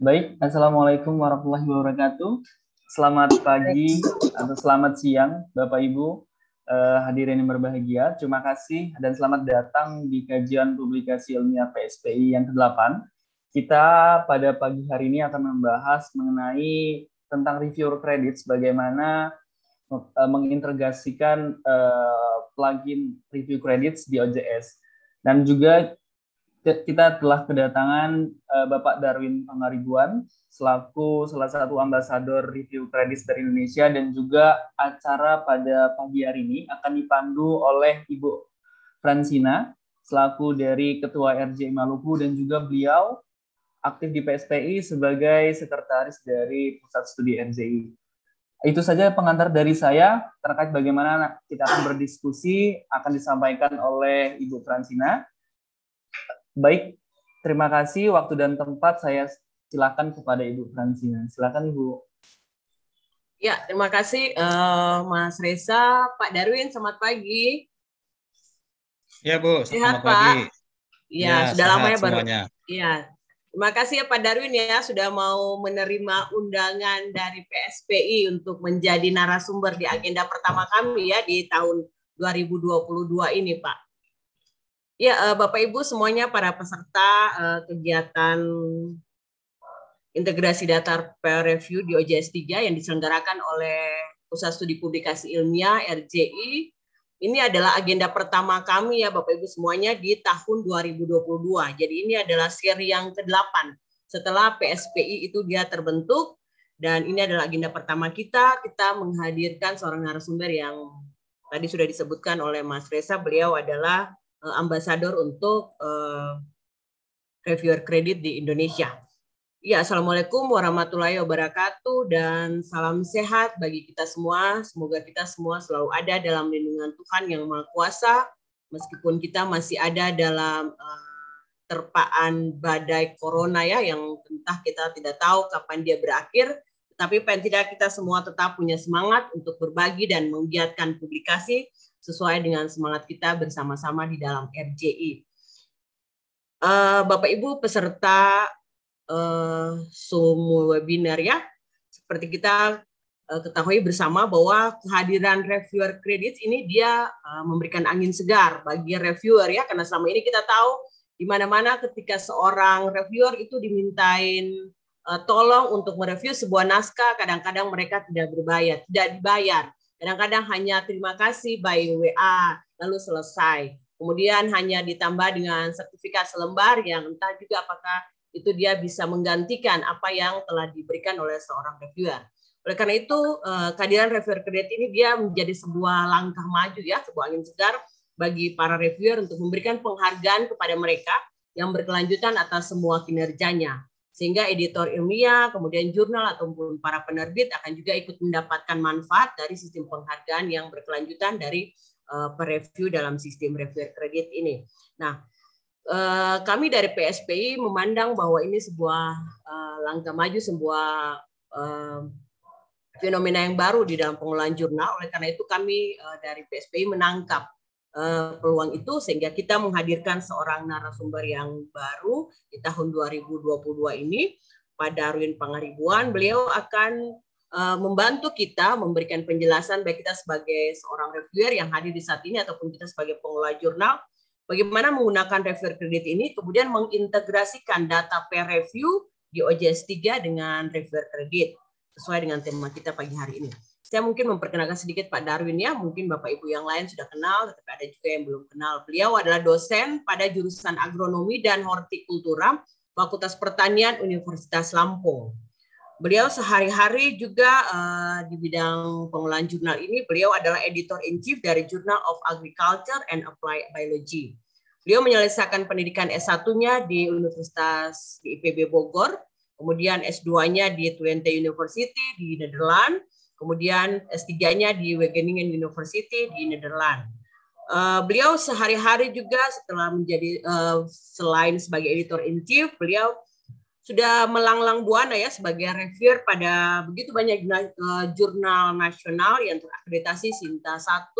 Baik, Assalamualaikum warahmatullahi wabarakatuh. Selamat pagi atau selamat siang Bapak Ibu eh, hadirin yang berbahagia. Terima kasih dan selamat datang di kajian publikasi ilmiah PSPI yang ke-8. Kita pada pagi hari ini akan membahas mengenai tentang reviewer credits, bagaimana eh, mengintegrasikan eh, plugin review credits di OJS. Dan juga kita telah kedatangan uh, Bapak Darwin Pangaribuan selaku salah satu ambasador review kredit dari Indonesia dan juga acara pada pagi hari ini akan dipandu oleh Ibu Francina selaku dari Ketua RJ Maluku dan juga beliau aktif di PSPI sebagai sekretaris dari Pusat Studi RJI. Itu saja pengantar dari saya terkait bagaimana kita akan berdiskusi akan disampaikan oleh Ibu Francina. Baik, terima kasih waktu dan tempat saya silakan kepada Ibu Fransina. Silakan Ibu. Ya, terima kasih uh, Mas Reza, Pak Darwin, selamat pagi. Ya Bu, selamat Sehat, pagi. Pak. Ya, ya sudah lama ya baru. Ya, terima kasih ya Pak Darwin ya sudah mau menerima undangan dari PSPI untuk menjadi narasumber di agenda pertama kami ya di tahun 2022 ini Pak. Ya, eh, Bapak Ibu semuanya para peserta eh, kegiatan integrasi data peer review di OJS 3 yang diselenggarakan oleh Pusat Studi Publikasi Ilmiah RJI. Ini adalah agenda pertama kami ya Bapak Ibu semuanya di tahun 2022. Jadi ini adalah seri yang ke-8 setelah PSPI itu dia terbentuk dan ini adalah agenda pertama kita. Kita menghadirkan seorang narasumber yang tadi sudah disebutkan oleh Mas Reza, beliau adalah Eh, ambasador untuk uh, eh, reviewer kredit di Indonesia. Ya, assalamualaikum warahmatullahi wabarakatuh dan salam sehat bagi kita semua. Semoga kita semua selalu ada dalam lindungan Tuhan yang Maha Kuasa, meskipun kita masih ada dalam uh, terpaan badai corona ya, yang entah kita tidak tahu kapan dia berakhir. Tapi paling tidak kita semua tetap punya semangat untuk berbagi dan menggiatkan publikasi sesuai dengan semangat kita bersama-sama di dalam RJI. E. Eh, Bapak Ibu peserta uh, eh, Zoom webinar ya, seperti kita eh, ketahui bersama bahwa kehadiran reviewer kredit ini dia memberikan angin segar bagi reviewer ya, karena selama ini kita tahu di mana-mana ketika seorang reviewer itu dimintain tolong untuk mereview sebuah naskah, kadang-kadang mereka tidak berbayar, tidak dibayar Kadang-kadang hanya terima kasih by WA, lalu selesai. Kemudian hanya ditambah dengan sertifikat selembar yang entah juga apakah itu dia bisa menggantikan apa yang telah diberikan oleh seorang reviewer. Oleh karena itu, eh, kehadiran reviewer kredit ini dia menjadi sebuah langkah maju ya, sebuah angin segar bagi para reviewer untuk memberikan penghargaan kepada mereka yang berkelanjutan atas semua kinerjanya sehingga editor ilmiah, kemudian jurnal ataupun para penerbit akan juga ikut mendapatkan manfaat dari sistem penghargaan yang berkelanjutan dari uh, eh, pereview dalam sistem review kredit ini. Nah, uh, kami dari PSPI memandang bahwa ini sebuah uh, langkah maju, sebuah uh, fenomena yang baru di dalam pengelolaan jurnal. Oleh karena itu kami uh, dari PSPI menangkap Eh, peluang itu sehingga kita menghadirkan seorang narasumber yang baru di tahun 2022 ini pada Darwin Pangaribuan. Beliau akan eh, membantu kita memberikan penjelasan baik kita sebagai seorang reviewer yang hadir di saat ini ataupun kita sebagai pengelola jurnal bagaimana menggunakan reviewer kredit ini kemudian mengintegrasikan data peer review di OJS 3 dengan reviewer kredit sesuai dengan tema kita pagi hari ini. Saya mungkin memperkenalkan sedikit Pak Darwin ya, mungkin Bapak Ibu yang lain sudah kenal, tetapi ada juga yang belum kenal. Beliau adalah dosen pada jurusan agronomi dan hortikultura Fakultas Pertanian Universitas Lampung. Beliau sehari-hari juga uh, di bidang pengelolaan jurnal ini, beliau adalah editor in chief dari Journal of Agriculture and Applied Biology. Beliau menyelesaikan pendidikan S1-nya di Universitas di IPB Bogor, kemudian S2-nya di Twente University di Nederland, Kemudian S3-nya di Wageningen University di Nederland. Uh, beliau sehari-hari juga setelah menjadi uh, selain sebagai editor in chief, beliau sudah melanglang buana ya sebagai reviewer pada begitu banyak uh, jurnal nasional yang terakreditasi Sinta 1,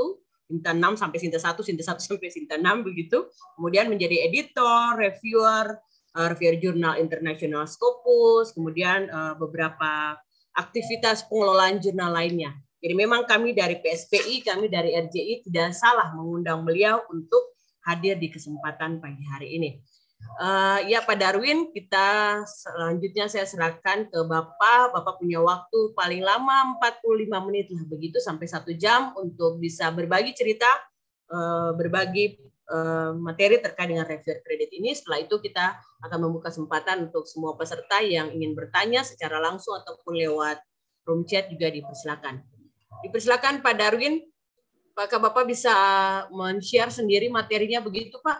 Sinta 6 sampai Sinta 1, Sinta 1 sampai Sinta 6 begitu. Kemudian menjadi editor, reviewer, uh, reviewer jurnal internasional Scopus, kemudian uh, beberapa aktivitas pengelolaan jurnal lainnya. Jadi memang kami dari PSPI, kami dari RJI tidak salah mengundang beliau untuk hadir di kesempatan pagi hari ini. Uh, ya Pak Darwin, kita selanjutnya saya serahkan ke Bapak. Bapak punya waktu paling lama 45 menit lah begitu sampai satu jam untuk bisa berbagi cerita, uh, berbagi Eh, materi terkait dengan review kredit ini. Setelah itu kita akan membuka kesempatan untuk semua peserta yang ingin bertanya secara langsung ataupun lewat room chat juga dipersilakan. Dipersilakan Pak Darwin, apakah Bapak bisa men-share sendiri materinya begitu Pak?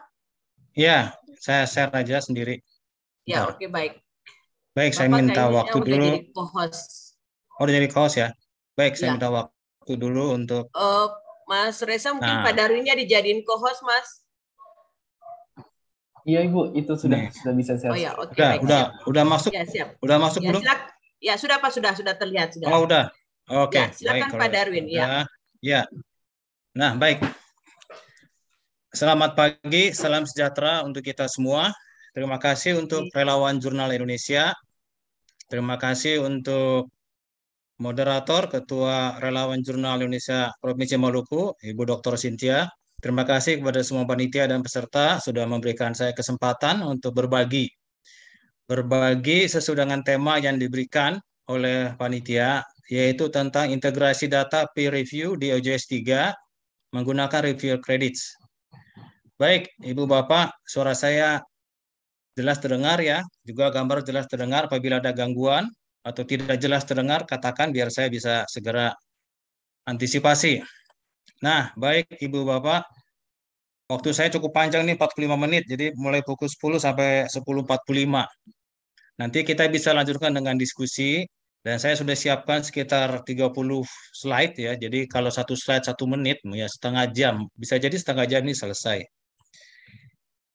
Ya, saya share aja sendiri. Ya, oke okay, baik. Baik, Bapak saya minta waktu dulu. Jadi Oh, jadi co ya. Baik, ya. saya minta waktu dulu untuk uh, Mas Reza mungkin nah. pada hari ini dijadiin co-host, Mas. Iya Ibu, itu sudah nah. sudah bisa saya. Oh ya, oke. Okay, udah, baik, udah, udah masuk. Ya, siap. Udah masuk ya, belum? Silak, ya, sudah Pak, sudah sudah terlihat sudah. Oh, udah. Oke. Okay. Ya, silakan baik, Pak Darwin, ya. Ya. Nah, baik. Selamat pagi, salam sejahtera untuk kita semua. Terima kasih untuk iya. relawan Jurnal Indonesia. Terima kasih untuk moderator Ketua Relawan Jurnal Indonesia Provinsi Maluku, Ibu Dr. Sintia. Terima kasih kepada semua panitia dan peserta sudah memberikan saya kesempatan untuk berbagi. Berbagi sesuai dengan tema yang diberikan oleh panitia, yaitu tentang integrasi data peer review di OJS 3 menggunakan review credits. Baik, Ibu Bapak, suara saya jelas terdengar ya, juga gambar jelas terdengar apabila ada gangguan atau tidak jelas terdengar, katakan biar saya bisa segera antisipasi. Nah, baik Ibu Bapak, waktu saya cukup panjang nih 45 menit, jadi mulai pukul 10 sampai 10.45. Nanti kita bisa lanjutkan dengan diskusi, dan saya sudah siapkan sekitar 30 slide ya, jadi kalau satu slide satu menit, ya setengah jam, bisa jadi setengah jam ini selesai.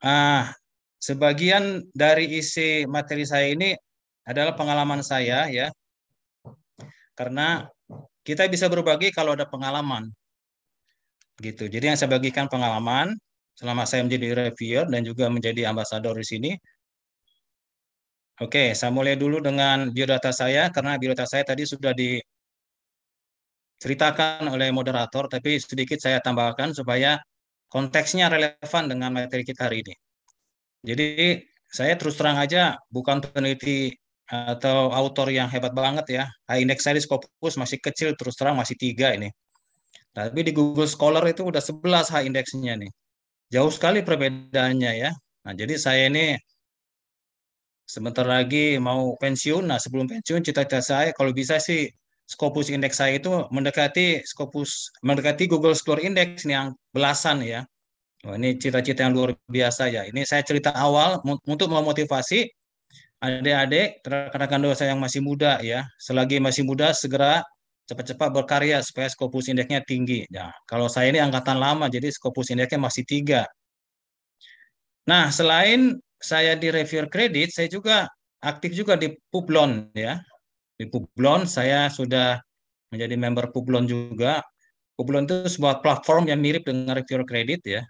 Ah, sebagian dari isi materi saya ini adalah pengalaman saya ya. Karena kita bisa berbagi kalau ada pengalaman. Gitu. Jadi yang saya bagikan pengalaman selama saya menjadi reviewer dan juga menjadi ambasador di sini. Oke, saya mulai dulu dengan biodata saya karena biodata saya tadi sudah diceritakan oleh moderator tapi sedikit saya tambahkan supaya konteksnya relevan dengan materi kita hari ini. Jadi saya terus terang aja bukan peneliti atau autor yang hebat banget ya. High saya di Scopus masih kecil terus terang masih tiga ini. Tapi di Google Scholar itu udah 11 high indexnya nih. Jauh sekali perbedaannya ya. Nah, jadi saya ini sebentar lagi mau pensiun. Nah, sebelum pensiun cita-cita saya kalau bisa sih Scopus index saya itu mendekati Scopus mendekati Google Scholar Index nih yang belasan ya. Wah, oh, ini cita-cita yang luar biasa ya. Ini saya cerita awal untuk memotivasi adik-adik, rekan-rekan dosa yang masih muda ya, selagi masih muda segera cepat-cepat berkarya supaya skopus indeksnya tinggi. Ya, kalau saya ini angkatan lama, jadi skopus indeksnya masih tiga. Nah, selain saya di review kredit, saya juga aktif juga di Publon ya. Di Publon saya sudah menjadi member Publon juga. Publon itu sebuah platform yang mirip dengan review kredit ya.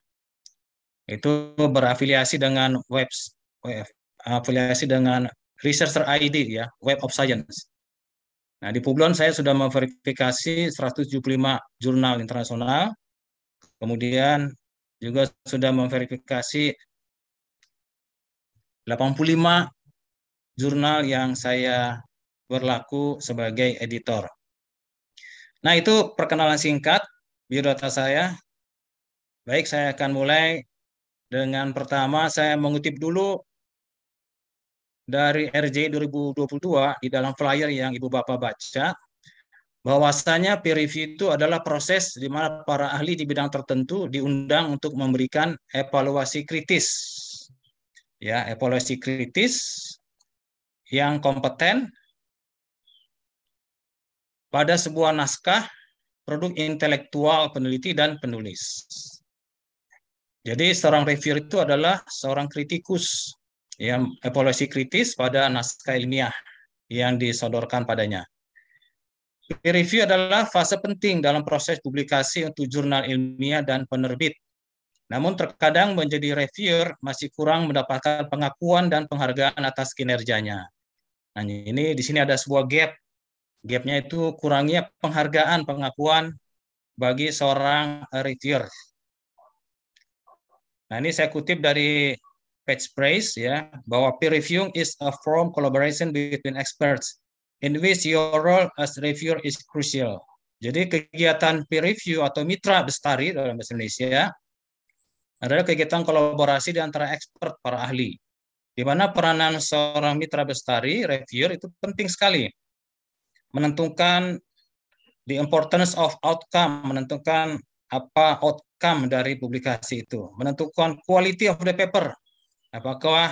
Itu berafiliasi dengan webs afiliasi dengan Researcher ID ya, Web of Science. Nah, di Publon saya sudah memverifikasi 175 jurnal internasional. Kemudian juga sudah memverifikasi 85 jurnal yang saya berlaku sebagai editor. Nah, itu perkenalan singkat biodata saya. Baik, saya akan mulai dengan pertama saya mengutip dulu dari RJ 2022 di dalam flyer yang Ibu Bapak baca bahwasanya peer review itu adalah proses di mana para ahli di bidang tertentu diundang untuk memberikan evaluasi kritis. Ya, evaluasi kritis yang kompeten pada sebuah naskah produk intelektual peneliti dan penulis. Jadi seorang reviewer itu adalah seorang kritikus ya, evaluasi kritis pada naskah ilmiah yang disodorkan padanya. Peer review adalah fase penting dalam proses publikasi untuk jurnal ilmiah dan penerbit. Namun terkadang menjadi reviewer masih kurang mendapatkan pengakuan dan penghargaan atas kinerjanya. Nah, ini di sini ada sebuah gap. Gapnya itu kurangnya penghargaan, pengakuan bagi seorang reviewer. Nah, ini saya kutip dari Page praise ya bahwa peer review is a form collaboration between experts in which your role as reviewer is crucial. Jadi kegiatan peer review atau mitra bestari dalam bahasa Indonesia adalah kegiatan kolaborasi di antara expert para ahli. Di mana peranan seorang mitra bestari, reviewer itu penting sekali. Menentukan the importance of outcome, menentukan apa outcome dari publikasi itu, menentukan quality of the paper, Apakah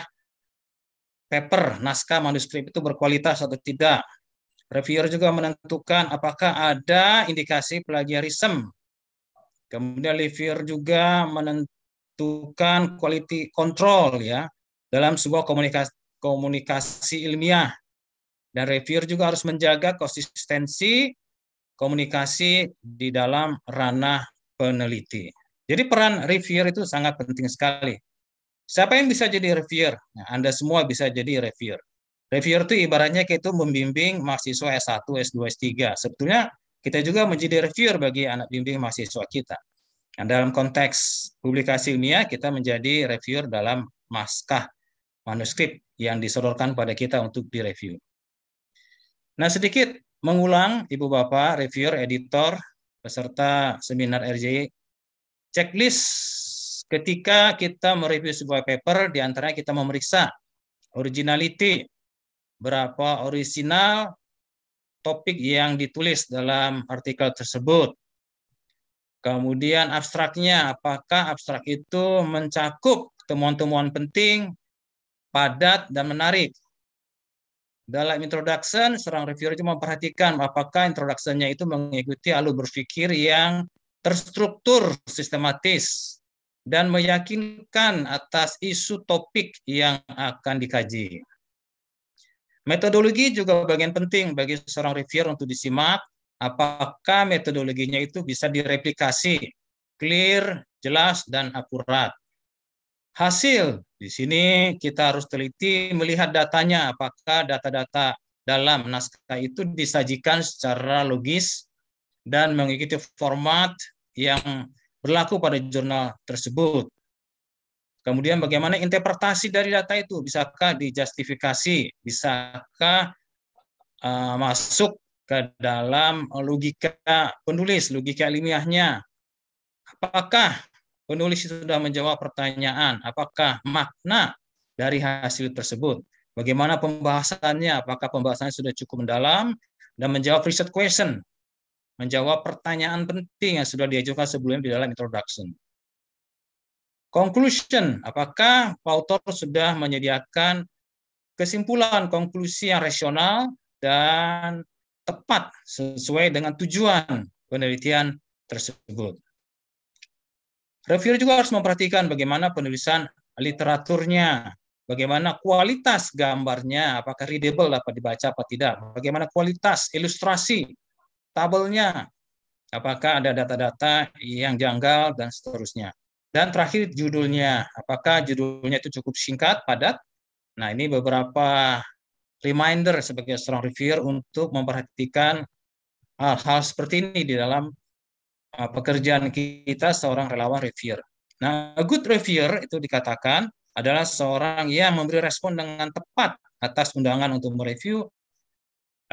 paper, naskah, manuskrip itu berkualitas atau tidak? Reviewer juga menentukan apakah ada indikasi plagiarisme. Kemudian reviewer juga menentukan quality control ya dalam sebuah komunikasi, komunikasi ilmiah. Dan reviewer juga harus menjaga konsistensi komunikasi di dalam ranah peneliti. Jadi peran reviewer itu sangat penting sekali Siapa yang bisa jadi reviewer? Nah, Anda semua bisa jadi reviewer. Reviewer itu ibaratnya itu membimbing mahasiswa S1, S2, S3. Sebetulnya kita juga menjadi reviewer bagi anak bimbing mahasiswa kita. Nah, dalam konteks publikasi ilmiah, kita menjadi reviewer dalam maskah manuskrip yang disodorkan pada kita untuk direview. Nah, sedikit mengulang Ibu Bapak, reviewer, editor, peserta seminar RJ. checklist Ketika kita mereview sebuah paper, diantaranya kita memeriksa originality, berapa orisinal topik yang ditulis dalam artikel tersebut. Kemudian abstraknya, apakah abstrak itu mencakup temuan-temuan penting, padat, dan menarik. Dalam introduction, seorang reviewer itu memperhatikan apakah introductionnya itu mengikuti alur berpikir yang terstruktur sistematis dan meyakinkan atas isu topik yang akan dikaji. Metodologi juga bagian penting bagi seorang reviewer untuk disimak apakah metodologinya itu bisa direplikasi, clear, jelas, dan akurat. Hasil di sini kita harus teliti melihat datanya, apakah data-data dalam naskah itu disajikan secara logis dan mengikuti format yang berlaku pada jurnal tersebut. Kemudian bagaimana interpretasi dari data itu? Bisakah dijustifikasi? Bisakah uh, masuk ke dalam logika penulis, logika ilmiahnya? Apakah penulis sudah menjawab pertanyaan? Apakah makna dari hasil tersebut? Bagaimana pembahasannya? Apakah pembahasannya sudah cukup mendalam dan menjawab research question menjawab pertanyaan penting yang sudah diajukan sebelumnya di dalam introduction. Conclusion, apakah autor sudah menyediakan kesimpulan konklusi yang rasional dan tepat sesuai dengan tujuan penelitian tersebut. Reviewer juga harus memperhatikan bagaimana penulisan literaturnya, bagaimana kualitas gambarnya, apakah readable dapat dibaca atau tidak, bagaimana kualitas ilustrasi tabelnya, apakah ada data-data yang janggal dan seterusnya. Dan terakhir judulnya, apakah judulnya itu cukup singkat, padat? Nah, ini beberapa reminder sebagai seorang reviewer untuk memperhatikan hal-hal ah, seperti ini di dalam ah, pekerjaan kita seorang relawan reviewer. Nah, a good reviewer itu dikatakan adalah seorang yang memberi respon dengan tepat atas undangan untuk mereview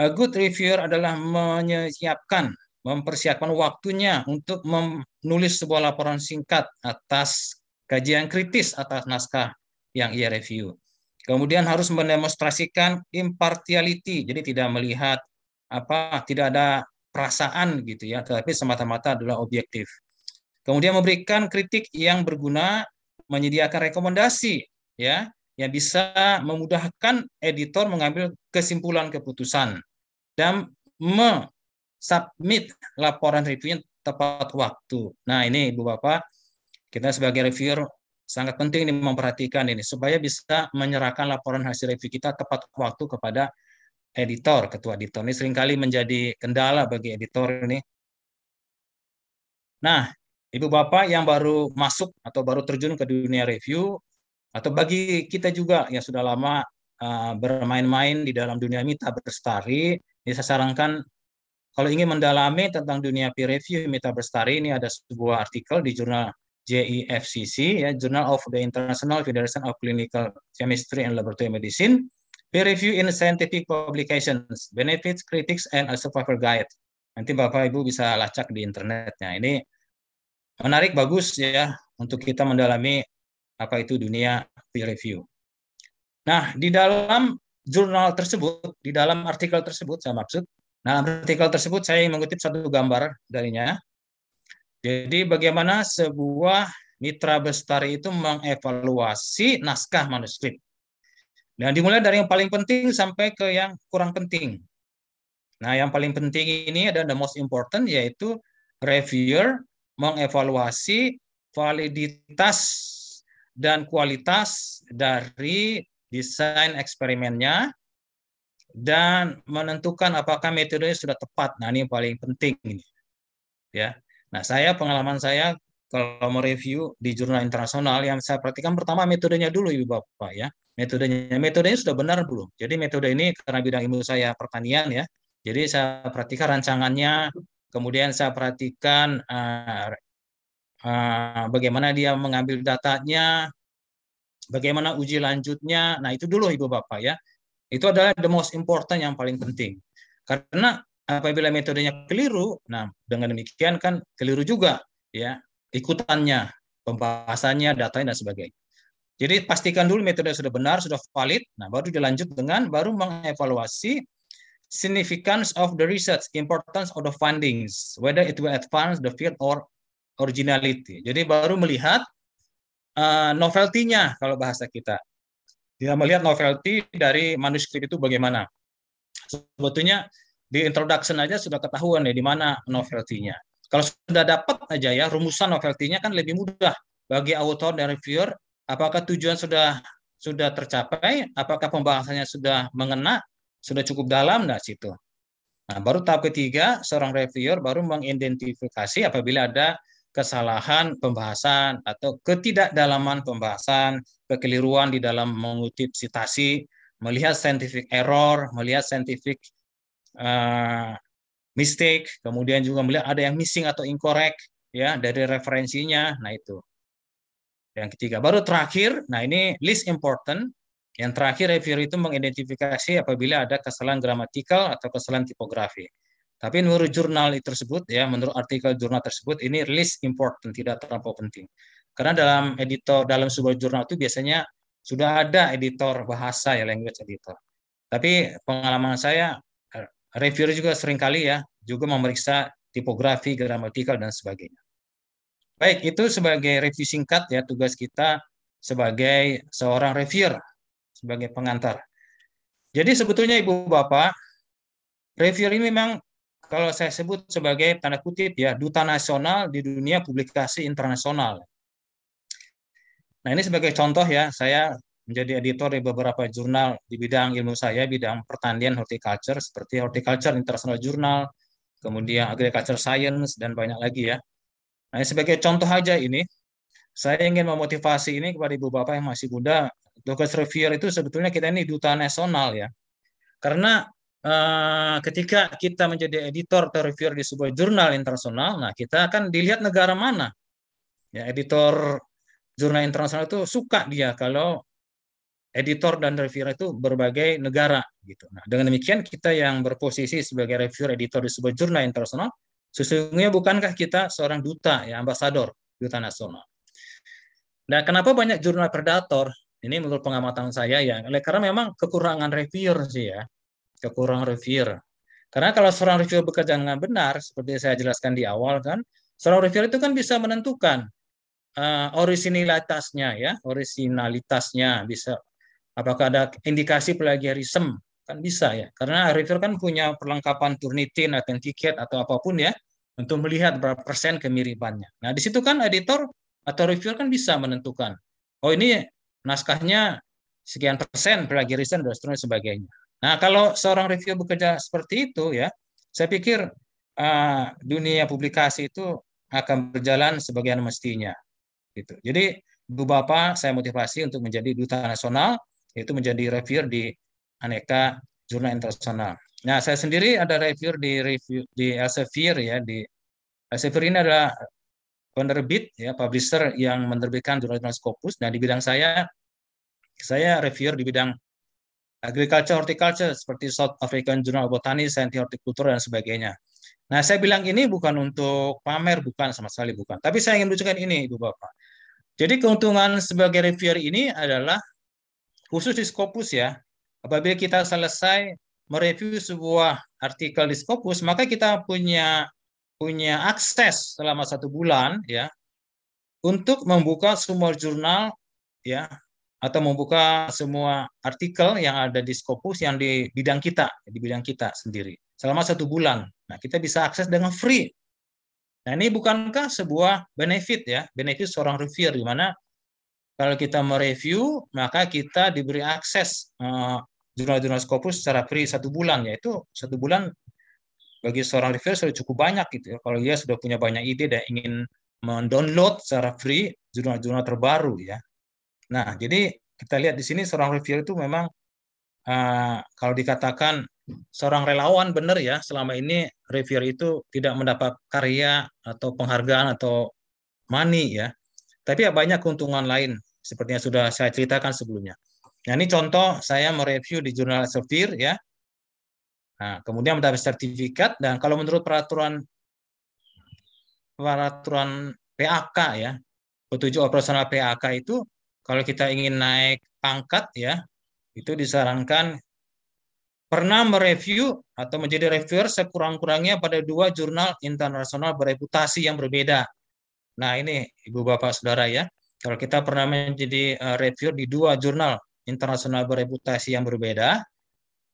A good reviewer adalah menyiapkan, mempersiapkan waktunya untuk menulis sebuah laporan singkat atas kajian kritis atas naskah yang ia review. Kemudian harus mendemonstrasikan impartiality, jadi tidak melihat apa, tidak ada perasaan gitu ya, tetapi semata-mata adalah objektif. Kemudian memberikan kritik yang berguna, menyediakan rekomendasi ya, yang bisa memudahkan editor mengambil kesimpulan keputusan dan submit laporan reviewnya tepat waktu. Nah ini Ibu Bapak, kita sebagai reviewer sangat penting ini memperhatikan ini supaya bisa menyerahkan laporan hasil review kita tepat waktu kepada editor, ketua editor. Ini seringkali menjadi kendala bagi editor ini. Nah, Ibu Bapak yang baru masuk atau baru terjun ke dunia review, atau bagi kita juga yang sudah lama uh, bermain-main di dalam dunia mita berstari, ini saya sarankan kalau ingin mendalami tentang dunia peer review Mita Bestari ini ada sebuah artikel di jurnal JIFCC e ya Journal of the International Federation of Clinical Chemistry and Laboratory Medicine Peer Review in Scientific Publications Benefits Critics and a Survival Guide nanti Bapak Ibu bisa lacak di internetnya ini menarik bagus ya untuk kita mendalami apa itu dunia peer review. Nah, di dalam jurnal tersebut, di dalam artikel tersebut saya maksud, nah artikel tersebut saya mengutip satu gambar darinya. Jadi bagaimana sebuah mitra bestari itu mengevaluasi naskah manuskrip. Dan nah, dimulai dari yang paling penting sampai ke yang kurang penting. Nah, yang paling penting ini ada the most important yaitu reviewer mengevaluasi validitas dan kualitas dari desain eksperimennya, dan menentukan apakah metodenya sudah tepat. Nah, ini yang paling penting ini. Ya. Nah, saya pengalaman saya kalau mau review di jurnal internasional yang saya perhatikan pertama metodenya dulu Ibu Bapak ya. Metodenya metodenya sudah benar belum? Jadi metode ini karena bidang ilmu saya pertanian ya. Jadi saya perhatikan rancangannya, kemudian saya perhatikan uh, uh, bagaimana dia mengambil datanya, Bagaimana uji lanjutnya? Nah, itu dulu Ibu Bapak ya. Itu adalah the most important yang paling penting. Karena apabila metodenya keliru, nah dengan demikian kan keliru juga ya ikutannya, pembahasannya, datanya dan sebagainya. Jadi pastikan dulu metode sudah benar, sudah valid. Nah, baru dilanjut dengan baru mengevaluasi significance of the research, importance of the findings, whether it will advance the field or originality. Jadi baru melihat Eh, novelty-nya kalau bahasa kita. Dia melihat novelty dari manuskrip itu bagaimana. Sebetulnya di introduction aja sudah ketahuan ya di mana novelty-nya. Kalau sudah dapat aja ya rumusan novelty-nya kan lebih mudah bagi author dan reviewer apakah tujuan sudah sudah tercapai, apakah pembahasannya sudah mengena, sudah cukup dalam dari nah, situ. Nah, baru tahap ketiga seorang reviewer baru mengidentifikasi apabila ada kesalahan pembahasan atau ketidakdalaman pembahasan, kekeliruan di dalam mengutip citasi, melihat scientific error, melihat scientific uh, mistake, kemudian juga melihat ada yang missing atau incorrect ya dari referensinya. Nah, itu. Yang ketiga, baru terakhir, nah ini least important. Yang terakhir review itu mengidentifikasi apabila ada kesalahan gramatikal atau kesalahan tipografi. Tapi menurut jurnal tersebut, ya menurut artikel jurnal tersebut, ini list important, tidak terlalu penting. Karena dalam editor, dalam sebuah jurnal itu biasanya sudah ada editor bahasa ya, language editor. Tapi pengalaman saya, eh, reviewer juga seringkali ya, juga memeriksa tipografi, gramatikal, dan sebagainya. Baik, itu sebagai review singkat ya tugas kita sebagai seorang reviewer, sebagai pengantar. Jadi sebetulnya Ibu Bapak, reviewer ini memang kalau saya sebut sebagai tanda kutip ya duta nasional di dunia publikasi internasional. Nah ini sebagai contoh ya saya menjadi editor di beberapa jurnal di bidang ilmu saya bidang pertanian horticulture seperti horticulture international journal, kemudian agriculture science dan banyak lagi ya. Nah sebagai contoh aja ini saya ingin memotivasi ini kepada ibu bapak yang masih muda. Dokter Revere itu sebetulnya kita ini duta nasional ya. Karena Uh, ketika kita menjadi editor atau reviewer di sebuah jurnal internasional, nah kita akan dilihat negara mana. Ya, editor jurnal internasional itu suka dia kalau editor dan reviewer itu berbagai negara gitu. Nah, dengan demikian kita yang berposisi sebagai reviewer editor di sebuah jurnal internasional, sesungguhnya bukankah kita seorang duta ya ambasador duta nasional. Nah, kenapa banyak jurnal predator? Ini menurut pengamatan saya ya, karena memang kekurangan reviewer sih ya kurang reviewer. Karena kalau seorang reviewer bekerja dengan benar, seperti saya jelaskan di awal kan, seorang reviewer itu kan bisa menentukan uh, orisinalitasnya ya, orisinalitasnya bisa apakah ada indikasi plagiarisme kan bisa ya. Karena reviewer kan punya perlengkapan Turnitin, Authenticate atau apapun ya untuk melihat berapa persen kemiripannya. Nah, di situ kan editor atau reviewer kan bisa menentukan. Oh, ini naskahnya sekian persen plagiarisme dan sebagainya. Nah, kalau seorang review bekerja seperti itu ya, saya pikir uh, dunia publikasi itu akan berjalan sebagaimana mestinya. Gitu. Jadi Bu Bapak saya motivasi untuk menjadi duta nasional, yaitu menjadi reviewer di aneka jurnal internasional. Nah, saya sendiri ada reviewer di review di Elsevier ya di Elsevier ini adalah penerbit ya publisher yang menerbitkan jurnal-jurnal Scopus. Nah, di bidang saya saya reviewer di bidang agriculture horticulture seperti South African Journal of Botany, Scientific Horticulture dan sebagainya. Nah, saya bilang ini bukan untuk pamer, bukan sama sekali bukan. Tapi saya ingin menunjukkan ini, Ibu Bapak. Jadi keuntungan sebagai reviewer ini adalah khusus di Scopus ya. Apabila kita selesai mereview sebuah artikel di Scopus, maka kita punya punya akses selama satu bulan ya untuk membuka semua jurnal ya atau membuka semua artikel yang ada di Scopus yang di bidang kita, di bidang kita sendiri selama satu bulan. Nah, kita bisa akses dengan free. Nah, ini bukankah sebuah benefit ya, benefit seorang reviewer di mana kalau kita mereview, maka kita diberi akses jurnal eh, jurnal-jurnal Scopus secara free satu bulan, yaitu satu bulan bagi seorang reviewer sudah cukup banyak gitu ya. Kalau dia sudah punya banyak ide dan ingin mendownload secara free jurnal-jurnal terbaru ya Nah, jadi kita lihat di sini seorang reviewer itu memang uh, kalau dikatakan seorang relawan benar ya, selama ini reviewer itu tidak mendapat karya atau penghargaan atau money ya. Tapi ya banyak keuntungan lain seperti yang sudah saya ceritakan sebelumnya. Nah, ini contoh saya mereview di jurnal Elsevier ya. Nah, kemudian mendapat sertifikat dan kalau menurut peraturan peraturan PAK ya, petunjuk operasional PAK itu kalau kita ingin naik pangkat ya, itu disarankan pernah mereview atau menjadi reviewer sekurang-kurangnya pada dua jurnal internasional bereputasi yang berbeda. Nah ini ibu bapak saudara ya, kalau kita pernah menjadi eh, reviewer di dua jurnal internasional bereputasi yang berbeda,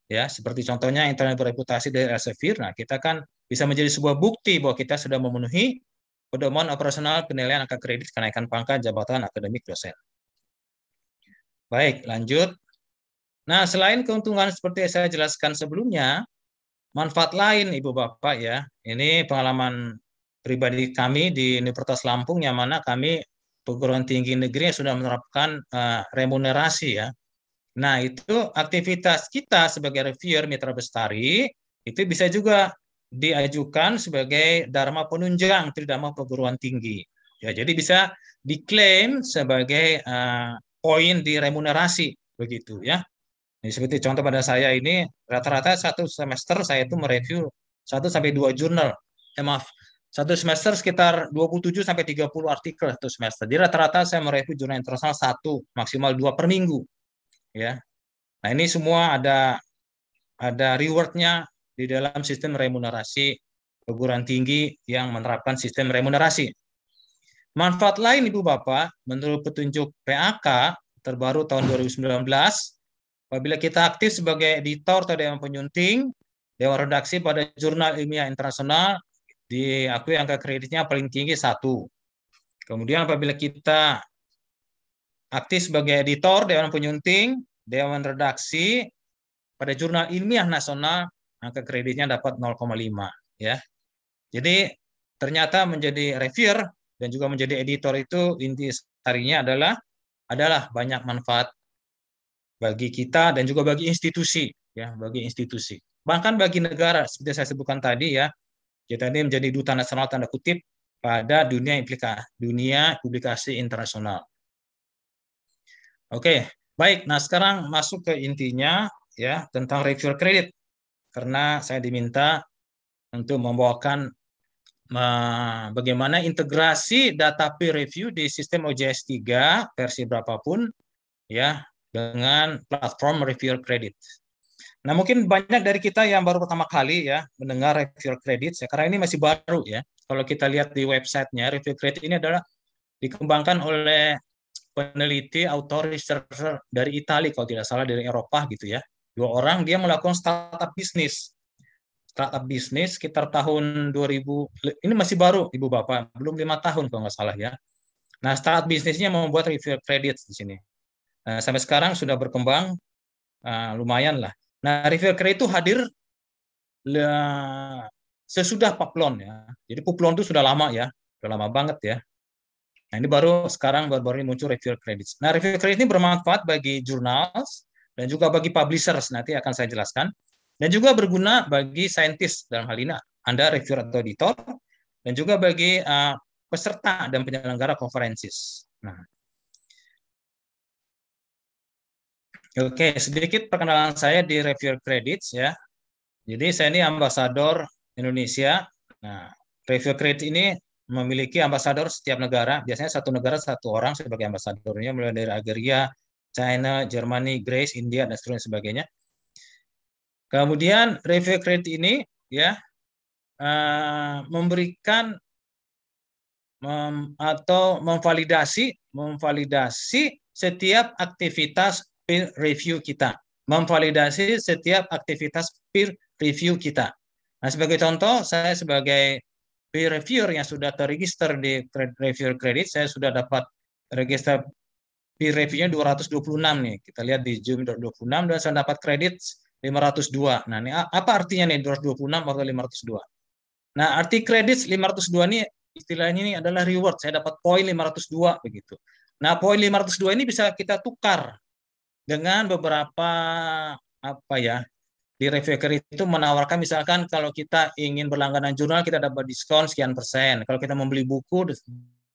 ya seperti contohnya internet bereputasi dari Elsevier. Nah, kita kan bisa menjadi sebuah bukti bahwa kita sudah memenuhi pedoman operasional penilaian angka kredit kenaikan pangkat jabatan akademik dosen. Baik, lanjut. Nah, selain keuntungan seperti yang saya jelaskan sebelumnya, manfaat lain Ibu Bapak ya, ini pengalaman pribadi kami di Universitas Lampung yang mana kami perguruan tinggi negeri yang sudah menerapkan uh, remunerasi ya. Nah, itu aktivitas kita sebagai reviewer mitra bestari itu bisa juga diajukan sebagai dharma penunjang tridharma perguruan tinggi. Ya, jadi bisa diklaim sebagai uh, poin di remunerasi begitu ya. Jadi seperti contoh pada saya ini rata-rata satu semester saya itu mereview satu sampai dua jurnal. Eh, maaf, satu semester sekitar 27 sampai 30 artikel satu semester. Jadi rata-rata saya mereview jurnal internasional satu maksimal dua per minggu. Ya. Nah, ini semua ada ada rewardnya di dalam sistem remunerasi perguruan tinggi yang menerapkan sistem remunerasi. Manfaat lain Ibu Bapak, menurut petunjuk PAK terbaru tahun 2019, apabila kita aktif sebagai editor atau dewan penyunting, dewan redaksi pada jurnal ilmiah internasional diakui angka kreditnya paling tinggi satu. Kemudian apabila kita aktif sebagai editor dewan penyunting, dewan redaksi pada jurnal ilmiah nasional angka kreditnya dapat 0,5 ya. Jadi ternyata menjadi reviewer dan juga menjadi editor itu inti sarinya adalah adalah banyak manfaat bagi kita dan juga bagi institusi ya bagi institusi bahkan bagi negara seperti saya sebutkan tadi ya kita ini menjadi duta nasional tanda kutip pada dunia implika dunia publikasi internasional oke baik nah sekarang masuk ke intinya ya tentang review kredit karena saya diminta untuk membawakan bagaimana integrasi data peer review di sistem OJS 3 versi berapapun ya dengan platform review credit. Nah, mungkin banyak dari kita yang baru pertama kali ya mendengar review credit ya, karena ini masih baru ya. Kalau kita lihat di websitenya, review credit ini adalah dikembangkan oleh peneliti author researcher dari Italia kalau tidak salah dari Eropa gitu ya. Dua orang dia melakukan startup bisnis startup bisnis sekitar tahun 2000 ini masih baru ibu bapak belum lima tahun kalau nggak salah ya nah startup bisnisnya membuat review kredit di sini nah, sampai sekarang sudah berkembang uh, lumayan lah nah review kredit itu hadir le, sesudah paplon ya jadi paplon itu sudah lama ya sudah lama banget ya nah ini baru sekarang baru-baru ini muncul review kredit nah review kredit ini bermanfaat bagi jurnal dan juga bagi publishers nanti akan saya jelaskan dan juga berguna bagi saintis dalam hal ini Anda reviewer atau editor dan juga bagi uh, peserta dan penyelenggara konferensi. Nah. Oke, sedikit perkenalan saya di Reviewer Credits ya. Jadi saya ini ambasador Indonesia. Nah, Reviewer Credit ini memiliki ambasador setiap negara. Biasanya satu negara satu orang sebagai ambasadornya mulai dari Algeria, China, Germany, Greece, India dan seterusnya sebagainya. Kemudian review kredit ini ya uh, memberikan mem, atau memvalidasi memvalidasi setiap aktivitas peer review kita, memvalidasi setiap aktivitas peer review kita. Nah, sebagai contoh, saya sebagai peer reviewer yang sudah terregister di review credit, saya sudah dapat register peer reviewnya 226 nih. Kita lihat di Zoom 26 dan saya dapat kredit 502. Nah, ini apa artinya nih 226 atau 502? Nah, arti kredit 502 ini istilahnya ini adalah reward. Saya dapat poin 502 begitu. Nah, poin 502 ini bisa kita tukar dengan beberapa apa ya? Di Reveker itu menawarkan misalkan kalau kita ingin berlangganan jurnal kita dapat diskon sekian persen. Kalau kita membeli buku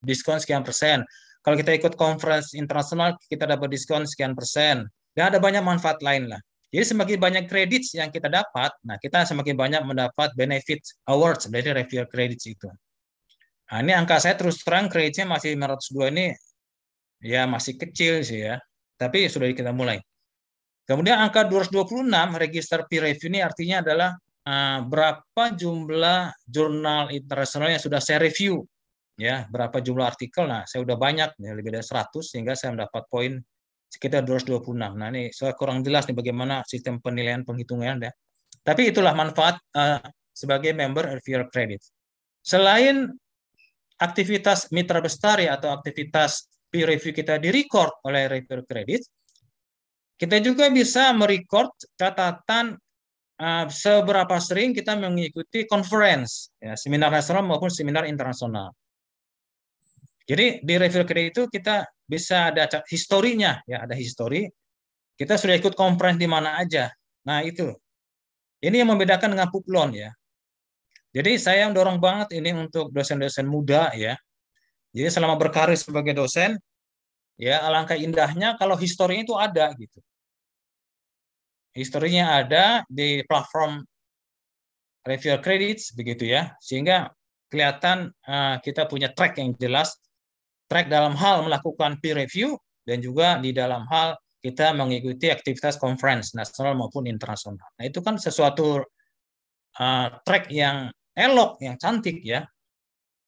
diskon sekian persen. Kalau kita ikut conference internasional kita dapat diskon sekian persen. Dan ada banyak manfaat lain lah. Jadi semakin banyak kredit yang kita dapat, nah kita semakin banyak mendapat benefit awards dari review kredit itu. Nah, ini angka saya terus terang kreditnya masih 502 ini ya masih kecil sih ya, tapi sudah kita mulai. Kemudian angka 226 register peer review ini artinya adalah uh, berapa jumlah jurnal internasional yang sudah saya review ya berapa jumlah artikel nah saya sudah banyak ya, lebih dari 100 sehingga saya mendapat poin sekitar 226. Nah ini saya kurang jelas nih bagaimana sistem penilaian penghitungan ya. Tapi itulah manfaat uh, sebagai member RVR Credit. Selain aktivitas mitra bestari ya, atau aktivitas peer review kita direcord oleh review Credit, kita juga bisa merecord catatan uh, seberapa sering kita mengikuti conference, ya, seminar nasional maupun seminar internasional. Jadi di review credit itu kita bisa ada historinya ya ada histori kita sudah ikut konferensi di mana aja nah itu ini yang membedakan dengan puplon ya jadi saya mendorong banget ini untuk dosen-dosen muda ya jadi selama berkarir sebagai dosen ya alangkah indahnya kalau historinya itu ada gitu historinya ada di platform review credits begitu ya sehingga kelihatan eh, kita punya track yang jelas track dalam hal melakukan peer review dan juga di dalam hal kita mengikuti aktivitas conference nasional maupun internasional. Nah, itu kan sesuatu uh, track yang elok, yang cantik ya,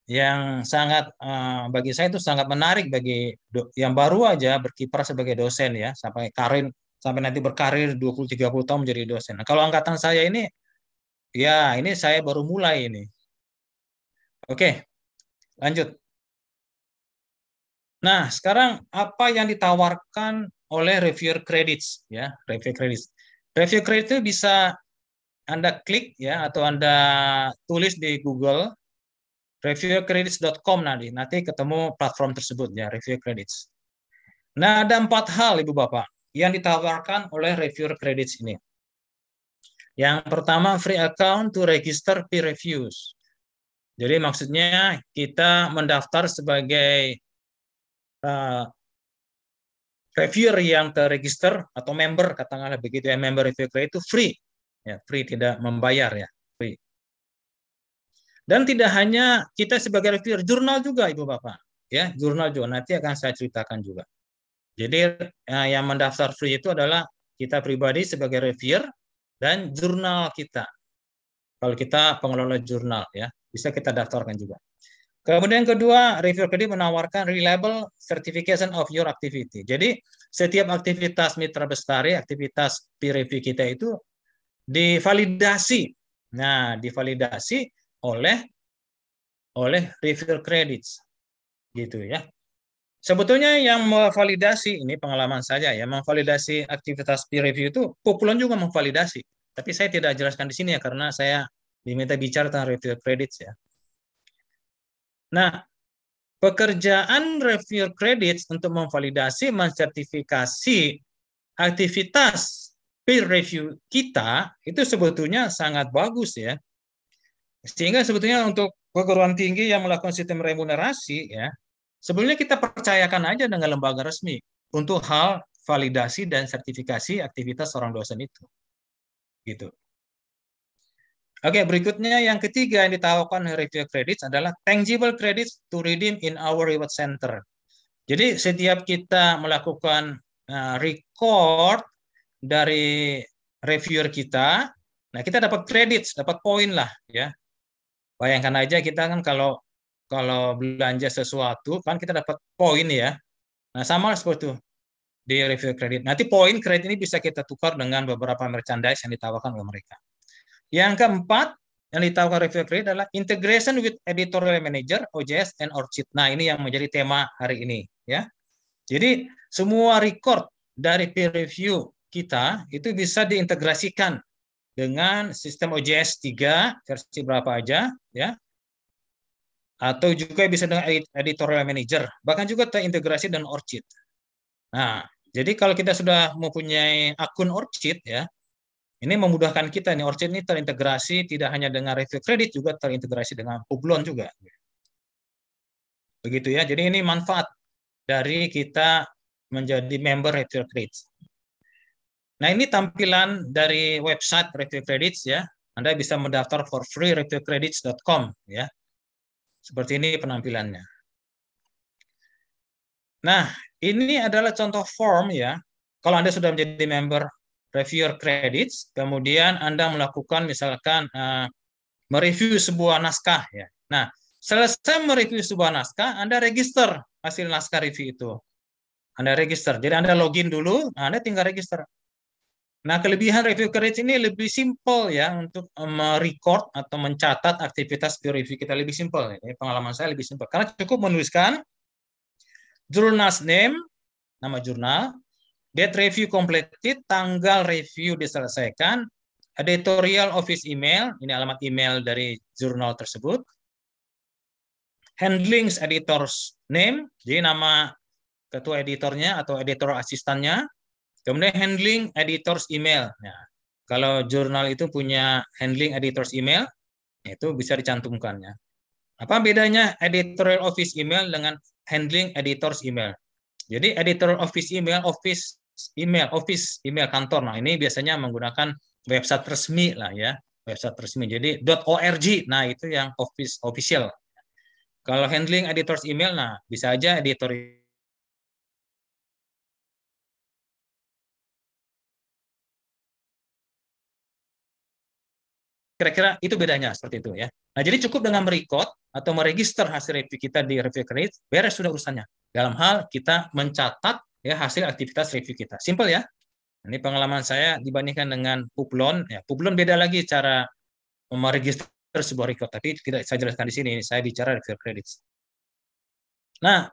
yang sangat uh, bagi saya itu sangat menarik bagi yang baru aja berkiprah sebagai dosen ya, sampai karir sampai nanti berkarir 20 30 tahun menjadi dosen. Nah, kalau angkatan saya ini ya, ini saya baru mulai ini. Oke. Lanjut. Nah, sekarang apa yang ditawarkan oleh reviewer credits ya, review credits. Review credit itu bisa Anda klik ya atau Anda tulis di Google reviewcredits.com nanti nanti ketemu platform tersebut ya, review credits. Nah, ada empat hal Ibu Bapak yang ditawarkan oleh reviewer credits ini. Yang pertama free account to register peer reviews. Jadi maksudnya kita mendaftar sebagai uh, reviewer yang terregister atau member katakanlah begitu ya member review itu free ya free tidak membayar ya free dan tidak hanya kita sebagai reviewer jurnal juga ibu bapak ya jurnal juga nanti akan saya ceritakan juga jadi eh, yang mendaftar free itu adalah kita pribadi sebagai reviewer dan jurnal kita kalau kita pengelola jurnal ya bisa kita daftarkan juga Kemudian yang kedua, review kredit menawarkan reliable certification of your activity. Jadi setiap aktivitas mitra bestari, aktivitas peer review kita itu divalidasi. Nah, divalidasi oleh oleh review credits. Gitu ya. Sebetulnya yang memvalidasi ini pengalaman saja ya, memvalidasi aktivitas peer review itu Populon juga memvalidasi. Tapi saya tidak jelaskan di sini ya karena saya diminta bicara tentang review credits ya. Nah, pekerjaan review credits untuk memvalidasi, mensertifikasi aktivitas peer review kita itu sebetulnya sangat bagus ya. Sehingga sebetulnya untuk perguruan tinggi yang melakukan sistem remunerasi ya, sebelumnya kita percayakan aja dengan lembaga resmi untuk hal validasi dan sertifikasi aktivitas seorang dosen itu. Gitu. Oke, okay, berikutnya yang ketiga yang ditawarkan review credits adalah tangible credits to redeem in our reward center. Jadi setiap kita melakukan eh, record dari reviewer kita, nah kita dapat credits, dapat poin lah ya. Bayangkan aja kita kan kalau kalau belanja sesuatu kan kita dapat poin ya. Nah, sama seperti itu di review kredit. Nanti poin kredit ini bisa kita tukar dengan beberapa merchandise yang ditawarkan oleh mereka. Yang keempat, yang ditawarkan review adalah integration with editorial manager, OJS, and Orchid. Nah, ini yang menjadi tema hari ini. ya. Jadi, semua record dari peer review kita itu bisa diintegrasikan dengan sistem OJS 3 versi berapa aja ya atau juga bisa dengan editorial manager bahkan juga terintegrasi dengan Orchid. Nah, jadi kalau kita sudah mempunyai akun Orchid ya, ini memudahkan kita nih Orchid ini terintegrasi tidak hanya dengan review kredit juga terintegrasi dengan publon juga. Begitu ya. Jadi ini manfaat dari kita menjadi member review Credit. Nah, ini tampilan dari website review kredit ya. Anda bisa mendaftar for free reviewcredits.com ya. Seperti ini penampilannya. Nah, ini adalah contoh form ya. Kalau Anda sudah menjadi member review your credits, kemudian Anda melakukan misalkan uh, mereview sebuah naskah ya. Nah, selesai mereview sebuah naskah, Anda register hasil naskah review itu. Anda register. Jadi Anda login dulu, nah, Anda tinggal register. Nah, kelebihan review credits ini lebih simpel ya untuk merecord atau mencatat aktivitas peer review kita lebih simpel. Ya. Pengalaman saya lebih simpel karena cukup menuliskan jurnal name, nama jurnal, Date review completed, tanggal review diselesaikan, editorial office email, ini alamat email dari jurnal tersebut. Handlings editor's name, jadi nama ketua editornya atau editor asistannya. Kemudian handling editor's email. Nah, kalau jurnal itu punya handling editor's email, itu bisa dicantumkannya. Apa bedanya editorial office email dengan handling editor's email? Jadi editorial office email, office email office, email kantor. Nah, ini biasanya menggunakan website resmi lah ya, website resmi. Jadi .org. Nah, itu yang office official. Kalau handling editors email nah bisa aja editor kira-kira itu bedanya seperti itu ya. Nah, jadi cukup dengan merecord atau meregister hasil review kita di review credit, beres sudah urusannya. Dalam hal kita mencatat ya hasil aktivitas review kita. Simple ya. Ini pengalaman saya dibandingkan dengan Publon. Ya, Publon beda lagi cara meregister sebuah record, tapi tidak saya jelaskan di sini. Ini saya bicara review credits. Nah,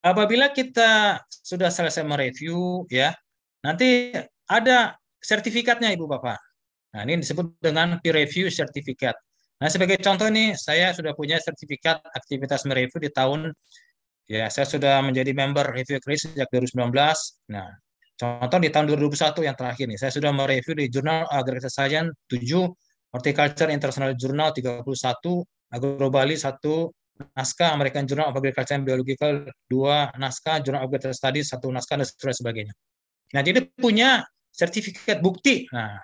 apabila kita sudah selesai mereview, ya, nanti ada sertifikatnya, Ibu Bapak. Nah, ini disebut dengan peer review certificate. Nah, sebagai contoh ini, saya sudah punya sertifikat aktivitas mereview di tahun Ya, saya sudah menjadi member review ribu sejak 2019. Nah, contoh di tahun 2021 yang terakhir nih, saya sudah mereview di jurnal Agriculture Science 7, Horticulture International Journal 31, Agro Bali 1, naskah American Journal of Agriculture and Biological 2, naskah Journal of Agriculture Studies 1, naskah dan sebagainya. Nah, jadi punya sertifikat bukti. Nah,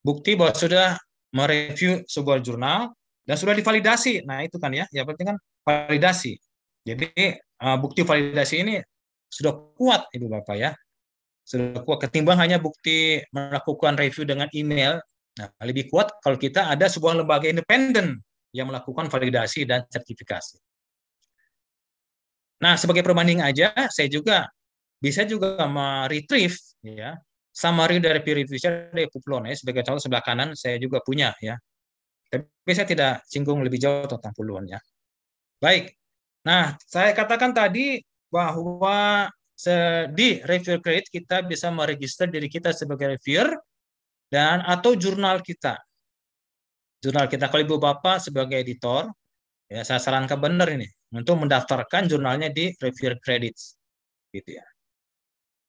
bukti bahwa sudah mereview sebuah jurnal dan sudah divalidasi. Nah, itu kan ya, yang penting kan validasi. Jadi uh, bukti validasi ini sudah kuat Ibu Bapak ya. Sudah kuat ketimbang hanya bukti melakukan review dengan email. Nah, lebih kuat kalau kita ada sebuah lembaga independen yang melakukan validasi dan sertifikasi. Nah, sebagai perbanding aja, saya juga bisa juga meretrieve ya summary dari peer review dari Puplone ya, sebagai contoh sebelah kanan saya juga punya ya. Tapi saya tidak singgung lebih jauh tentang puluhan ya. Baik, Nah, saya katakan tadi bahwa di Reviewer Credit kita bisa meregister diri kita sebagai reviewer dan atau jurnal kita. Jurnal kita kalau Ibu Bapak sebagai editor, ya saya sarankan benar ini untuk mendaftarkan jurnalnya di reviewer credits gitu ya.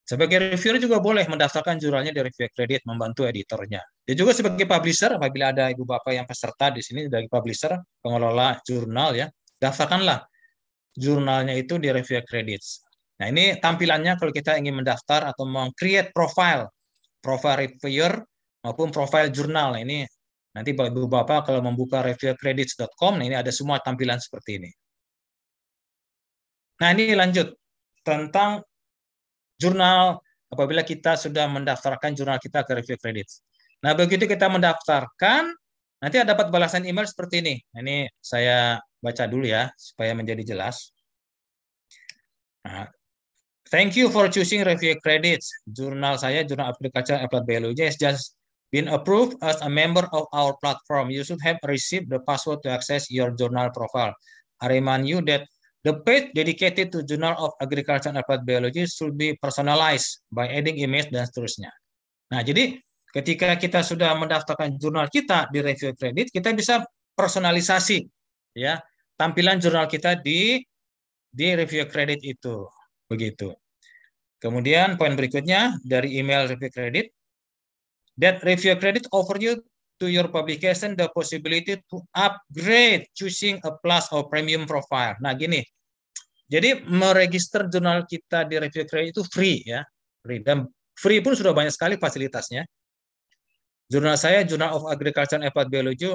Sebagai reviewer juga boleh mendaftarkan jurnalnya di Reviewer kredit membantu editornya. Dia juga sebagai publisher apabila ada ibu bapak yang peserta di sini dari publisher pengelola jurnal ya, daftarkanlah jurnalnya itu di Review Credits. Nah, ini tampilannya kalau kita ingin mendaftar atau meng-create profile, profile reviewer maupun profile jurnal. Nah, ini nanti Bapak-Bapak kalau membuka reviewcredits.com, nah ini ada semua tampilan seperti ini. Nah, ini lanjut tentang jurnal apabila kita sudah mendaftarkan jurnal kita ke Review Credits. Nah, begitu kita mendaftarkan, nanti dapat balasan email seperti ini. Nah, ini saya baca dulu ya supaya menjadi jelas. Nah, thank you for choosing review credits. Jurnal saya, jurnal aplikasi Applied Biology, has just been approved as a member of our platform. You should have received the password to access your journal profile. I remind you that the page dedicated to Journal of Agriculture and Applied Biology should be personalized by adding image dan seterusnya. Nah, jadi ketika kita sudah mendaftarkan jurnal kita di review credit, kita bisa personalisasi ya tampilan jurnal kita di di review kredit itu. Begitu. Kemudian poin berikutnya dari email review credit. That review credit offer you to your publication the possibility to upgrade choosing a plus or premium profile. Nah gini, jadi meregister jurnal kita di review credit itu free ya. Free. Dan free pun sudah banyak sekali fasilitasnya. Jurnal saya, Journal of Agriculture and Biology,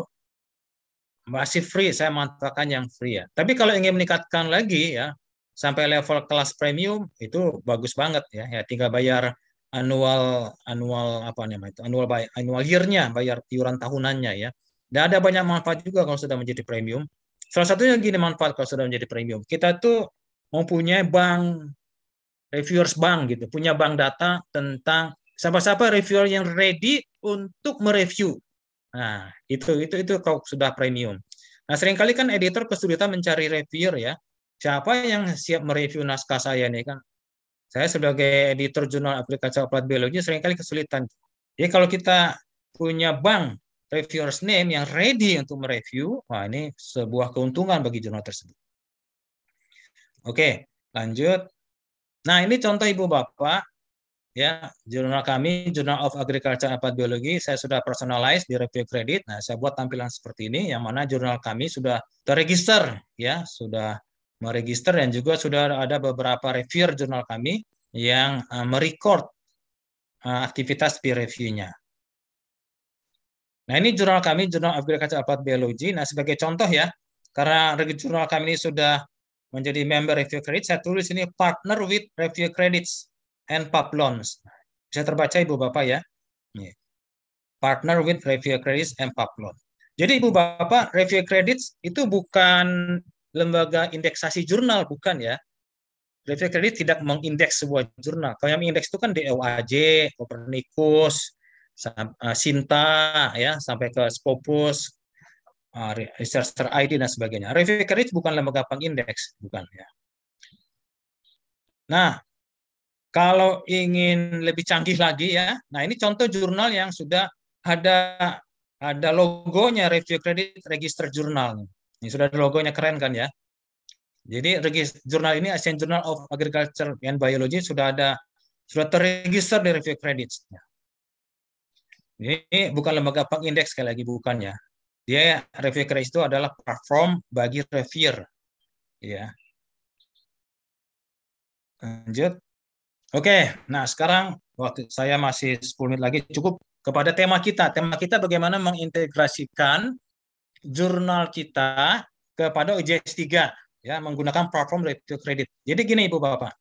masih free saya mengatakan yang free ya. Tapi kalau ingin meningkatkan lagi ya sampai level kelas premium itu bagus banget ya. Ya tinggal bayar annual annual apa namanya itu annual by, annual year-nya bayar iuran tahunannya ya. Dan ada banyak manfaat juga kalau sudah menjadi premium. Salah satunya gini manfaat kalau sudah menjadi premium. Kita tuh mempunyai bank reviewers bank gitu, punya bank data tentang siapa-siapa reviewer yang ready untuk mereview Nah, itu itu itu kalau sudah premium. Nah, seringkali kan editor kesulitan mencari reviewer ya. Siapa yang siap mereview naskah saya nih kan? Saya sebagai editor jurnal aplikasi aplat biologi seringkali kesulitan. Jadi kalau kita punya bank reviewers name yang ready untuk mereview, wah ini sebuah keuntungan bagi jurnal tersebut. Oke, lanjut. Nah, ini contoh Ibu Bapak ya jurnal kami Journal of Agriculture Applied Biology saya sudah personalize di review kredit nah saya buat tampilan seperti ini yang mana jurnal kami sudah terregister ya sudah meregister dan juga sudah ada beberapa reviewer jurnal kami yang uh, merecord uh, aktivitas peer reviewnya nah ini jurnal kami Journal of Agriculture Applied Biology nah sebagai contoh ya karena jurnal kami ini sudah menjadi member review credit saya tulis ini partner with review credits and Paplons. Bisa terbaca Ibu Bapak ya. Partner with Review Credits and Paplon. Jadi Ibu Bapak, Review Credits itu bukan lembaga indeksasi jurnal, bukan ya. Review Credits tidak mengindeks sebuah jurnal. Kalau yang mengindeks itu kan DOAJ, Copernicus, eh, Sinta, ya sampai ke Scopus, eh, Researcher ID dan sebagainya. Review Credits bukan lembaga pengindeks, bukan ya. Nah, kalau ingin lebih canggih lagi ya, nah ini contoh jurnal yang sudah ada ada logonya review Credit register jurnal. Ini sudah ada logonya keren kan ya. Jadi register jurnal ini Asian Journal of Agriculture and Biology sudah ada sudah terregister di review credits. Ini bukan lembaga pengindeks sekali lagi bukannya. Dia review Credit itu adalah platform bagi reviewer. Ya, lanjut Oke, nah sekarang waktu saya masih 10 menit lagi cukup kepada tema kita. Tema kita bagaimana mengintegrasikan jurnal kita kepada UJS 3 ya menggunakan platform Reptil credit. Jadi gini Ibu Bapak.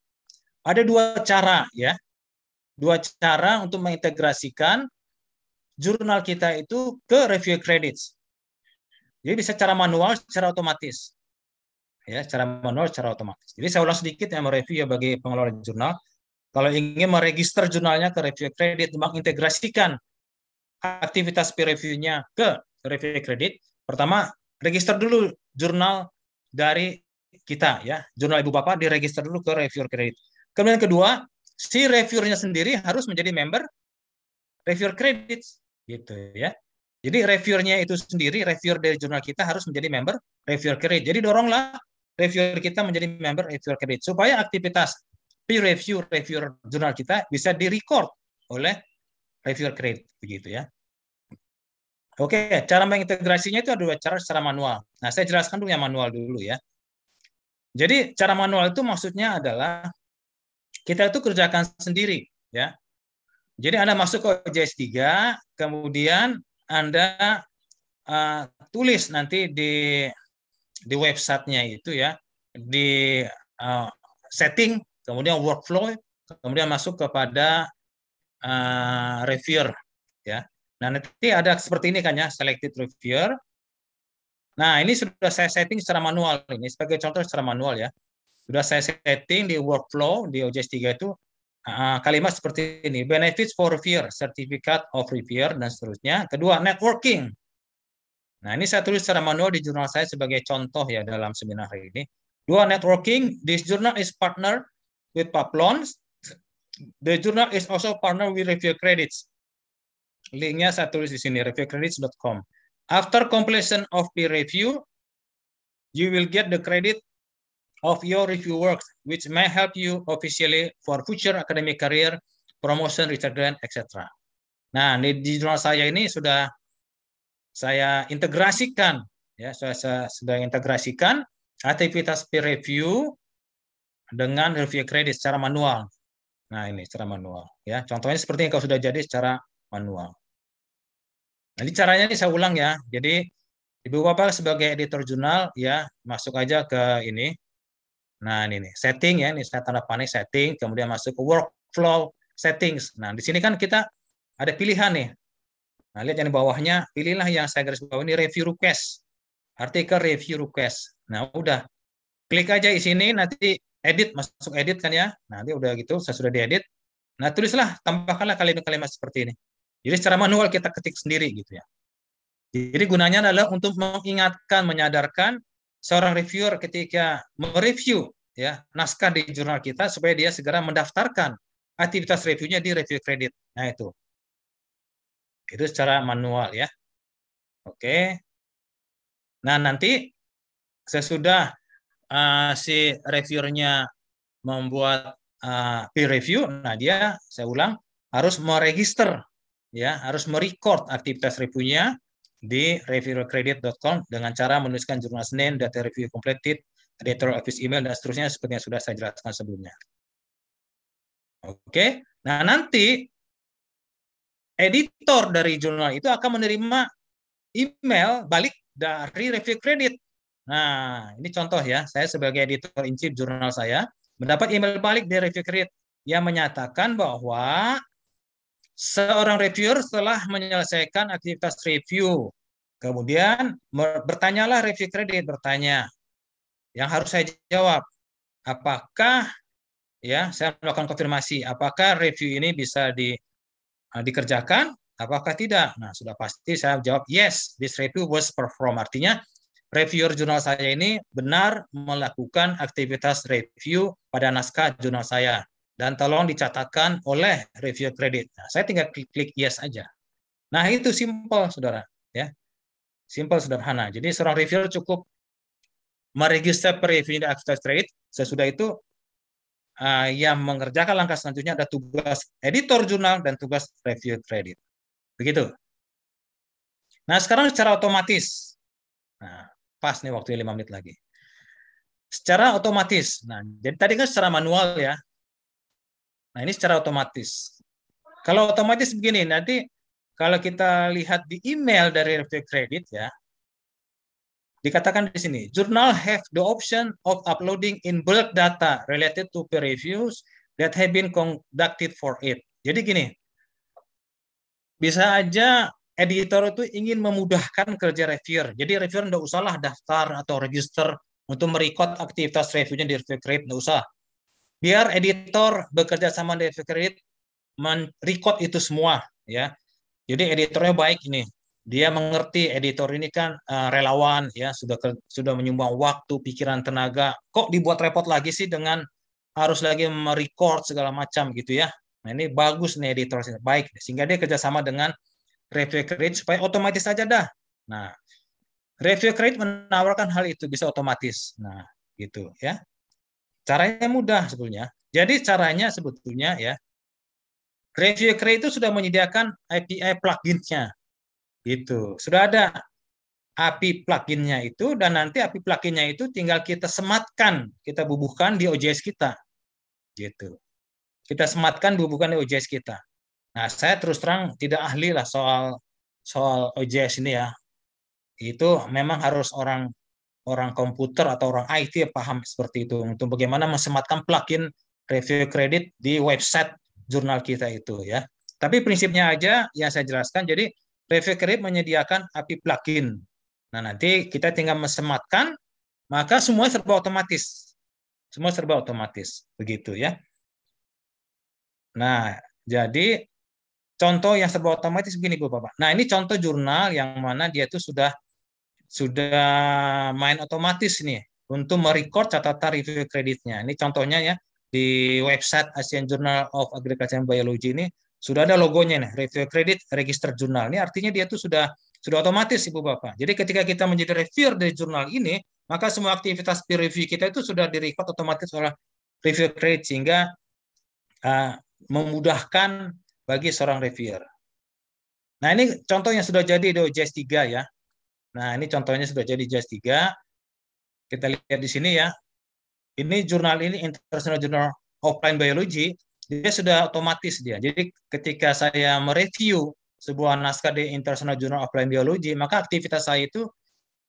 Ada dua cara ya. Dua cara untuk mengintegrasikan jurnal kita itu ke review credits. Jadi bisa secara manual, secara otomatis. Ya, secara manual, secara otomatis. Jadi saya ulang sedikit yang mereview ya bagi pengelola jurnal. Kalau ingin meregister jurnalnya ke review kredit, mengintegrasikan aktivitas peer reviewnya ke review kredit. Pertama, register dulu jurnal dari kita ya, jurnal ibu bapak diregister dulu ke review kredit. Kemudian kedua, si reviewernya sendiri harus menjadi member Review kredit gitu ya. Jadi reviewernya itu sendiri, reviewer dari jurnal kita harus menjadi member Review kredit. Jadi doronglah reviewer kita menjadi member Review kredit supaya aktivitas peer review reviewer jurnal kita bisa direcord oleh reviewer grade begitu ya. Oke, cara mengintegrasinya itu ada dua cara secara manual. Nah, saya jelaskan dulu yang manual dulu ya. Jadi cara manual itu maksudnya adalah kita itu kerjakan sendiri ya. Jadi Anda masuk ke js 3, kemudian Anda uh, tulis nanti di di websitenya itu ya di uh, setting kemudian workflow, kemudian masuk kepada uh, reviewer, ya. Nah nanti ada seperti ini kan ya, selected reviewer. Nah ini sudah saya setting secara manual ini sebagai contoh secara manual ya. Sudah saya setting di workflow di OJS 3 itu uh, kalimat seperti ini, benefits for reviewer, certificate of reviewer dan seterusnya. Kedua, networking. Nah, ini saya tulis secara manual di jurnal saya sebagai contoh ya dalam seminar ini. Dua, networking. This journal is partner with Paplons, The journal is also partner with Review Credits. Linknya saya tulis di sini, reviewcredits.com. After completion of peer review, you will get the credit of your review work, which may help you officially for future academic career, promotion, research grant, etc. Nah, di, di jurnal saya ini sudah saya integrasikan, ya, saya sudah integrasikan aktivitas peer review dengan review kredit secara manual. Nah, ini secara manual ya. Contohnya seperti yang kau sudah jadi secara manual. Jadi nah, caranya ini saya ulang ya. Jadi Ibu Bapak sebagai editor jurnal ya masuk aja ke ini. Nah, ini nih, setting ya, ini saya tanda panik setting, kemudian masuk ke workflow settings. Nah, di sini kan kita ada pilihan nih. Nah, lihat yang di bawahnya, pilihlah yang saya garis bawah ini review request. Artikel review request. Nah, udah. Klik aja di sini nanti edit masuk edit kan ya nah, nanti udah gitu saya sudah diedit nah tulislah tambahkanlah kalimat-kalimat seperti ini jadi secara manual kita ketik sendiri gitu ya jadi gunanya adalah untuk mengingatkan menyadarkan seorang reviewer ketika mereview ya naskah di jurnal kita supaya dia segera mendaftarkan aktivitas reviewnya di review kredit nah itu itu secara manual ya oke nah nanti sesudah uh, si reviewernya membuat uh, eh, peer review, nah dia saya ulang harus meregister ya, harus merecord aktivitas reviewnya di reviewcredit.com dengan cara menuliskan jurnal Senin, data review completed, editorial office email dan seterusnya seperti yang sudah saya jelaskan sebelumnya. Oke. Nah, nanti editor dari jurnal itu akan menerima email balik dari review kredit Nah, ini contoh ya. Saya sebagai editor in chief jurnal saya mendapat email balik dari review create yang menyatakan bahwa seorang reviewer telah menyelesaikan aktivitas review. Kemudian bertanyalah review kredit bertanya. Yang harus saya jawab, apakah ya saya melakukan konfirmasi apakah review ini bisa di e, dikerjakan apakah tidak. Nah, sudah pasti saya jawab yes, this review was performed. Artinya Reviewer jurnal saya ini benar melakukan aktivitas review pada naskah jurnal saya dan tolong dicatatkan oleh review kredit. Nah, saya tinggal klik-klik yes aja. Nah, itu simple, saudara. Ya, simple sederhana. Jadi seorang reviewer cukup meregister per-review di aktivitas kredit. Sesudah itu uh, ah, yang mengerjakan langkah selanjutnya ada tugas editor jurnal dan tugas review kredit. Begitu. Nah, sekarang secara otomatis. Nah, Pas nih waktunya lima menit lagi. Secara otomatis. Nah, jadi tadi kan secara manual ya. Nah, ini secara otomatis. Kalau otomatis begini, nanti kalau kita lihat di email dari review kredit ya, dikatakan di sini, journal have the option of uploading in bulk data related to peer reviews that have been conducted for it. Jadi gini, bisa aja editor itu ingin memudahkan kerja reviewer. Jadi reviewer tidak usahlah daftar atau register untuk merekod aktivitas reviewnya di review credit, usah. Biar editor bekerja sama di review credit, merekod itu semua, ya. Jadi editornya baik ini, dia mengerti editor ini kan uh, relawan ya sudah sudah menyumbang waktu pikiran tenaga kok dibuat repot lagi sih dengan harus lagi merecord segala macam gitu ya nah ini bagus nih editor baik sehingga dia kerjasama dengan review credit supaya otomatis saja dah. Nah, review credit menawarkan hal itu bisa otomatis. Nah, gitu ya. Caranya mudah sebetulnya. Jadi caranya sebetulnya ya review credit itu sudah menyediakan API pluginnya. Gitu. Sudah ada API pluginnya itu dan nanti API pluginnya itu tinggal kita sematkan, kita bubuhkan di OJS kita. Gitu. Kita sematkan bubuhkan di OJS kita. Nah, saya terus terang tidak ahli lah soal soal OJS ini ya. Itu memang harus orang orang komputer atau orang IT paham seperti itu untuk bagaimana mensematkan plugin review kredit di website jurnal kita itu ya. Tapi prinsipnya aja yang saya jelaskan. Jadi review kredit menyediakan API plugin. Nah, nanti kita tinggal mensematkan maka semua serba otomatis. Semua serba otomatis begitu ya. Nah, jadi Contoh yang serba otomatis begini Bu Bapak. Nah, ini contoh jurnal yang mana dia itu sudah sudah main otomatis nih untuk merecord catatan review kreditnya. Ini contohnya ya di website Asian Journal of Agriculture and Biology ini sudah ada logonya nih, review kredit register jurnal. Ini artinya dia itu sudah sudah otomatis Ibu Bapak. Jadi ketika kita menjadi reviewer dari jurnal ini, maka semua aktivitas peer review kita itu sudah direcord otomatis oleh review kredit sehingga uh, memudahkan bagi seorang reviewer. Nah, ini contohnya sudah jadi di OJS 3 ya. Nah, ini contohnya sudah jadi OJS 3. Kita lihat di sini ya. Ini jurnal ini International Journal of Plant Biology, dia sudah otomatis dia. Jadi ketika saya mereview sebuah naskah di International Journal of Plant Biology, maka aktivitas saya itu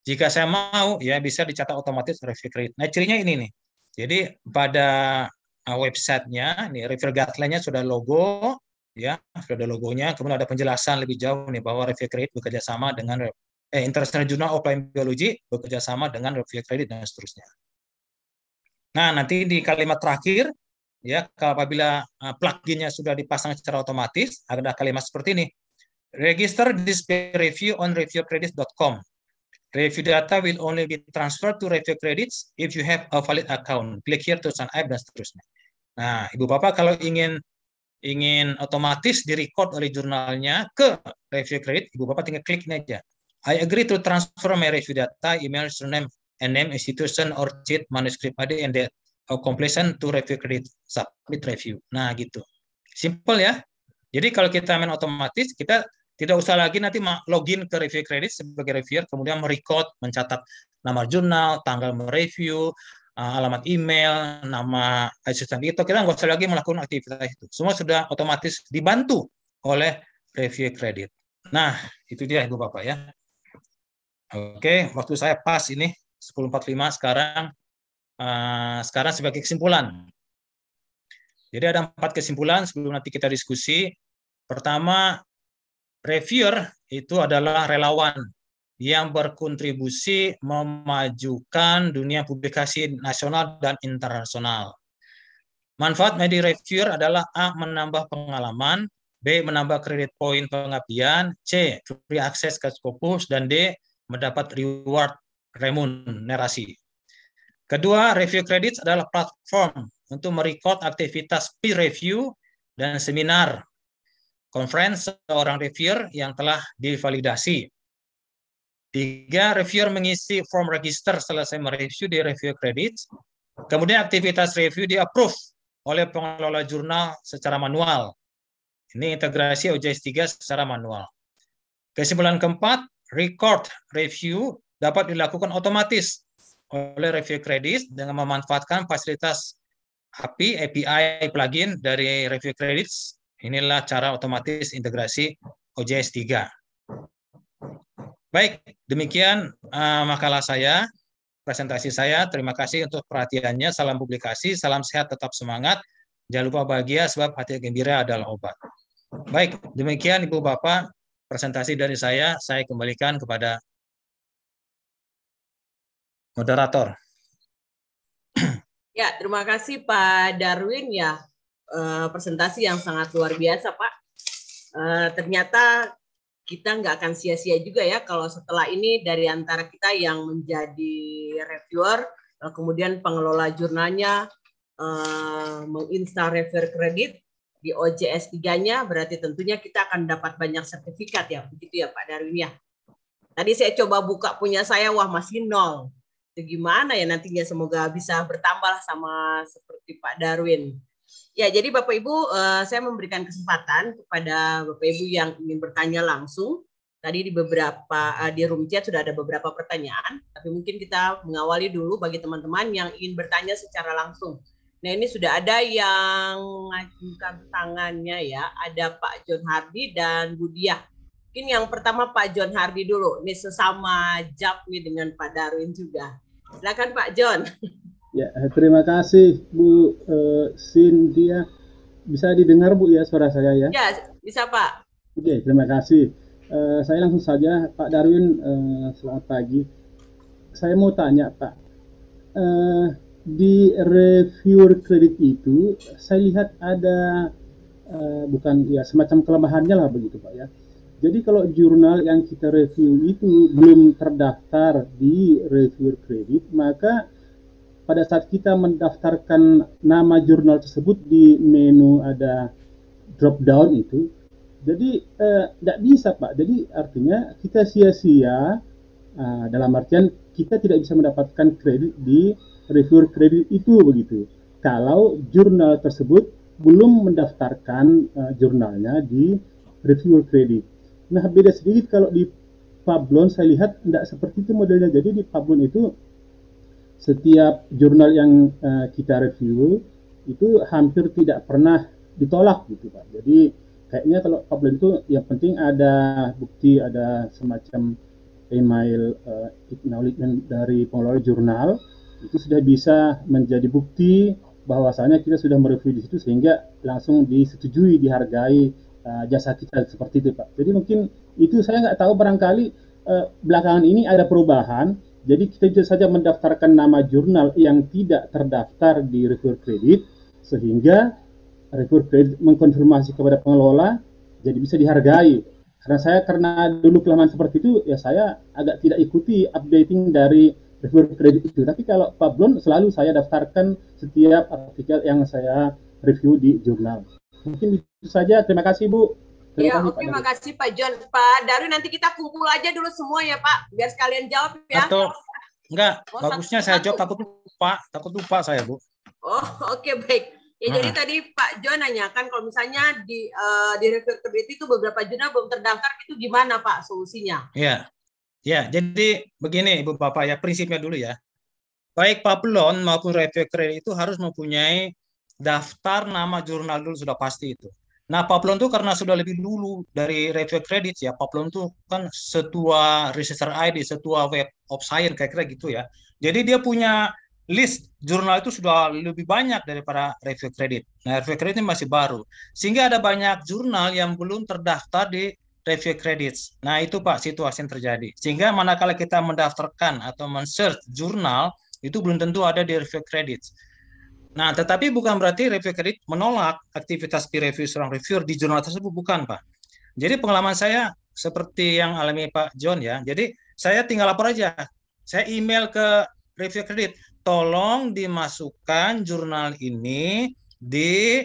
jika saya mau ya bisa dicatat otomatis review credit. Nah, cirinya ini nih. Jadi pada uh, websitenya, ini review guideline-nya sudah logo, ya sudah ada logonya kemudian ada penjelasan lebih jauh nih bahwa Review Credit bekerja sama dengan eh, International Journal of Plant Biology bekerja sama dengan Review Credit dan seterusnya. Nah nanti di kalimat terakhir ya kalau apabila eh, pluginnya sudah dipasang secara otomatis ada kalimat seperti ini register this review on reviewcredits.com Review data will only be transferred to review credits if you have a valid account. Click here to sign up dan seterusnya. Nah, Ibu Bapak kalau ingin ingin otomatis direcord oleh jurnalnya ke review credit, Ibu Bapak tinggal klik ini aja. I agree to transfer my review data, email, surname, and name, institution, or cheat, manuscript ID, and the completion to review credit, submit review. Nah, gitu. Simple ya. Jadi kalau kita main otomatis, kita tidak usah lagi nanti login ke review kredit sebagai reviewer, kemudian merecord, mencatat nama jurnal, tanggal mereview, uh, alamat email, nama asisten itu, kita nggak usah lagi melakukan aktivitas itu. Semua sudah otomatis dibantu oleh review kredit. Nah, itu dia Ibu Bapak ya. Oke, waktu saya pas ini 10.45 sekarang uh, sekarang sebagai kesimpulan. Jadi ada empat kesimpulan sebelum nanti kita diskusi. Pertama, reviewer itu adalah relawan yang berkontribusi memajukan dunia publikasi nasional dan internasional. Manfaat media reviewer adalah A. Menambah pengalaman, B. Menambah kredit poin pengabdian, C. Free akses ke Scopus, dan D. Mendapat reward remunerasi. Kedua, review credits adalah platform untuk merekod aktivitas peer review dan seminar, conference seorang reviewer yang telah divalidasi. Tiga, reviewer mengisi form register selesai mereview di review kredit. Kemudian aktivitas review di approve oleh pengelola jurnal secara manual. Ini integrasi OJS 3 secara manual. Kesimpulan keempat, record review dapat dilakukan otomatis oleh review kredit dengan memanfaatkan fasilitas API, API plugin dari review kredit. Inilah cara otomatis integrasi OJS 3. Baik, demikian uh, makalah saya, presentasi saya. Terima kasih untuk perhatiannya. Salam publikasi, salam sehat, tetap semangat. Jangan lupa bahagia sebab hati gembira adalah obat. Baik, demikian Ibu Bapak presentasi dari saya. Saya kembalikan kepada moderator. Ya, terima kasih Pak Darwin ya. Uh, presentasi yang sangat luar biasa Pak. Uh, ternyata kita nggak akan sia-sia juga ya kalau setelah ini dari antara kita yang menjadi reviewer, eh, kemudian pengelola jurnalnya uh, refer refer kredit di OJS 3-nya, berarti tentunya kita akan dapat banyak sertifikat ya, begitu ya Pak Darwin ya. Tadi saya coba buka punya saya, wah masih nol. Itu gimana ya nantinya semoga bisa bertambah sama seperti Pak Darwin. Ya, jadi Bapak Ibu, eh, saya memberikan kesempatan kepada Bapak Ibu yang ingin bertanya langsung. Tadi di beberapa eh, di room chat sudah ada beberapa pertanyaan, tapi mungkin kita mengawali dulu bagi teman-teman yang ingin bertanya secara langsung. Nah, ini sudah ada yang mengajukan tangannya ya. Ada Pak John Hardi dan Budiah. Mungkin yang pertama Pak John Hardi dulu. Ini sesama Jap dengan Pak Darwin juga. Silakan Pak John. Ya, terima kasih Bu uh, Cynthia. Bisa didengar Bu ya suara saya ya? Ya, bisa Pak. Oke, okay, terima kasih. Uh, saya langsung saja Pak Darwin, uh, selamat pagi. Saya mau tanya Pak, uh, di reviewer kredit itu saya lihat ada uh, bukan ya semacam kelemahannya lah begitu Pak ya. Jadi kalau jurnal yang kita review itu belum terdaftar di reviewer kredit, maka pada saat kita mendaftarkan nama jurnal tersebut di menu ada drop down itu jadi tidak eh, bisa pak jadi artinya kita sia-sia eh, dalam artian kita tidak bisa mendapatkan kredit di review kredit itu begitu kalau jurnal tersebut belum mendaftarkan eh, jurnalnya di review kredit. Nah, beda sedikit kalau di Pablon saya lihat tidak seperti itu modelnya. Jadi di Pablon itu setiap jurnal yang uh, kita review itu hampir tidak pernah ditolak gitu Pak. Jadi kayaknya kalau problem itu yang penting ada bukti, ada semacam email uh, acknowledgement dari pengelola jurnal itu sudah bisa menjadi bukti bahwasanya kita sudah mereview di situ sehingga langsung disetujui, dihargai uh, jasa kita seperti itu Pak. Jadi mungkin itu saya nggak tahu barangkali uh, belakangan ini ada perubahan jadi kita bisa saja mendaftarkan nama jurnal yang tidak terdaftar di review kredit sehingga review kredit mengkonfirmasi kepada pengelola jadi bisa dihargai. Karena saya karena dulu kelamaan seperti itu ya saya agak tidak ikuti updating dari review kredit itu. Tapi kalau Pablon selalu saya daftarkan setiap artikel yang saya review di jurnal. Mungkin itu saja. Terima kasih Bu. Ya, oke, okay, makasih Pak John. Pak Daru, nanti kita kumpul aja dulu semua ya Pak, biar sekalian jawab ya. Atau, enggak, oh, bagusnya satu, saya jawab, takut lupa, takut lupa saya Bu. Oh, oke okay, baik. Ya, nah. jadi tadi Pak John nanyakan kalau misalnya di uh, di terbit itu beberapa jurnal belum terdaftar itu gimana Pak solusinya? Iya. Ya, jadi begini Ibu Bapak ya prinsipnya dulu ya. Baik Papelon maupun reflector itu harus mempunyai daftar nama jurnal dulu sudah pasti itu. Nah, Paplon tuh karena sudah lebih dulu dari Review kredit ya, Paplon tuh kan setua Researcher ID, setua Web of Science kayak kira gitu ya. Jadi dia punya list jurnal itu sudah lebih banyak daripada Review kredit Nah, Review kredit ini masih baru. Sehingga ada banyak jurnal yang belum terdaftar di Review kredit Nah, itu Pak situasi yang terjadi. Sehingga manakala kita mendaftarkan atau men-search jurnal, itu belum tentu ada di Review kredit Nah, tetapi bukan berarti review kredit menolak aktivitas peer review seorang reviewer di jurnal tersebut, bukan Pak. Jadi pengalaman saya seperti yang alami Pak John ya, jadi saya tinggal lapor aja. Saya email ke review kredit, tolong dimasukkan jurnal ini di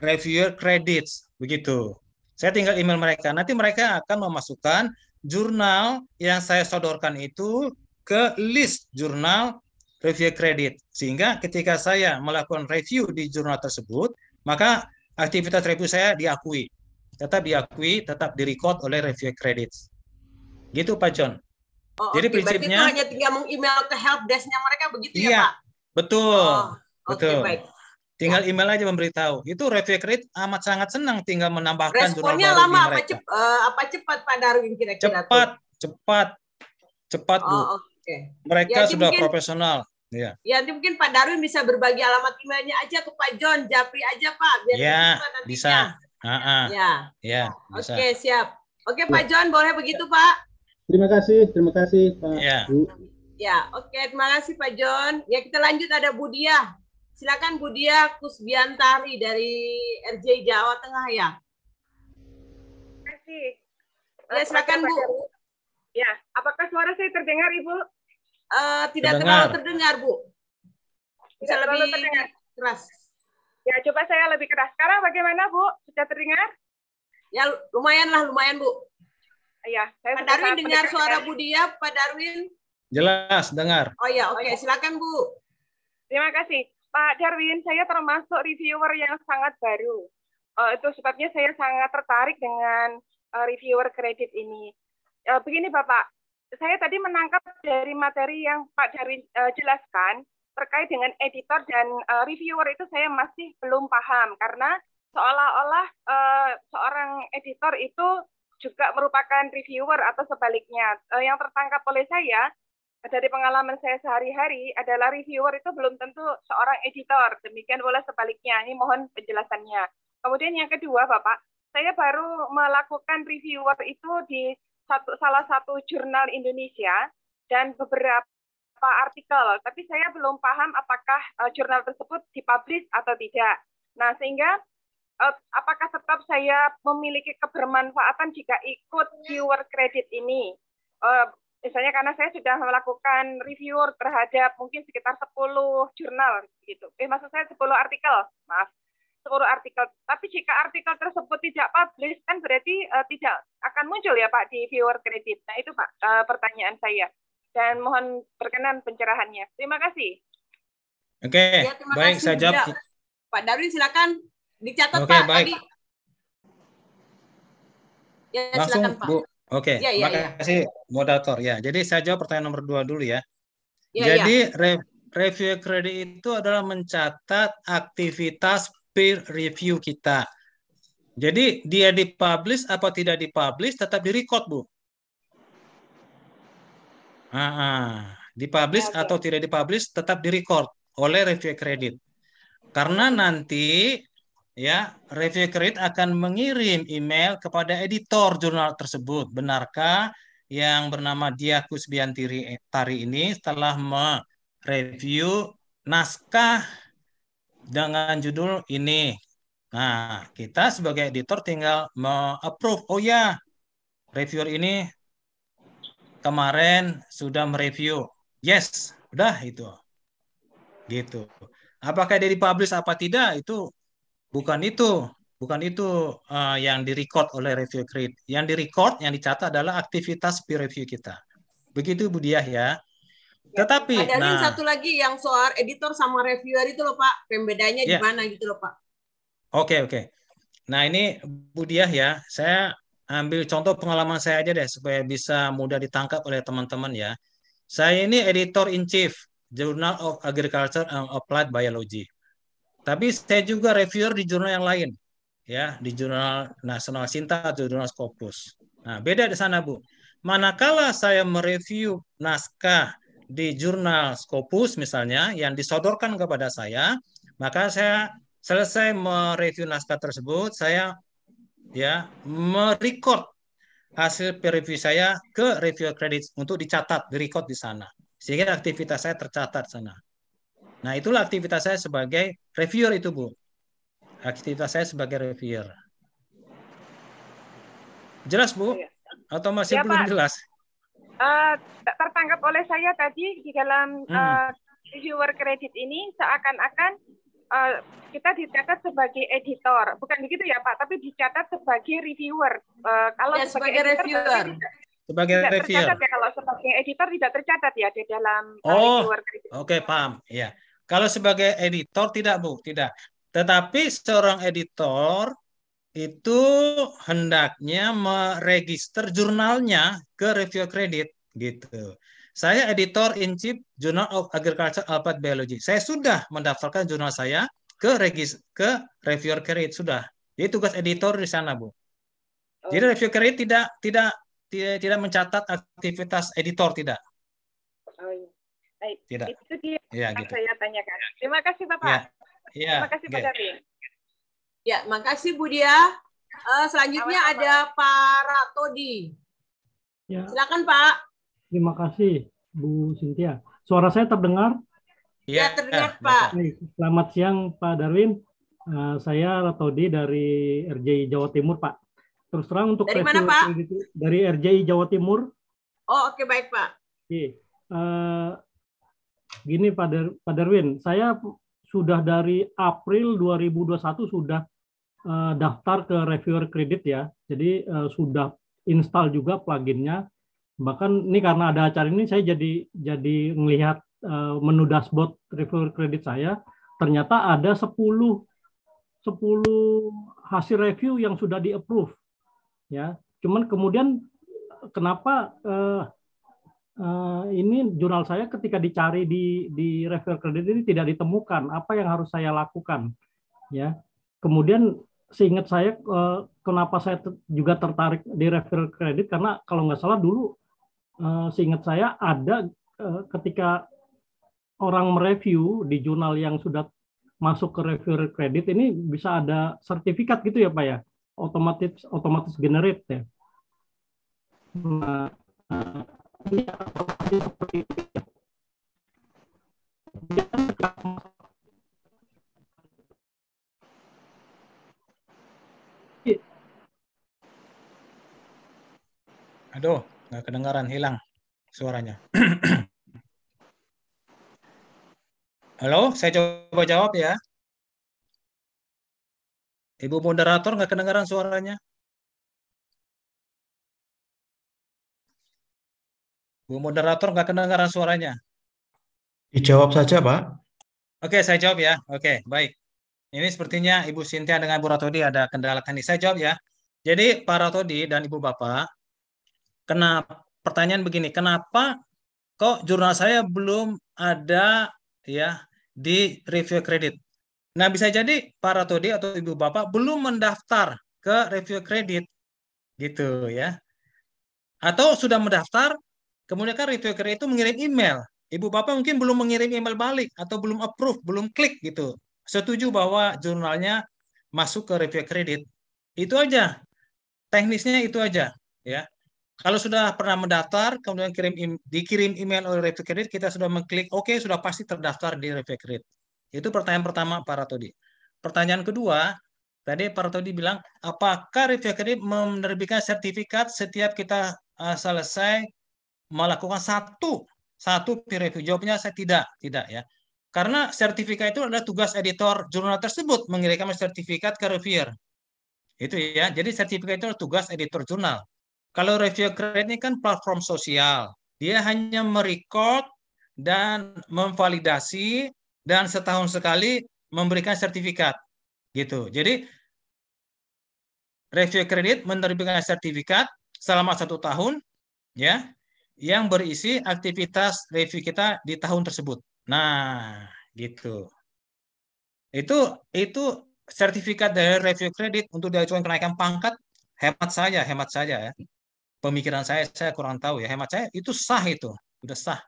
review kredit begitu. Saya tinggal email mereka, nanti mereka akan memasukkan jurnal yang saya sodorkan itu ke list jurnal review kredit. Sehingga ketika saya melakukan review di jurnal tersebut, maka aktivitas review saya diakui. Tetap diakui, tetap direcord oleh review kredit. Gitu Pak John. Oh, Jadi okay. prinsipnya Berarti hanya tinggal meng-email ke help desknya mereka begitu ya, iya, ya Pak? Iya, Betul. Oh, betul. Okay, baik. Tinggal ya. email aja memberitahu. Itu review kredit amat sangat senang tinggal menambahkan Responnya jurnal baru lama apa, cep, uh, apa cepat Pak Darwin kira-kira? Cepat, tuh? cepat, cepat oh, Bu. Okay. Okay. Mereka ya, sudah mungkin, profesional. Ya. ya, nanti mungkin Pak Darwin bisa berbagi alamat emailnya aja ke Pak John Japri aja Pak. Biar ya, bisa. Uh -uh. Ya, ya. Oke, okay, siap. Oke okay, Pak iya. John, boleh begitu Pak? Terima kasih, terima kasih Pak. Ya, ya oke, okay, terima kasih Pak John. Ya kita lanjut ada Budia. Silakan Budia Kusbiantari dari RJ Jawa Tengah ya. Terima kasih. Ya silakan Bu. Ya, apakah suara saya terdengar, Ibu? Uh, tidak terdengar. terlalu terdengar, Bu. Bisa tidak lebih terdengar. keras. Ya, coba saya lebih keras. Sekarang bagaimana, Bu? Sudah terdengar? Ya, lumayanlah, lumayan, Bu. Iya. saya Pak Darwin dengar suara Bu Dia, Pak Darwin? Jelas, dengar. Oh ya, oke. Okay. Oh, iya. Silakan, Bu. Terima kasih. Pak Darwin, saya termasuk reviewer yang sangat baru. Uh, itu sebabnya saya sangat tertarik dengan uh, reviewer kredit ini e, begini Bapak, saya tadi menangkap dari materi yang Pak Darwin e, jelaskan terkait dengan editor dan e, reviewer itu saya masih belum paham karena seolah-olah e, seorang editor itu juga merupakan reviewer atau sebaliknya. E, yang tertangkap oleh saya dari pengalaman saya sehari-hari adalah reviewer itu belum tentu seorang editor. Demikian pula sebaliknya. Ini mohon penjelasannya. Kemudian yang kedua, Bapak, saya baru melakukan reviewer itu di satu salah satu jurnal Indonesia dan beberapa artikel, tapi saya belum paham apakah uh, jurnal tersebut dipublish atau tidak. Nah, sehingga uh, apakah tetap saya memiliki kebermanfaatan jika ikut viewer kredit ini? Uh, misalnya karena saya sudah melakukan review terhadap mungkin sekitar 10 jurnal gitu. Eh maksud saya 10 artikel, maaf seluruh artikel. Tapi jika artikel tersebut tidak publish, kan berarti uh, tidak akan muncul ya Pak di viewer kredit. Nah itu Pak uh, pertanyaan saya. Dan mohon berkenan pencerahannya. Terima kasih. Oke, okay, ya, baik kasih. saya jawab. Pak Darwin silakan dicatat okay, Pak. Baik. Ya, Langsung silakan, Bu. Oke, okay, ya, ya, terima ya. kasih moderator. Ya, jadi saya jawab pertanyaan nomor dua dulu ya. ya, ya. jadi ya. Re review kredit itu adalah mencatat aktivitas peer review kita. Jadi dia dipublish apa tidak dipublish tetap direcord, Bu. Ah, ah. dipublish ya, okay. atau tidak dipublish tetap direcord oleh review kredit. Karena nanti ya review kredit akan mengirim email kepada editor jurnal tersebut. Benarkah yang bernama Diakus Biantiri eh, Tari ini telah mereview naskah dengan judul ini. Nah, kita sebagai editor tinggal approve. Oh ya, reviewer ini kemarin sudah mereview. Yes, udah itu. Gitu. Apakah dia dipublish apa tidak itu bukan itu, bukan itu uh, yang direcord oleh review create. Yang direcord, yang dicatat adalah aktivitas peer review kita. Begitu Bu ya. Iya, Tetapi ada nah, satu lagi yang soal editor sama reviewer itu loh Pak, pembedanya yeah. di iya. mana gitu loh Pak. Oke, okay, oke. Okay. Nah, ini Budiah ya. Saya ambil contoh pengalaman saya aja deh supaya bisa mudah ditangkap oleh teman-teman ya. Saya ini editor in chief Journal of Agriculture and Applied Biology. Tapi saya juga reviewer di jurnal yang lain ya, di jurnal Nasional Sinta atau jurnal Scopus. Nah, beda di sana, Bu. Manakala saya mereview naskah di jurnal Scopus misalnya yang disodorkan kepada saya, maka saya selesai mereview naskah tersebut, saya ya merecord hasil peer review saya ke review credit untuk dicatat, direcord di sana. Sehingga aktivitas saya tercatat sana. Nah, itulah aktivitas saya sebagai reviewer itu, Bu. Aktivitas saya sebagai reviewer. Jelas, Bu? Iya. Atau masih ya, belum Pak. jelas? uh, tertangkap oleh saya tadi di dalam hmm. uh, eh, viewer kredit ini seakan-akan uh, kita dicatat sebagai editor, bukan begitu ya Pak? Tapi dicatat sebagai reviewer. Uh, kalau ya, sebagai, sebagai reviewer. Tidak, sebagai tidak reviewer. tercatat ya kalau sebagai editor tidak tercatat ya di dalam oh, kredit. oh, Oke okay, paham ya. Kalau sebagai editor tidak bu, tidak. Tetapi seorang editor itu hendaknya meregister jurnalnya ke review kredit gitu. Saya editor in chief Journal of Agriculture Applied Biology. Saya sudah mendaftarkan jurnal saya ke regis ke review kredit sudah. Jadi tugas editor di sana, Bu. Jadi oh. review kredit tidak tidak tidak, tidak mencatat aktivitas editor tidak. Oh iya. Baik. Tidak. Itu dia ya, yang gitu. saya tanyakan. Terima kasih, Bapak. Ya. ya Terima kasih, Pak okay. Ya, makasih Bu Dia. Uh, selanjutnya Sama -sama. ada Pak Ratodi. Ya. Silakan Pak. Terima kasih Bu Sintia. Suara saya terdengar? Ya, ya terdengar ya, Pak. Baik. Selamat siang Pak Darwin. Uh, saya Ratodi dari RJI Jawa Timur Pak. Terus terang untuk dari mana Pak? Dari RJI Jawa Timur. Oh oke okay, baik Pak. Oke. Okay. Uh, eh, gini Pak, Pak Darwin, saya sudah dari April 2021 sudah uh, daftar ke reviewer kredit ya. Jadi uh, sudah install juga pluginnya. Bahkan ini karena ada acara ini saya jadi jadi melihat uh, eh, menu dashboard reviewer kredit saya. Ternyata ada 10 10 hasil review yang sudah di approve ya. Cuman kemudian kenapa uh, uh, ini jurnal saya ketika dicari di di reviewer kredit ini tidak ditemukan apa yang harus saya lakukan ya kemudian seingat saya eh, kenapa saya juga tertarik di referral kredit karena kalau nggak salah dulu eh, seingat saya ada eh, ketika orang mereview di jurnal yang sudah masuk ke referral kredit ini bisa ada sertifikat gitu ya Pak ya otomatis otomatis generate ya. Nah, Aduh, nggak kedengaran, hilang suaranya. Halo, saya coba jawab ya. Ibu moderator nggak kedengaran suaranya? Bu moderator nggak kedengaran suaranya? Dijawab saja, Pak. Oke, saya jawab ya. Oke, baik. Ini sepertinya Ibu Sintia dengan Bu Ratodi ada kendala teknis. Saya jawab ya. Jadi Pak Ratodi dan Ibu Bapak, Kenapa? Pertanyaan begini, kenapa kok jurnal saya belum ada ya di review kredit? Nah, bisa jadi para todi atau ibu bapak belum mendaftar ke review kredit gitu ya. Atau sudah mendaftar, kemudian kan review kredit itu mengirim email. Ibu bapak mungkin belum mengirim email balik atau belum approve, belum klik gitu. Setuju bahwa jurnalnya masuk ke review kredit. Itu aja. Teknisnya itu aja ya. Kalau sudah pernah mendaftar, kemudian kirim dikirim email oleh RevCredit, kita sudah mengklik OK, sudah pasti terdaftar di RevCredit. Itu pertanyaan pertama Pak Ratodi. Pertanyaan kedua, tadi Pak Ratodi bilang, apakah RevCredit menerbitkan sertifikat setiap kita eh, selesai melakukan satu satu peer review? Jawabnya saya tidak, tidak ya. Karena sertifikat itu adalah tugas editor jurnal tersebut mengirimkan sertifikat ke reviewer. Itu ya. Jadi sertifikat itu adalah tugas editor jurnal. Kalau review kredit ini kan platform sosial. Dia hanya merecord dan memvalidasi dan setahun sekali memberikan sertifikat. Gitu. Jadi review kredit menerbitkan sertifikat selama satu tahun ya yang berisi aktivitas review kita di tahun tersebut. Nah, gitu. Itu itu sertifikat dari review kredit untuk diajukan kenaikan pangkat hemat saja, hemat saja ya pemikiran saya saya kurang tahu ya hemat saya itu sah itu udah sah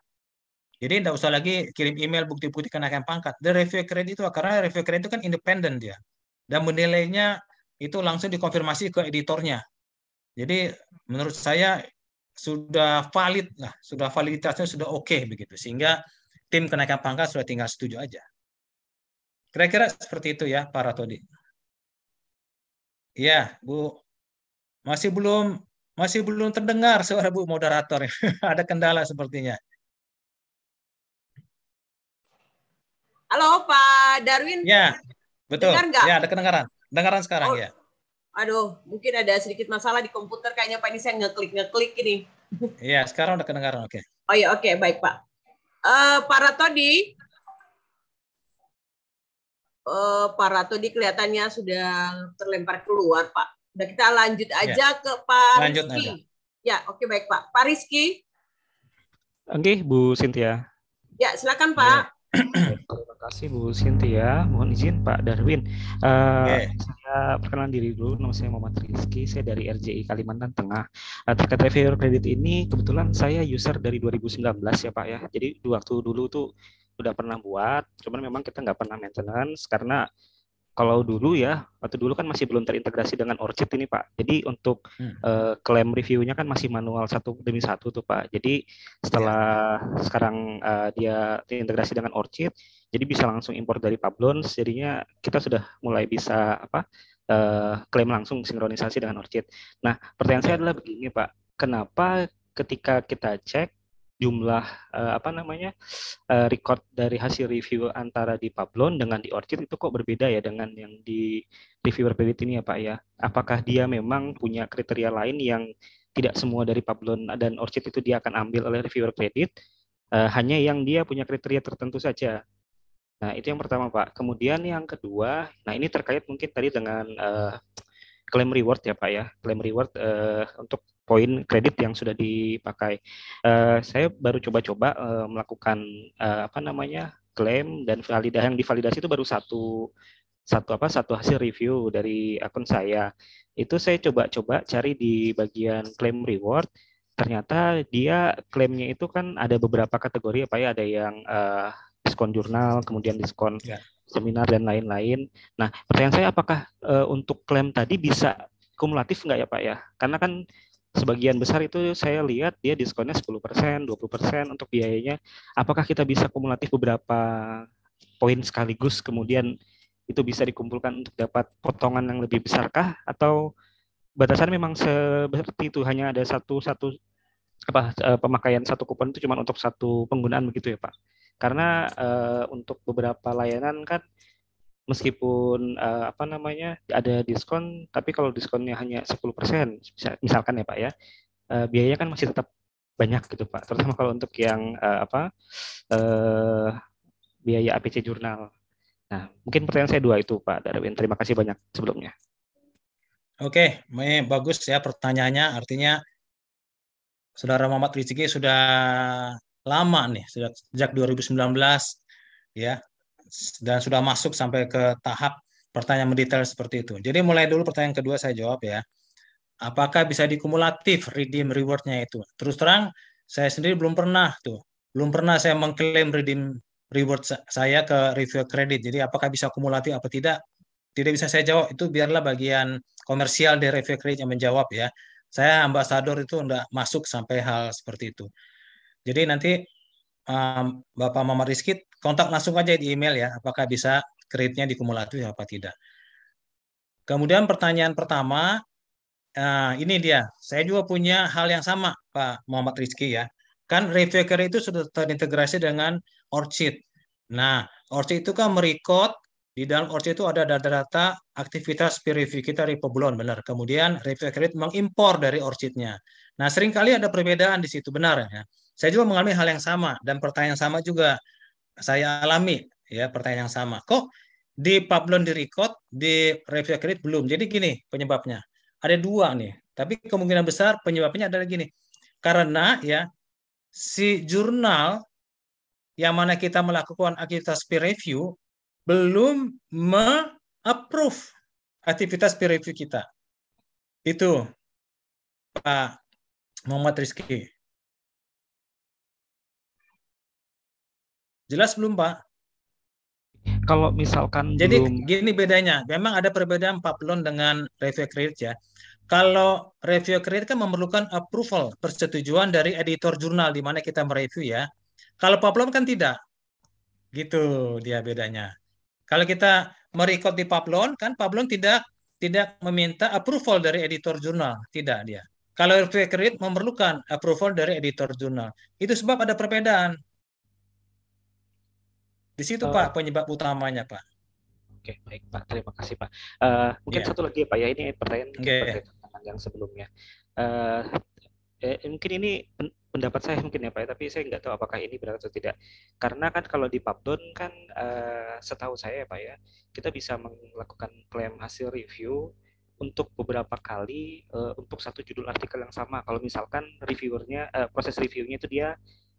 jadi tidak usah lagi kirim email bukti-bukti kenaikan pangkat. The review credit itu karena review credit itu kan independen dia dan menilainya itu langsung dikonfirmasi ke editornya. Jadi menurut saya sudah valid lah, sudah validitasnya sudah oke okay, begitu sehingga tim kenaikan pangkat sudah tinggal setuju aja. Kira-kira seperti itu ya para todi Iya, Bu. Masih belum masih belum terdengar suara Bu moderator. Ada kendala sepertinya. Halo Pak Darwin. Ya, betul. Dengar nggak? Ya, ada kedengaran. Dengaran sekarang oh. ya. Aduh, mungkin ada sedikit masalah di komputer kayaknya Pak ini saya ngeklik ngeklik ini. Iya, sekarang udah kedengaran, oke. Okay. Oh ya, oke, okay, baik Pak. Uh, Pak Ratodi, uh, Pak Ratodi kelihatannya sudah terlempar keluar Pak. Udah kita lanjut iya. aja ya. ke Pak lanjut Rizky. Aja. Ya, oke baik Pak. Pak Rizky. Oke, Bu Sintia. Ya, silakan Pak. Terima kasih Bu Sintia. Mohon izin Pak Darwin. Uh, eh, okay. Saya perkenalan diri dulu. Nama saya Muhammad Rizky. Saya dari RJI Kalimantan Tengah. Uh, terkait review kredit ini, kebetulan saya user dari 2019 ya Pak ya. Jadi waktu dulu tuh udah pernah buat, cuman memang kita nggak pernah maintenance karena kalau dulu ya waktu dulu kan masih belum terintegrasi dengan Orchid ini Pak. Jadi untuk hmm. uh, klaim reviewnya kan masih manual satu demi satu tuh Pak. Jadi setelah yeah. sekarang uh, dia terintegrasi dengan Orchid, jadi bisa langsung impor dari Pablons. Jadinya kita sudah mulai bisa apa uh, klaim langsung sinkronisasi dengan Orchid. Nah pertanyaan saya adalah begini Pak, kenapa ketika kita cek jumlah uh, apa namanya uh, record dari hasil review antara di Pablon dengan di Orchid itu kok berbeda ya dengan yang di reviewer berbeda ini ya Pak ya? Apakah dia memang punya kriteria lain yang tidak semua dari Pablon dan Orchid itu dia akan ambil oleh reviewer kredit, uh, hanya yang dia punya kriteria tertentu saja. Nah itu yang pertama Pak. Kemudian yang kedua, nah ini terkait mungkin tadi dengan uh, claim reward ya Pak ya, claim reward uh, untuk poin kredit yang sudah dipakai. Uh, saya baru coba-coba uh, melakukan uh, apa namanya klaim dan validasi yang divalidasi itu baru satu satu apa satu hasil review dari akun saya itu saya coba-coba cari di bagian klaim reward ternyata dia klaimnya itu kan ada beberapa kategori apa ya ada yang uh, diskon jurnal kemudian diskon yeah. seminar dan lain-lain nah pertanyaan saya apakah uh, untuk klaim tadi bisa kumulatif nggak ya pak ya karena kan sebagian besar itu saya lihat dia diskonnya 10%, 20% untuk biayanya. Apakah kita bisa kumulatif beberapa poin sekaligus kemudian itu bisa dikumpulkan untuk dapat potongan yang lebih besarkah atau batasan memang seperti itu hanya ada satu satu apa eh, pemakaian satu kupon itu cuma untuk satu penggunaan begitu ya Pak? Karena uh, untuk beberapa layanan kan meskipun uh, apa namanya ada diskon tapi kalau diskonnya hanya 10% persen, misalkan ya Pak ya uh, biayanya kan masih tetap banyak gitu Pak terutama kalau untuk yang uh, apa uh, biaya APC jurnal. Nah, mungkin pertanyaan saya dua itu Pak Darwin. Terima kasih banyak sebelumnya. Oke, okay, bagus ya pertanyaannya. Artinya Saudara Muhammad Rizki sudah lama nih, sejak 2019 ya dan sudah masuk sampai ke tahap pertanyaan mendetail seperti itu. Jadi mulai dulu pertanyaan kedua saya jawab ya. Apakah bisa dikumulatif redeem rewardnya itu? Terus terang saya sendiri belum pernah tuh, belum pernah saya mengklaim redeem reward saya ke review kredit. Jadi apakah bisa kumulatif atau tidak? Tidak bisa saya jawab. Itu biarlah bagian komersial dari review kredit yang menjawab ya. Saya ambasador itu enggak masuk sampai hal seperti itu. Jadi nanti um, Bapak Mama Rizky kontak langsung aja di email ya, apakah bisa kreditnya dikumulatif atau tidak. Kemudian pertanyaan pertama, uh, ini dia, saya juga punya hal yang sama Pak Muhammad Rizky ya. Kan Reviewer itu sudah terintegrasi dengan Orchid. Nah, Orchid itu kan merecord di dalam Orchid itu ada data-data aktivitas peer review kita di bulan, benar. Kemudian review credit mengimpor dari Orchidnya. Nah, seringkali ada perbedaan di situ, benar ya. Saya juga mengalami hal yang sama dan pertanyaan yang sama juga saya alami ya pertanyaan yang sama. Kok di Pablon di record di review kredit belum. Jadi gini penyebabnya. Ada dua nih, tapi kemungkinan besar penyebabnya adalah gini. Karena ya si jurnal yang mana kita melakukan aktivitas peer review belum me-approve aktivitas peer review kita. Itu Pak Muhammad Rizky. Jelas belum Pak? Kalau misalkan Jadi belum... gini bedanya, memang ada perbedaan Paplon dengan review kredit ya. Kalau review kredit kan memerlukan approval, persetujuan dari editor jurnal di mana kita mereview ya. Kalau Paplon kan tidak. Gitu dia bedanya. Kalau kita merecord di Paplon kan Paplon tidak tidak meminta approval dari editor jurnal, tidak dia. Kalau review kredit memerlukan approval dari editor jurnal. Itu sebab ada perbedaan. Di situ oh. Pak penyebab utamanya Pak. Oke, okay, baik Pak. Terima kasih Pak. Uh, mungkin yeah. satu lagi ya Pak ya, ini pertanyaan okay. pertanyaan yang sebelumnya. Uh, eh, mungkin ini pendapat saya mungkin ya Pak, ya. tapi saya nggak tahu apakah ini benar atau tidak. Karena kan kalau di Pubdown kan uh, setahu saya ya Pak ya, kita bisa melakukan klaim hasil review untuk beberapa kali uh, untuk satu judul artikel yang sama. Kalau misalkan reviewernya uh, proses reviewnya itu dia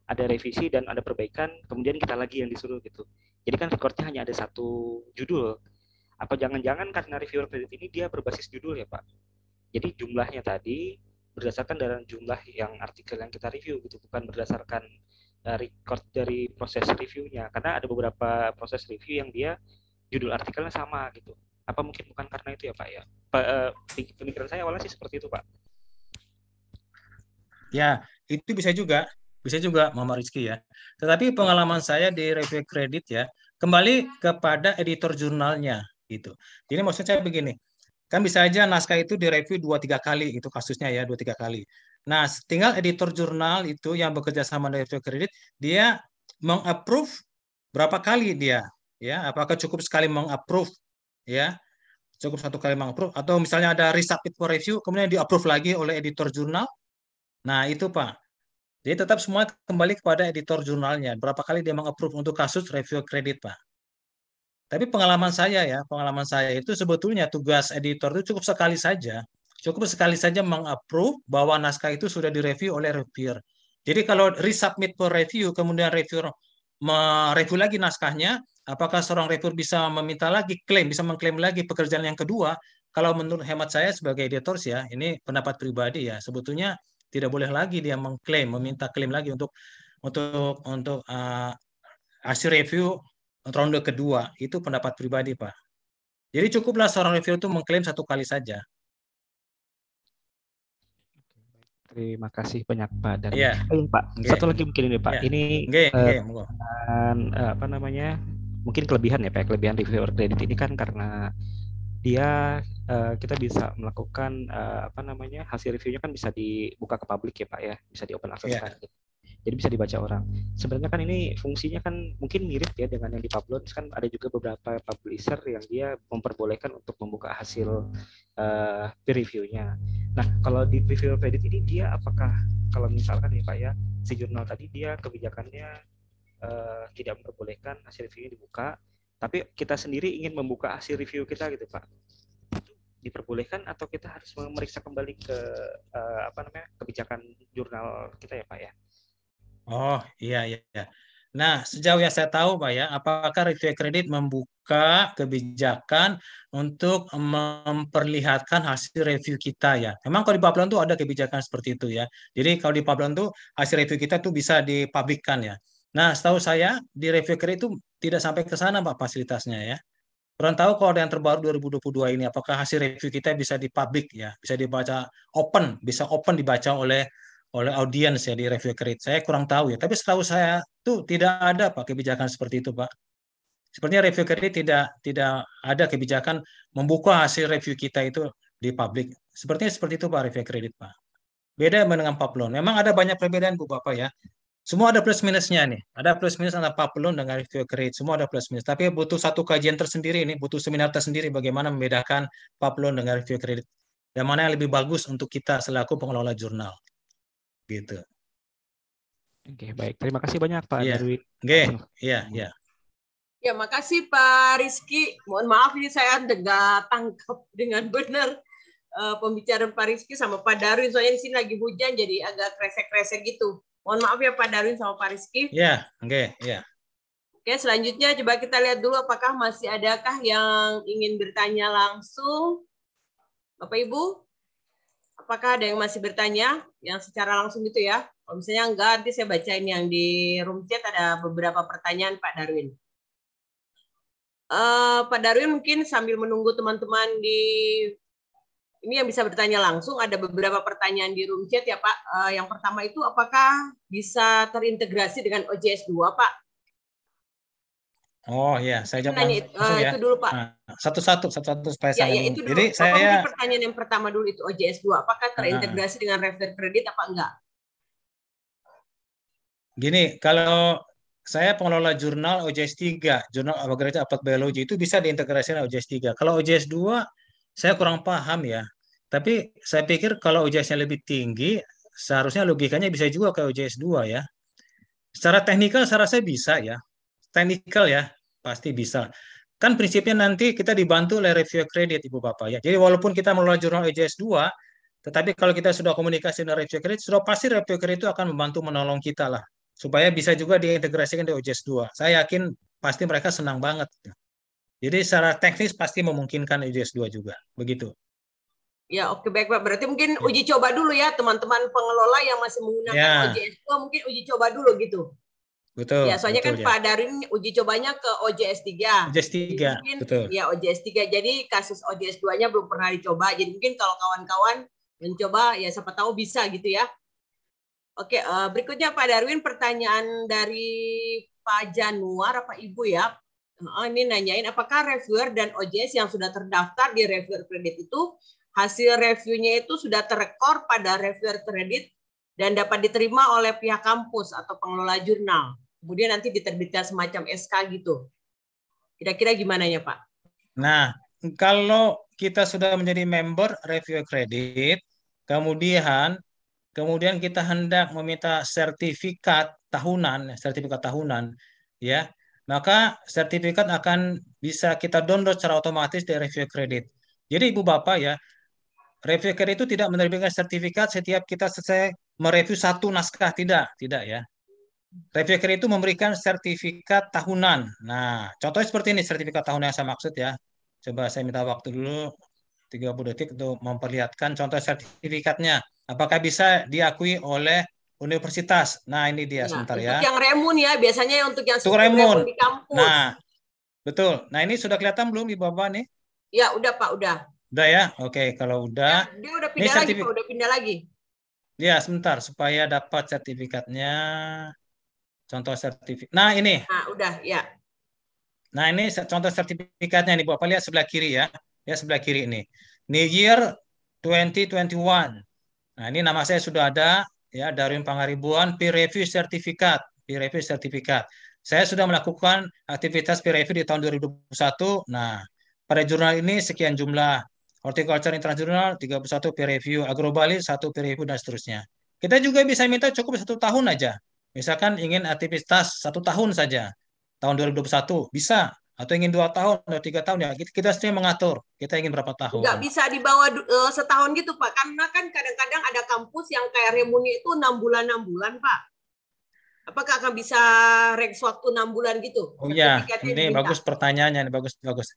ada revisi dan ada perbaikan kemudian kita lagi yang disuruh gitu jadi kan recordnya hanya ada satu judul apa jangan-jangan karena reviewer kredit ini dia berbasis judul ya pak jadi jumlahnya tadi berdasarkan dalam jumlah yang artikel yang kita review gitu bukan berdasarkan eh, record dari proses reviewnya karena ada beberapa proses review yang dia judul artikelnya sama gitu apa mungkin bukan karena itu ya pak ya eh, pemikiran saya awalnya sih seperti itu pak ya itu bisa juga bisa juga Muhammad Rizky ya. Tetapi pengalaman saya di review kredit ya, kembali kepada editor jurnalnya gitu. Jadi saya begini, kan bisa aja naskah itu direview dua tiga kali itu kasusnya ya dua tiga kali. Nah, tinggal editor jurnal itu yang bekerja sama dengan review kredit, dia mengapprove berapa kali dia ya, apakah cukup sekali mengapprove ya cukup satu kali mengapprove atau misalnya ada resubmit for review kemudian diapprove lagi oleh editor jurnal nah itu pak jadi tetap semua kembali kepada editor jurnalnya. Berapa kali dia mengapprove untuk kasus review kredit, Pak. Tapi pengalaman saya ya, pengalaman saya itu sebetulnya tugas editor itu cukup sekali saja. Cukup sekali saja mengapprove bahwa naskah itu sudah direview oleh reviewer. Jadi kalau resubmit for review, kemudian reviewer mereview lagi naskahnya, apakah seorang reviewer bisa meminta lagi klaim, bisa mengklaim lagi pekerjaan yang kedua? Kalau menurut hemat saya sebagai editor ya, ini pendapat pribadi ya, sebetulnya tidak boleh lagi dia mengklaim meminta klaim lagi untuk untuk untuk uh, hasil review ronde kedua itu pendapat pribadi pak jadi cukuplah seorang review itu mengklaim satu kali saja Terima kasih banyak Pak dan Yeah. eh, Pak, okay. satu lagi mungkin ini Pak. Yeah. Ini okay. Okay. Uh, uh, apa namanya? Mungkin kelebihan ya Pak, ya, kelebihan reviewer kredit ini kan karena dia uh, kita bisa melakukan uh, apa namanya hasil reviewnya kan bisa dibuka ke publik ya pak ya bisa di open access yeah. kan gitu. jadi bisa dibaca orang sebenarnya kan ini fungsinya kan mungkin mirip ya dengan yang di Pablones kan ada juga beberapa publisher yang dia memperbolehkan untuk membuka hasil uh, eh, peer reviewnya nah kalau di preview credit ini dia apakah kalau misalkan ya, pak ya si jurnal tadi dia kebijakannya uh, tidak memperbolehkan hasil reviewnya dibuka tapi kita sendiri ingin membuka hasil review kita gitu pak diperbolehkan atau kita harus memeriksa kembali ke uh, apa namanya kebijakan jurnal kita ya pak ya oh iya, iya iya nah sejauh yang saya tahu pak ya apakah review kredit membuka kebijakan untuk memperlihatkan hasil review kita ya memang kalau di Pablon tuh ada kebijakan seperti itu ya jadi kalau di Pablon tuh hasil review kita tuh bisa dipublikkan ya Nah, setahu saya di review kredit itu tidak sampai ke sana Pak fasilitasnya ya. Kurang tahu kalau yang terbaru 2022 ini apakah hasil review kita bisa di publik ya, bisa dibaca open, bisa open dibaca oleh oleh audiens ya di review kredit. Saya kurang tahu ya, tapi setahu saya tuh tidak ada Pak kebijakan seperti itu Pak. Sepertinya review kredit tidak tidak ada kebijakan membuka hasil review kita itu di publik. Sepertinya seperti itu Pak review kredit Pak. Beda dengan Paplon. Memang ada banyak perbedaan Bu Bapak ya. Semua ada plus minusnya nih. Ada plus minus antara Papelon dengan review grade. Semua ada plus minus. Tapi butuh satu kajian tersendiri ini, butuh seminar tersendiri bagaimana membedakan Papelon dengan review grade. Yang mana yang lebih bagus untuk kita selaku pengelola jurnal. Gitu. Oke, okay, baik. Terima kasih banyak Pak yeah. Iya. Darwi. Oke, okay. iya, yeah, iya. Yeah. Ya, makasih Pak Rizky. Mohon maaf ini saya tidak tangkap dengan benar uh, pembicaraan Pak Rizky sama Pak Darwi. Soalnya di sini lagi hujan jadi agak kresek-kresek gitu. Mohon maaf ya Pak Darwin sama Pak Rizky. Ya, yeah, oke, okay, iya. Yeah. Oke, selanjutnya coba kita lihat dulu apakah masih adakah yang ingin bertanya langsung. Bapak Ibu, apakah ada yang masih bertanya yang secara langsung gitu ya? Kalau misalnya enggak, nanti saya bacain yang di room chat ada beberapa pertanyaan Pak Darwin. Uh, Pak Darwin mungkin sambil menunggu teman-teman di ini yang bisa bertanya langsung ada beberapa pertanyaan di room chat ya Pak. Uh, yang pertama itu apakah bisa terintegrasi dengan OJS 2 Pak? Oh iya, saya jawab Nanya, uh, ya. itu dulu Pak. Nah, satu-satu, satu-satu supaya ya, saya. Ya, itu dulu. Jadi saya pertanyaan yang pertama dulu itu OJS 2 apakah ah. terintegrasi uh, dengan refer kredit apa enggak? Gini, kalau saya pengelola jurnal OJS 3, jurnal Abagrata Apat Biologi itu bisa diintegrasikan OJS 3. Kalau OJS 2 saya kurang paham ya. Tapi saya pikir kalau UJS-nya lebih tinggi, seharusnya logikanya bisa juga ke UJS 2 ya. Secara teknikal saya rasa bisa ya. Teknikal ya, pasti bisa. Kan prinsipnya nanti kita dibantu oleh review kredit Ibu Bapak ya. Jadi walaupun kita melalui jurnal UJS 2, tetapi kalau kita sudah komunikasi dengan review kredit, sudah pasti review kredit itu akan membantu menolong kita lah. Supaya bisa juga diintegrasikan di UJS 2. Saya yakin pasti mereka senang banget. Ya. Jadi secara teknis pasti memungkinkan OJS 2 juga, begitu. Ya, oke okay, baik Pak. Berarti mungkin ya. uji coba dulu ya teman-teman pengelola yang masih menggunakan ya. OJS 2 mungkin uji coba dulu gitu. Betul. Ya, soalnya betul, kan ya. Pak Darin uji cobanya ke OJS 3. OJS 3. mungkin, betul. Ya, OJS 3. Jadi kasus OJS 2-nya belum pernah dicoba. Jadi mungkin kalau kawan-kawan mencoba ya siapa tahu bisa gitu ya. Oke, eh, berikutnya Pak Darwin pertanyaan dari Pak Januar apa Ibu ya? Oh, ini nanyain apakah reviewer dan OJS yang sudah terdaftar di reviewer kredit itu hasil reviewnya itu sudah terekor pada reviewer kredit dan dapat diterima oleh pihak kampus atau pengelola jurnal. Kemudian nanti diterbitkan semacam SK gitu. Kira-kira gimana ya Pak? Nah, kalau kita sudah menjadi member reviewer kredit, kemudian kemudian kita hendak meminta sertifikat tahunan, sertifikat tahunan, ya maka sertifikat akan bisa kita download secara otomatis dari review kredit. Jadi Ibu Bapak ya, review kredit itu tidak menerbitkan sertifikat setiap kita selesai mereview satu naskah, tidak, tidak ya. Review kredit itu memberikan sertifikat tahunan. Nah, contohnya seperti ini sertifikat tahunan yang saya maksud ya. Coba saya minta waktu dulu 30 detik untuk memperlihatkan contoh sertifikatnya. Apakah bisa diakui oleh universitas. Nah, ini dia nah, sebentar untuk ya. Yang remun ya, biasanya untuk yang untuk remun. remun di kampus. Nah, betul. Nah, ini sudah kelihatan belum di bawah nih? Ya, udah Pak, udah. Udah ya. Oke, kalau udah. Ya, dia udah pindah lagi, Pak, udah pindah lagi. Ya, sebentar supaya dapat sertifikatnya. Contoh sertifikat. Nah, ini. Nah, udah, ya. Nah, ini contoh sertifikatnya nih, Bapak lihat sebelah kiri ya. Ya, sebelah kiri ini. New Year 2021. Nah, ini nama saya sudah ada, ya dari Pangaribuan peer review sertifikat, peer review sertifikat. Saya sudah melakukan aktivitas peer review di tahun 2021. Nah, pada jurnal ini sekian jumlah Horticulture International 31 peer review, Agrobali satu peer review dan seterusnya. Kita juga bisa minta cukup satu tahun aja. Misalkan ingin aktivitas satu tahun saja, tahun 2021 bisa atau ingin dua tahun atau tiga tahun ya kita, kita sebenarnya mengatur kita ingin berapa tahun nggak bisa dibawa uh, setahun gitu pak karena kan kadang-kadang ada kampus yang kayak remuni itu enam bulan enam bulan pak apakah akan bisa reks waktu enam bulan gitu oh iya ini diminta? bagus pertanyaannya ini bagus bagus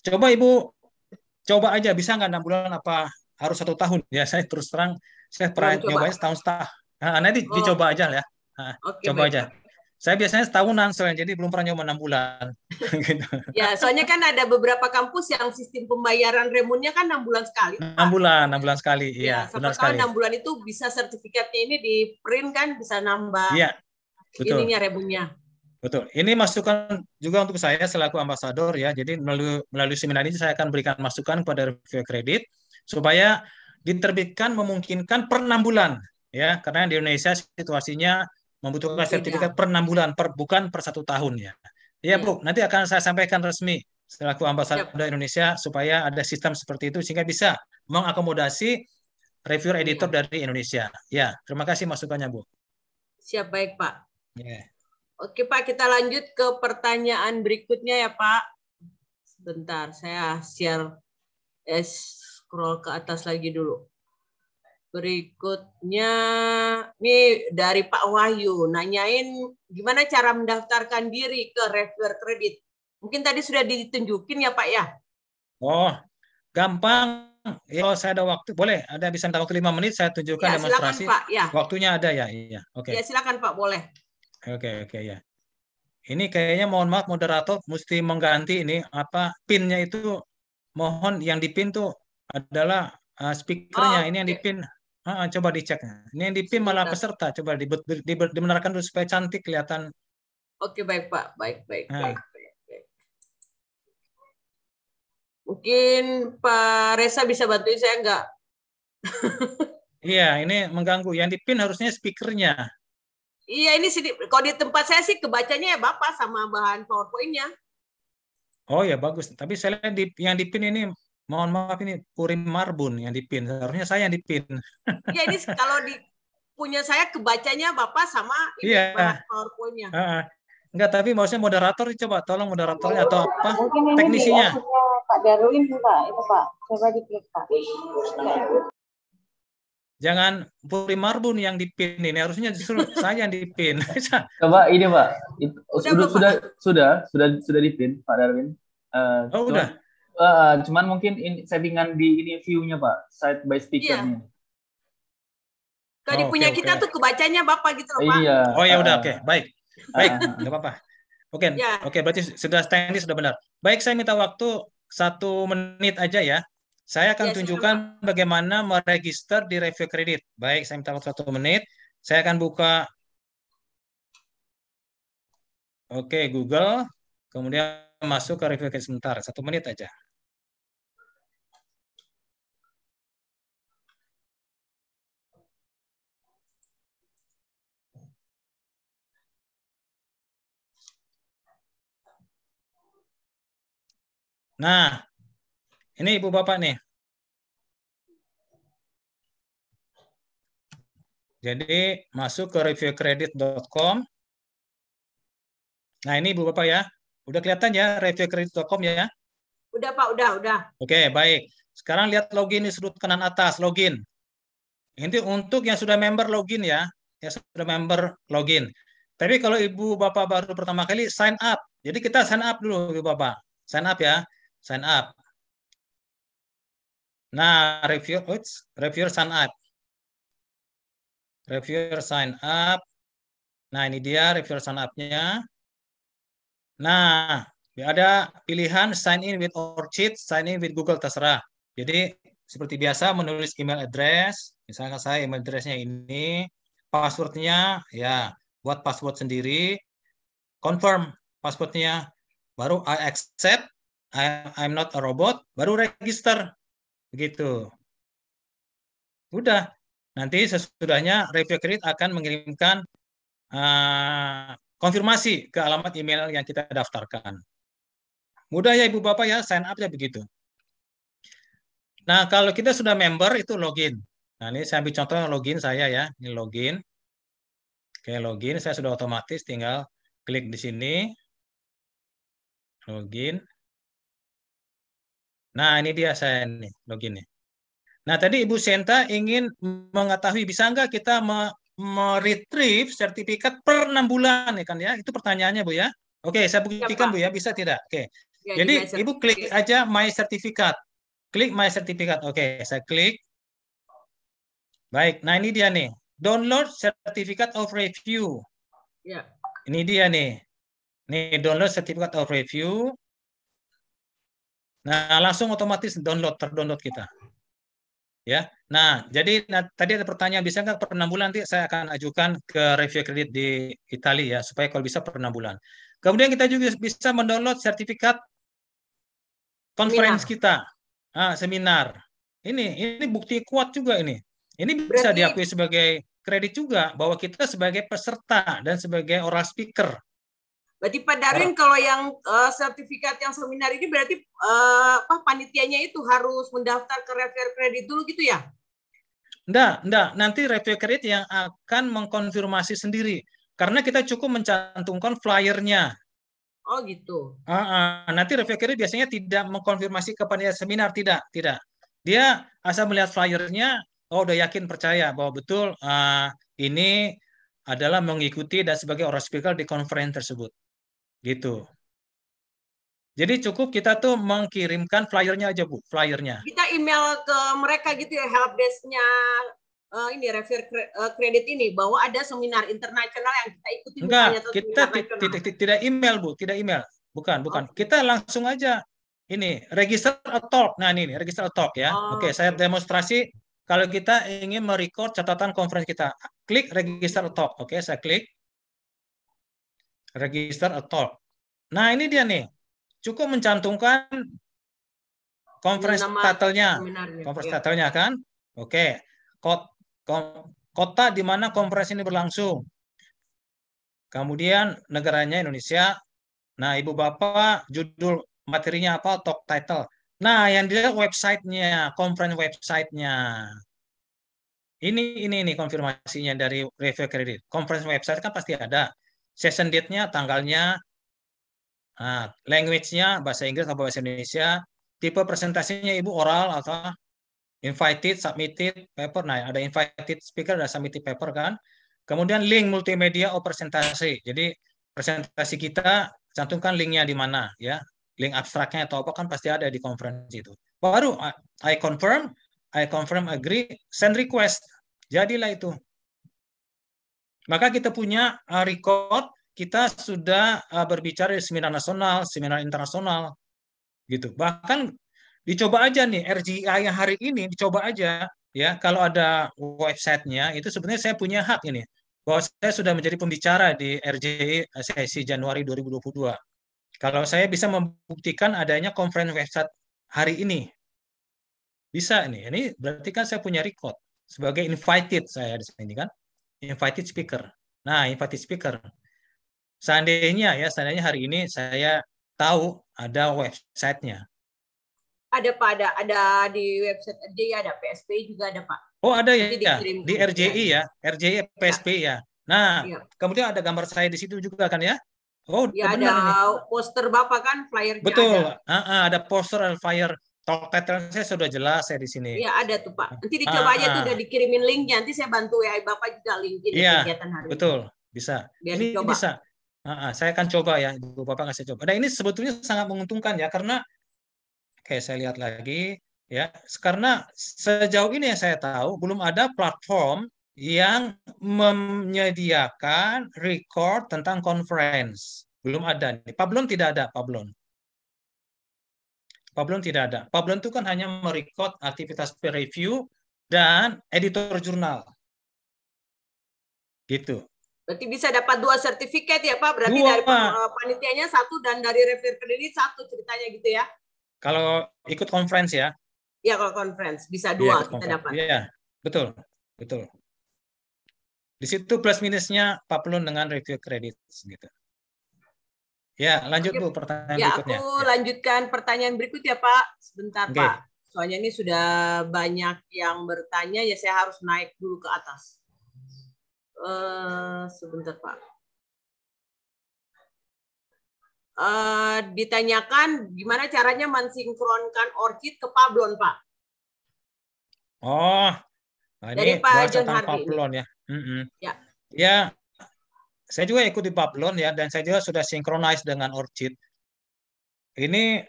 coba ibu coba aja bisa nggak enam bulan apa harus satu tahun ya saya terus terang saya pernah nyobain setahun setah nah, nanti oh. dicoba aja ya nah, okay, coba baik. aja saya biasanya setahunan soalnya jadi belum pernah nyoba enam bulan gitu. ya soalnya kan ada beberapa kampus yang sistem pembayaran remunnya kan enam bulan sekali enam bulan enam bulan sekali ya, iya ya, benar sekali enam bulan itu bisa sertifikatnya ini di print kan bisa nambah iya betul. ininya remunnya betul ini masukan juga untuk saya selaku ambasador ya jadi melalui melalui seminar ini saya akan berikan masukan kepada review kredit supaya diterbitkan memungkinkan per enam bulan ya karena di Indonesia situasinya membutuhkan sertifikat iya. per enam bulan, per bukan per satu tahun ya. Iya, iya. Bu, nanti akan saya sampaikan resmi selaku iya. ambasador ya. Indonesia supaya ada sistem seperti itu sehingga bisa mengakomodasi reviewer editor dari Indonesia. Ya, terima kasih masukannya Bu. Siap baik Pak. Ya. Oke Pak, kita lanjut ke pertanyaan berikutnya ya Pak. Sebentar, saya share eh, scroll ke atas lagi dulu. Berikutnya, ini dari Pak Wahyu, nanyain gimana cara mendaftarkan diri ke refer kredit. Mungkin tadi sudah ditunjukin ya Pak ya? Oh, gampang. Ya, kalau saya ada waktu, boleh. Ada bisa minta waktu lima menit, saya tunjukkan ya, demonstrasi. Silakan, Pak, ya. Waktunya ada ya? Iya, oke. Okay. Ya, silakan Pak, boleh. Oke, okay, oke, okay, ya. Ini kayaknya mohon maaf moderator mesti mengganti ini apa pinnya itu mohon yang dipin tuh adalah uh, speakernya oh, ini yang dipin Ah, coba dicek. Ini yang dipin malah peserta. Coba di, di, dibenarkan dulu supaya cantik kelihatan. Oke, baik Pak. Baik, baik, ah. baik, Mungkin Pak Reza bisa bantu saya enggak? iya, ini mengganggu. Yang dipin harusnya speakernya. Iya, ini sini kalau di tempat saya sih kebacanya ya Bapak sama bahan PowerPoint-nya. Oh ya bagus. Tapi saya lihat yang dipin ini mohon maaf ini Purim Marbun yang dipin. Seharusnya saya yang dipin. Ya ini kalau di punya saya kebacanya Bapak sama ini yeah. PowerPoint-nya. Uh -uh. Enggak, tapi maksudnya moderator coba tolong moderatornya atau apa teknisinya. Pak Darwin Pak, itu Pak. Coba diklik Pak. Jangan Puri Marbun yang dipin ini harusnya justru saya yang dipin. coba ini Pak. sudah, sudah, sudah sudah dipin Pak Darwin. Uh, oh, udah uh, cuman mungkin in, settingan di ini view-nya Pak, side by speaker nya Iya. Kalau oh, punya okay, kita okay. tuh kebacanya Bapak gitu loh, Pak. Iya. Oh ya udah, uh, oke. Okay. Baik. Baik, enggak uh, apa-apa. Oke, okay. Iya. yeah. oke, okay, berarti sudah teknis sudah benar. Baik, saya minta waktu satu menit aja ya. Saya akan ya, tunjukkan bagaimana meregister di review kredit. Baik, saya minta waktu satu menit. Saya akan buka Oke, okay, Google. Kemudian masuk ke review kredit sebentar. Satu menit aja. Nah, ini Ibu Bapak nih. Jadi masuk ke reviewcredit.com. Nah, ini Ibu Bapak ya. Udah kelihatan ya reviewkredit.com ya? Udah Pak, udah, udah. Oke, baik. Sekarang lihat login di sudut kanan atas, login. Ini untuk yang sudah member login ya. Yang sudah member login. Tapi kalau Ibu Bapak baru pertama kali sign up. Jadi kita sign up dulu Ibu Bapak. Sign up ya sign up. Nah, review, oops, review sign up. Review sign up. Nah, ini dia review sign up-nya. Nah, ada pilihan sign in with Orchid, sign in with Google, terserah. Jadi, seperti biasa menulis email address. misalnya saya email addressnya ini. passwordnya ya, buat password sendiri. Confirm passwordnya Baru I accept. I, I'm not a robot, baru register. Begitu. Udah. Nanti sesudahnya review kredit akan mengirimkan uh, konfirmasi ke alamat email yang kita daftarkan. Mudah ya Ibu Bapak ya, sign up ya begitu. Nah, kalau kita sudah member itu login. Nah, ini saya ambil contoh login saya ya. Ini login. Oke, login saya sudah otomatis tinggal klik di sini. Login. Nah, ini dia saya ini loginnya. Nah, tadi Ibu Senta ingin mengetahui bisa nggak kita me meretrieve sertifikat per enam bulan ya kan ya? Itu pertanyaannya Bu ya. Oke, saya iya, buktikan Bu ya, bisa tidak? Oke. Ya, Jadi Ibu klik aja My Certificate. Klik My Certificate. Oke, saya klik. Baik, nah ini dia nih. Download Certificate of Review. Ya. Ini dia nih. Nih download Certificate of Review. Nah, langsung otomatis download, terdownload kita. Ya. Nah, jadi nah, tadi ada pertanyaan, bisa nggak per 6 bulan nanti saya akan ajukan ke review kredit di Italia ya, supaya kalau bisa per 6 bulan. Kemudian kita juga bisa mendownload sertifikat conference kita, ah, seminar. Ini ini bukti kuat juga ini. Ini bisa Berarti... diakui sebagai kredit juga bahwa kita sebagai peserta dan sebagai orang speaker Berarti Pak Darwin ya. kalau yang uh, sertifikat yang seminar ini berarti uh, apa panitianya itu harus mendaftar ke refer kredit dulu gitu ya? Enggak, enggak. Nanti refer kredit yang akan mengkonfirmasi sendiri. Karena kita cukup mencantumkan flyernya. Oh gitu. Uh, uh, nanti refer kredit biasanya tidak mengkonfirmasi ke panitia seminar, tidak, tidak. Dia asal melihat flyernya, oh udah yakin percaya bahwa betul uh, ini adalah mengikuti dan sebagai orang speaker di konferensi tersebut. Gitu. Jadi cukup kita tuh mengkirimkan flyernya aja bu, flyernya. Kita email ke mereka gitu ya helpdesknya uh, eh, ini refer eh, kredit ini bahwa ada seminar internasional yang kita ikuti. Enggak, kita tidak email bu, tidak email, bukan bukan. Oh. Kita langsung aja ini register a talk. Nah ini, ini register a talk ya. Oh. Oke, saya demonstrasi kalau kita ingin merecord catatan konferensi kita, klik register a talk. Oke, saya klik register a talk. Nah, ini dia nih. Cukup mencantumkan conference title-nya. Conference ya. title-nya kan? Oke. Kot, kota di mana conference ini berlangsung. Kemudian negaranya Indonesia. Nah, Ibu Bapak judul materinya apa? Talk title. Nah, yang dia website nya conference website nya Ini ini ini konfirmasinya dari review kredit. Konferensi website kan pasti ada. Session date-nya, tanggalnya, nah, language-nya, bahasa Inggris atau bahasa Indonesia, tipe presentasinya ibu oral atau invited, submitted, paper. Nah, ada invited speaker, ada submitted paper kan. Kemudian link multimedia atau presentasi. Jadi presentasi kita cantumkan linknya di mana ya link abstraknya atau apa kan pasti ada di konferensi itu. Baru I confirm, I confirm agree, send request. Jadilah itu. Maka kita punya uh, record, kita sudah uh, berbicara di seminar nasional, seminar internasional, gitu. Bahkan dicoba aja nih RGI yang hari ini dicoba aja ya kalau ada websitenya itu sebenarnya saya punya hak ini bahwa saya sudah menjadi pembicara di RJI uh, sesi Januari 2022. Kalau saya bisa membuktikan adanya konferensi website hari ini, bisa nih. Ini berarti kan saya punya record sebagai invited saya di sini kan invited speaker. Nah, invited speaker. Seandainya ya, seandainya hari ini saya tahu ada websitenya. Ada Pak, ada ada di website RJI ada PSP juga ada Pak. Oh ada ya, ya. di RJI ya, RJI PSP iya. ya. Nah, ya. kemudian ada gambar saya di situ juga kan ya? Oh, ya ada ini. poster bapak kan, flyer. Betul, ada. Uh, uh, ada poster, dan flyer. Talk pattern saya sudah jelas ya di sini. Iya ada tuh Pak. Nanti dicoba ah, aja tuh ah. udah dikirimin linknya. Nanti saya bantu ya Bapak juga linkin iya, kegiatan hari betul. ini. Betul, bisa. Biar ini dicoba. bisa. Ah, ah, saya akan coba ya, Ibu Bapak nggak coba. Nah ini sebetulnya sangat menguntungkan ya karena kayak saya lihat lagi ya karena sejauh ini yang saya tahu belum ada platform yang menyediakan record tentang conference belum ada nih Pablon tidak ada Pablon Pablon tidak ada. Pablon itu kan hanya merekod aktivitas peer review dan editor jurnal. Gitu. Berarti bisa dapat dua sertifikat ya Pak? Berarti dua, dari Pak. Eh, panitianya satu dan dari reviewer kredit satu ceritanya gitu ya? Kalau ikut conference ya? Iya, kalau conference bisa iya, dua ya, kita dapat. Iya, betul, betul. Di situ plus minusnya Pablon dengan review kredit, gitu. Ya, lanjut Bu pertanyaan ya, berikutnya. Aku ya. lanjutkan pertanyaan berikut ya, Pak. Sebentar okay. Pak. Soalnya ini sudah banyak yang bertanya, ya saya harus naik dulu ke atas. Uh, sebentar Pak. Uh, ditanyakan gimana caranya mensinkronkan orchid ke pablon Pak. Oh, nah ini Dari Pak John Pablon ya. Mm -hmm. Ya. Ya, saya juga ikut di Babylon ya, dan saya juga sudah sinkronis dengan Orchid. Ini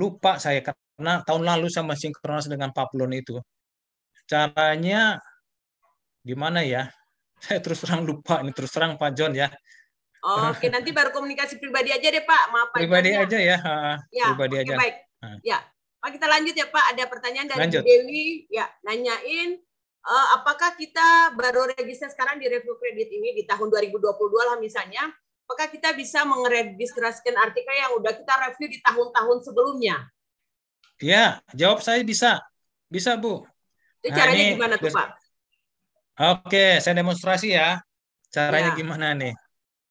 lupa saya karena tahun lalu saya sinkronize dengan Babylon itu. Caranya gimana ya? Saya terus terang lupa ini terus terang Pak John ya. Oh, Oke, nanti baru komunikasi pribadi aja deh Pak. Maaf Pak. Pribadi ya. aja ya. ya pribadi okay, aja. Baik. Ya. Pak kita lanjut ya Pak. Ada pertanyaan dari lanjut. Dewi. Ya, nanyain uh, apakah kita baru register sekarang di review kredit ini di tahun 2022 lah misalnya, apakah kita bisa meregistrasikan artikel yang udah kita review di tahun-tahun sebelumnya? Ya, jawab saya bisa. Bisa, Bu. Itu nah, ini, gimana tuh, Pak? Oke, saya demonstrasi ya. Caranya ya. gimana nih?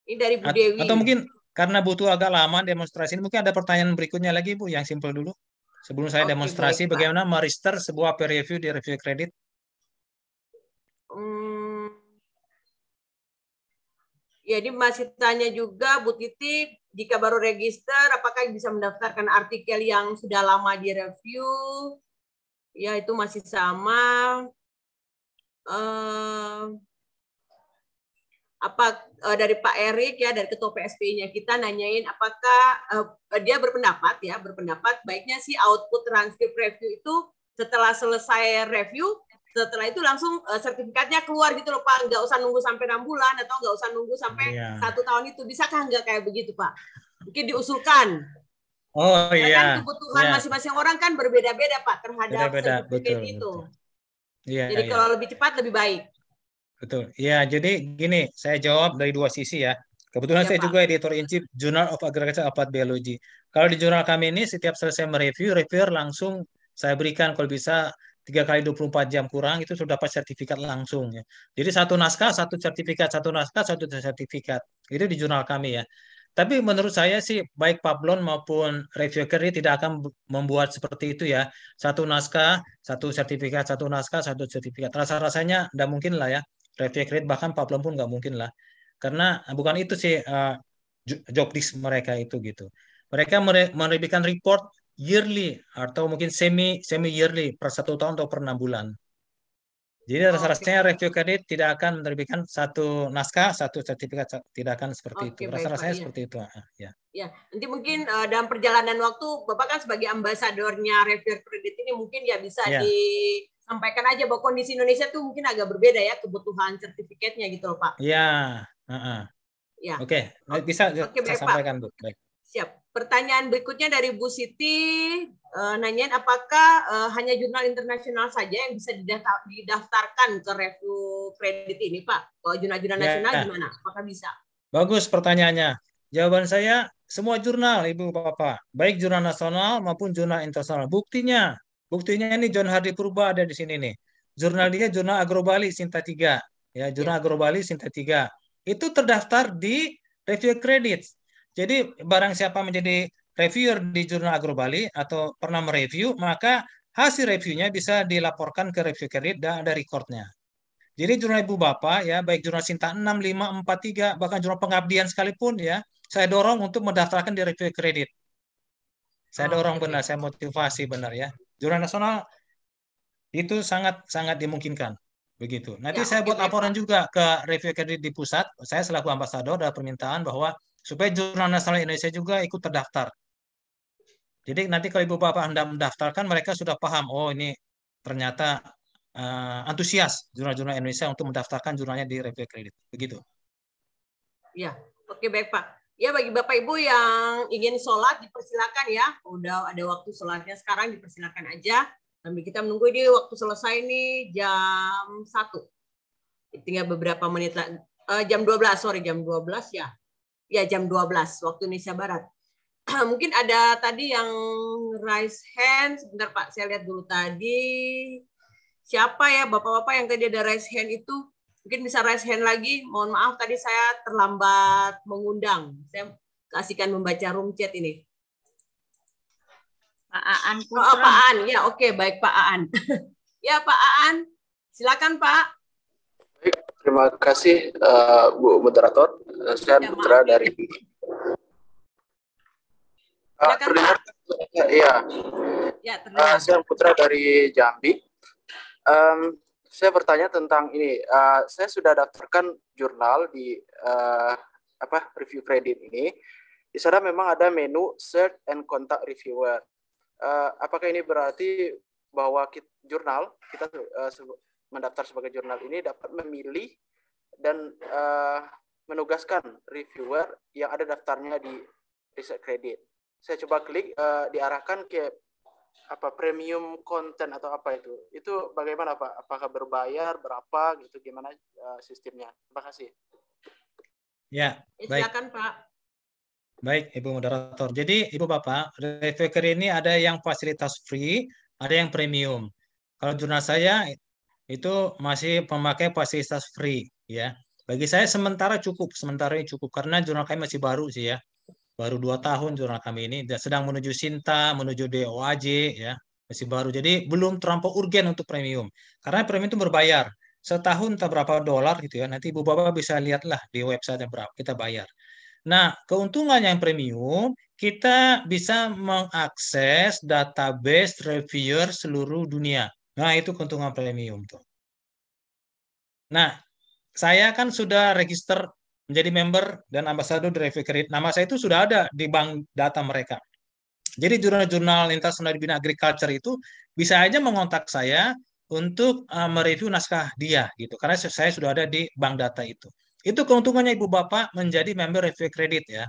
Ini dari Bu Dewi. Atau mungkin karena butuh agak lama demonstrasi ini, mungkin ada pertanyaan berikutnya lagi, Bu, yang simpel dulu. Sebelum saya okay, demonstrasi baik, bagaimana merister sebuah peer review di review kredit. Hmm, jadi ya, masih tanya juga Bu Titi, jika baru register, apakah bisa mendaftarkan artikel yang sudah lama direview? Ya, itu masih sama. Uh, apa uh, dari Pak Erik ya dari ketua PSPI-nya kita nanyain apakah uh, dia berpendapat ya berpendapat baiknya sih output transkrip review itu setelah selesai review setelah itu langsung uh, sertifikatnya keluar gitu loh Pak, nggak usah nunggu sampai enam bulan atau nggak usah nunggu sampai iya. satu yeah. tahun itu, bisakah nggak kayak begitu Pak? Mungkin diusulkan. Oh Karena kan iya. Karena kebutuhan iya. masing-masing yeah. orang kan berbeda-beda Pak terhadap Beda -beda. sertifikat betul, itu. Betul. Yeah, jadi yeah. kalau lebih cepat lebih baik. Betul. Ya jadi gini, saya jawab dari dua sisi ya. Kebetulan ya, saya Pak. juga editor in chief Journal of Agriculture Applied Biology. Kalau di jurnal kami ini setiap selesai mereview, reviewer langsung saya berikan kalau bisa tiga kali 24 jam kurang itu sudah dapat sertifikat langsung ya. Jadi satu naskah satu sertifikat, satu naskah satu sertifikat. Itu di jurnal kami ya. Tapi menurut saya sih baik Pablon maupun reviewer ini tidak akan membuat seperti itu ya. Satu naskah, satu sertifikat, satu naskah, satu sertifikat. Rasa-rasanya tidak mungkin lah ya. Reviewer bahkan Pablon pun nggak mungkin lah. Karena bukan itu sih uh, eh, job mereka itu gitu. Mereka menerbitkan report yearly atau mungkin semi semi yearly per satu tahun atau per enam bulan. Jadi oh, rasa-rasanya okay. review kredit tidak akan menerbitkan satu naskah, satu sertifikat tidak akan seperti okay, itu. Rasa-rasanya iya. seperti itu. Ah, itu. Ya. ya. Nanti mungkin uh, dalam perjalanan waktu Bapak kan sebagai ambasadornya review kredit ini mungkin ya bisa ya. disampaikan aja bahwa kondisi Indonesia tuh mungkin agak berbeda ya kebutuhan sertifikatnya gitu loh Pak. Ya. Uh huh Ya. Oke, okay. bisa okay, saya baik, sampaikan Bu. Baik. Siap. Pertanyaan berikutnya dari Bu Siti, uh, nanyain apakah uh, hanya jurnal internasional saja yang bisa didaftarkan ke review kredit ini, Pak? Kalau jurnal-jurnal ya. nasional ya. gimana? Apakah bisa? Bagus pertanyaannya. Jawaban saya, semua jurnal, Ibu Bapak. Baik jurnal nasional maupun jurnal internasional. Buktinya, buktinya ini John Hardy Purba ada di sini nih. Jurnal dia jurnal Agrobali Sinta 3. Ya, jurnal ya. Agrobali Sinta 3. Itu terdaftar di review kredit jadi barang siapa menjadi reviewer di jurnal Agro Bali atau pernah mereview, maka hasil reviewnya bisa dilaporkan ke review kredit dan ada recordnya. Jadi jurnal Ibu Bapak ya, baik jurnal Sinta 6, 5, 4, 3, bahkan jurnal pengabdian sekalipun ya, saya dorong untuk mendaftarkan di review kredit. Saya ah, dorong benar, saya motivasi benar ya. Jurnal nasional itu sangat sangat dimungkinkan begitu. Nanti ya, saya buat laporan juga ke review kredit di pusat. Saya selaku ambasador ada permintaan bahwa supaya Jurnal Nasional Indonesia juga ikut terdaftar. Jadi nanti kalau ibu bapak anda mendaftarkan mereka sudah paham oh ini ternyata uh, antusias jurnal-jurnal Indonesia untuk mendaftarkan jurnalnya di review kredit begitu. Ya, oke baik pak. Ya bagi bapak ibu yang ingin sholat dipersilakan ya. Udah ada waktu sholatnya sekarang dipersilakan aja. Sambil kita menunggu di waktu selesai nih jam satu. Tinggal beberapa menit lagi. Uh, jam 12, sorry jam 12 ya ya jam 12 waktu Indonesia Barat. Mungkin ada tadi yang raise hand, sebentar Pak, saya lihat dulu tadi. Siapa ya Bapak-bapak yang tadi ada raise hand itu? Mungkin bisa raise hand lagi. Mohon maaf tadi saya terlambat mengundang. Saya kasihkan membaca room chat ini. Pak Aan Oh, Oh, Pak Aan. Ya, oke, okay. baik Pak Aan. ya, Pak Aan. Silakan, Pak. terima kasih uh, Bu moderator. Eh, saya putra iya, ya. dari uh, ya ya Uh, saya putra dari Jambi um, saya bertanya tentang ini uh, saya sudah daftarkan jurnal di uh, apa review kredit ini di sana memang ada menu search and contact reviewer uh, apakah ini berarti bahwa kita, jurnal kita uh, mendaftar sebagai jurnal ini dapat memilih dan uh, menugaskan reviewer yang ada daftarnya di riset kredit. Saya coba klik uh, diarahkan ke apa premium content atau apa itu. Itu bagaimana Pak? Apakah berbayar, berapa gitu gimana uh, sistemnya? Terima kasih. Ya, eh, baik. Silakan Pak. Baik, Ibu moderator. Jadi Ibu Bapak, reviewer ini ada yang fasilitas free, ada yang premium. Kalau jurnal saya itu masih memakai fasilitas free ya. Bagi saya sementara cukup, sementara ini cukup karena jurnal kami masih baru sih ya. Baru dua tahun jurnal kami ini dan sedang menuju Sinta, menuju DOAJ ya, masih baru. Jadi belum terlampau urgen untuk premium. Karena premium itu berbayar. Setahun tak berapa dolar gitu ya. Nanti Ibu Bapak bisa lihatlah di website yang berapa kita bayar. Nah, keuntungan yang premium, kita bisa mengakses database reviewer seluruh dunia. Nah, itu keuntungan premium tuh. Nah, saya kan sudah register menjadi member dan ambasador dari kredit Nama saya itu sudah ada di bank data mereka. Jadi jurnal-jurnal lintas di bidang Agriculture itu bisa aja mengontak saya untuk uh, mereview naskah dia gitu karena saya sudah ada di bank data itu. Itu keuntungannya Ibu Bapak menjadi member review kredit ya.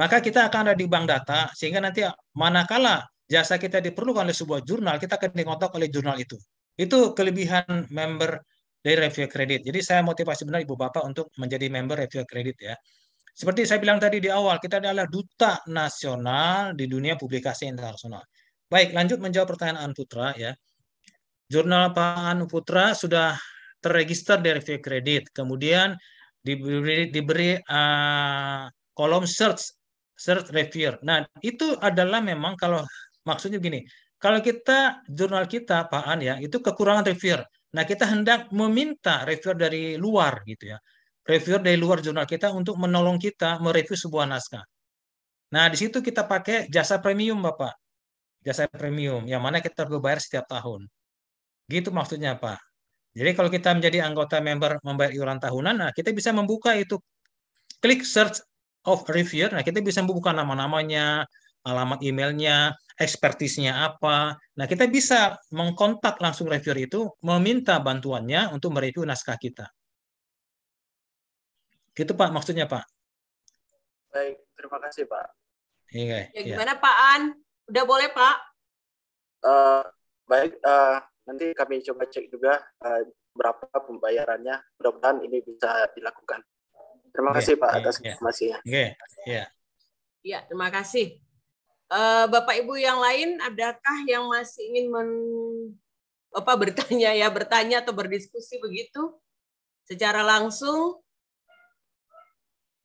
Maka kita akan ada di bank data sehingga nanti manakala jasa kita diperlukan oleh sebuah jurnal kita akan dikontak oleh jurnal itu. Itu kelebihan member dari review kredit. Jadi saya motivasi benar Ibu Bapak untuk menjadi member review kredit ya. Seperti saya bilang tadi di awal, kita adalah duta nasional di dunia publikasi internasional. Baik, lanjut menjawab pertanyaan Putra ya. Jurnal Pak Putra sudah terregister di review kredit. Kemudian diberi, diberi uh, kolom search search review. Nah, itu adalah memang kalau maksudnya gini, kalau kita jurnal kita Pak An ya, itu kekurangan review. Nah, kita hendak meminta reviewer dari luar gitu ya. Reviewer dari luar jurnal kita untuk menolong kita mereview sebuah naskah. Nah, di situ kita pakai jasa premium, Bapak. Jasa premium yang mana kita perlu bayar setiap tahun. Gitu maksudnya, Pak. Jadi kalau kita menjadi anggota member membayar iuran tahunan, nah kita bisa membuka itu klik search of reviewer. Nah, kita bisa membuka nama-namanya, alamat emailnya, ekspertisnya apa. Nah, kita bisa mengkontak langsung reviewer itu, meminta bantuannya untuk mereview naskah kita. Gitu Pak, maksudnya Pak. Baik, terima kasih Pak. Iya. Ya, iya. gimana Pak An? Udah boleh Pak? Uh, baik, uh, nanti kami coba cek juga uh, berapa pembayarannya. Mudah-mudahan ini bisa dilakukan. Terima kasih Pak yeah, atas informasinya. Oke, ya. Yeah. Ya, terima kasih. Eh, Bapak Ibu yang lain, adakah yang masih ingin men, apa, bertanya ya, bertanya atau berdiskusi begitu secara langsung?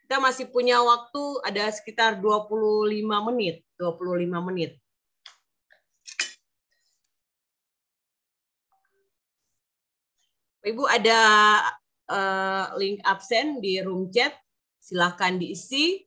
Kita masih punya waktu ada sekitar 25 menit, 25 menit. Ibu ada uh, link absen di room chat, silahkan diisi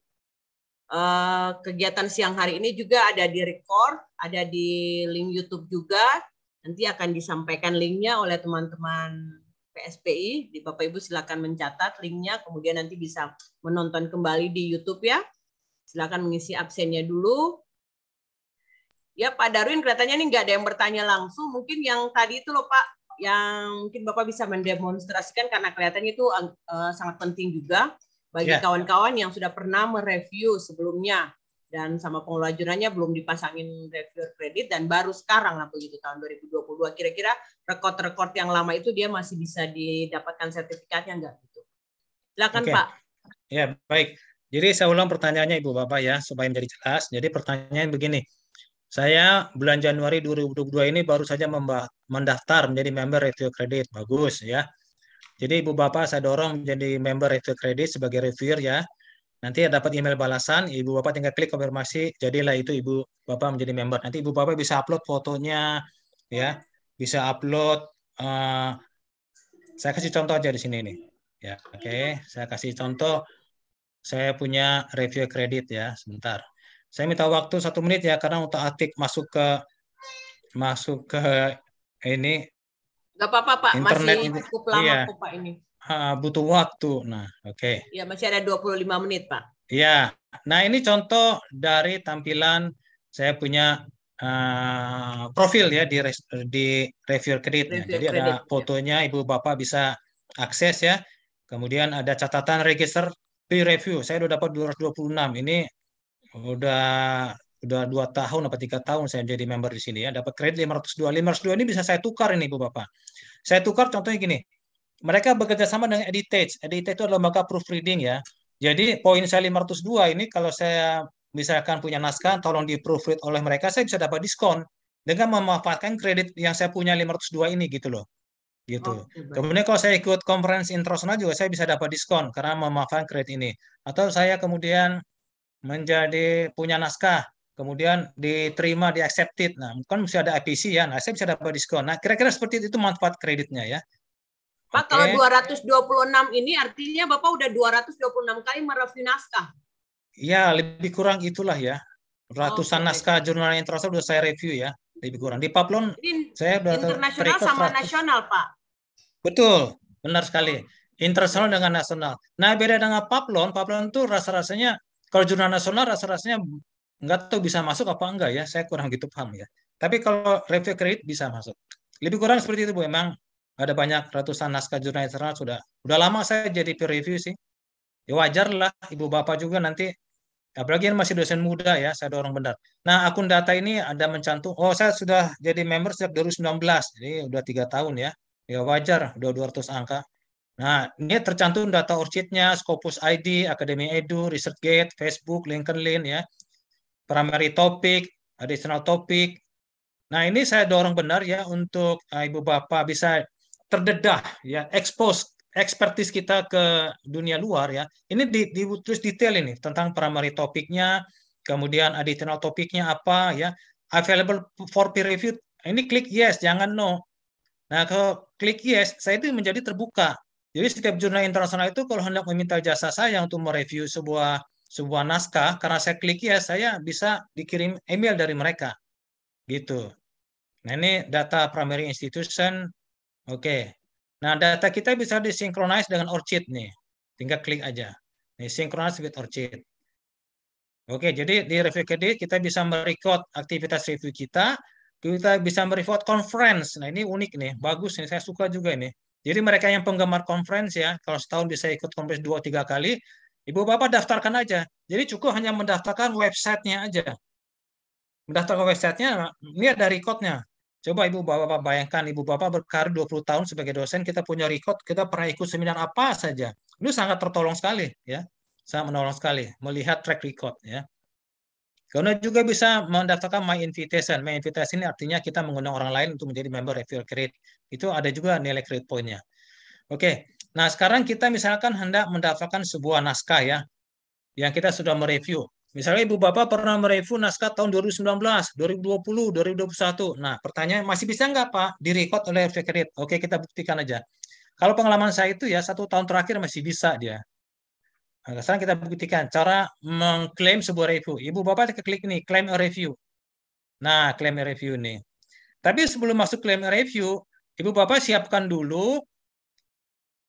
Eh, kegiatan siang hari ini juga ada di record, ada di link YouTube juga. Nanti akan disampaikan linknya oleh teman-teman PSPI. Di Bapak Ibu silakan mencatat linknya, kemudian nanti bisa menonton kembali di YouTube ya. Silakan mengisi absennya dulu. Ya Pak Darwin, kelihatannya ini nggak ada yang bertanya langsung. Mungkin yang tadi itu loh Pak, yang mungkin Bapak bisa mendemonstrasikan karena kelihatannya itu uh, sangat penting juga bagi ya. kawan-kawan yeah. yang sudah pernah mereview sebelumnya dan sama pengelola jurnalnya belum dipasangin reviewer kredit dan baru sekarang lah begitu tahun 2022 kira-kira rekor-rekor yang lama itu dia masih bisa didapatkan sertifikatnya enggak gitu. Silakan okay. Pak. Ya, baik. Jadi saya ulang pertanyaannya Ibu Bapak ya supaya menjadi jelas. Jadi pertanyaan begini. Saya bulan Januari 2022 ini baru saja mendaftar menjadi member review kredit. Bagus ya. Jadi Ibu Bapak saya dorong jadi member review kredit sebagai reviewer ya. Nanti dapat email balasan, Ibu Bapak tinggal klik konfirmasi, jadilah itu Ibu Bapak menjadi member. Nanti Ibu Bapak bisa upload fotonya ya, bisa upload uh, saya kasih contoh aja di sini nih. Ya, oke, okay. saya kasih contoh saya punya review kredit ya, sebentar. Saya minta waktu satu menit ya karena untuk atik masuk ke masuk ke ini Gak apa-apa Pak, Internet masih cukup lama iya. kok Pak ini. Uh, butuh waktu. Nah, oke. Okay. Ya, masih ada 25 menit Pak. Iya. Nah, ini contoh dari tampilan saya punya uh, profil ya di di review kredit. Jadi kredit, ada iya. fotonya ya. Ibu Bapak bisa akses ya. Kemudian ada catatan register pre-review. Saya udah dapat 226. Ini udah udah dua tahun apa tiga tahun saya jadi member di sini ya dapat kredit 502 502 ini bisa saya tukar ini ibu Bapak saya tukar contohnya gini, mereka bekerja sama dengan Editage. Editage itu adalah lembaga proofreading ya. Jadi poin saya 502 ini kalau saya misalkan punya naskah, tolong di proofread oleh mereka, saya bisa dapat diskon dengan memanfaatkan kredit yang saya punya 502 ini gitu loh. Gitu. Oh, kemudian kalau saya ikut conference internasional juga saya bisa dapat diskon karena memanfaatkan kredit ini. Atau saya kemudian menjadi punya naskah, kemudian diterima, di accepted. Nah, kan mesti ada IPC ya. Nah, saya bisa dapat diskon. Nah, kira-kira seperti itu, manfaat kreditnya ya. Pak, okay. kalau 226 ini artinya Bapak udah 226 kali mereview naskah. Ya, lebih kurang itulah ya. Ratusan oh, okay. naskah jurnal yang terasa sudah saya review ya, lebih kurang. Di Paplon ini saya sudah internasional sama nasional, Pak. Betul, benar sekali. Internasional dengan nasional. Nah, beda dengan Paplon, Paplon itu rasa-rasanya kalau jurnal nasional rasa-rasanya nggak tahu bisa masuk apa enggak ya, saya kurang gitu paham ya. Tapi kalau review kredit bisa masuk. Lebih kurang seperti itu Bu, emang ada banyak ratusan naskah jurnal internal sudah. Udah lama saya jadi peer review sih. Ya wajar lah, ibu bapak juga nanti apalagi yang masih dosen muda ya, saya dorong benar. Nah, akun data ini ada mencantum, oh saya sudah jadi member sejak 2019, jadi udah tiga tahun ya. Ya wajar, udah 200 angka. Nah, ini tercantum data orchidnya, Scopus ID, Academy Edu, ResearchGate, Facebook, LinkedIn ya primary topic, additional topic. Nah, ini saya dorong benar ya untuk uh, Ibu Bapak bisa terdedah ya, expose expertise kita ke dunia luar ya. Ini di, di terus detail ini tentang primary topiknya, kemudian additional topiknya apa ya, available for peer review. Ini klik yes, jangan no. Nah, kalau klik yes, saya itu menjadi terbuka. Jadi setiap jurnal internasional itu kalau hendak meminta jasa saya untuk mereview sebuah sebuah naskah karena saya klik ya saya bisa dikirim email dari mereka gitu. Nah ini data primary institution. Oke. Okay. Nah data kita bisa disinkronize dengan Orchid nih. Tinggal klik aja. Nih synchronize with Orchid. Oke, okay, jadi di review kredit kita bisa merecord aktivitas review kita, kita bisa merecord conference. Nah, ini unik nih, bagus nih, saya suka juga ini. Jadi mereka yang penggemar conference ya, kalau setahun bisa ikut conference dua tiga kali, Ibu bapak daftarkan aja. Jadi cukup hanya mendaftarkan websitenya aja. Mendaftarkan websitenya, ini ada recordnya. Coba ibu bapak bayangkan, ibu bapak berkarir 20 tahun sebagai dosen, kita punya record, kita pernah ikut seminar apa saja. Ini sangat tertolong sekali, ya. Sangat menolong sekali melihat track record, ya. Karena juga bisa mendaftarkan my invitation. My invitation ini artinya kita mengundang orang lain untuk menjadi member referral credit. Itu ada juga nilai credit pointnya. Oke, Nah, sekarang kita misalkan hendak mendapatkan sebuah naskah ya, yang kita sudah mereview. Misalnya Ibu Bapak pernah mereview naskah tahun 2019, 2020, 2021. Nah, pertanyaan masih bisa nggak Pak direcord oleh Fekrit? Oke, kita buktikan aja. Kalau pengalaman saya itu ya satu tahun terakhir masih bisa dia. Nah, sekarang kita buktikan cara mengklaim sebuah review. Ibu Bapak klik nih, claim a review. Nah, claim a review nih. Tapi sebelum masuk claim a review, Ibu Bapak siapkan dulu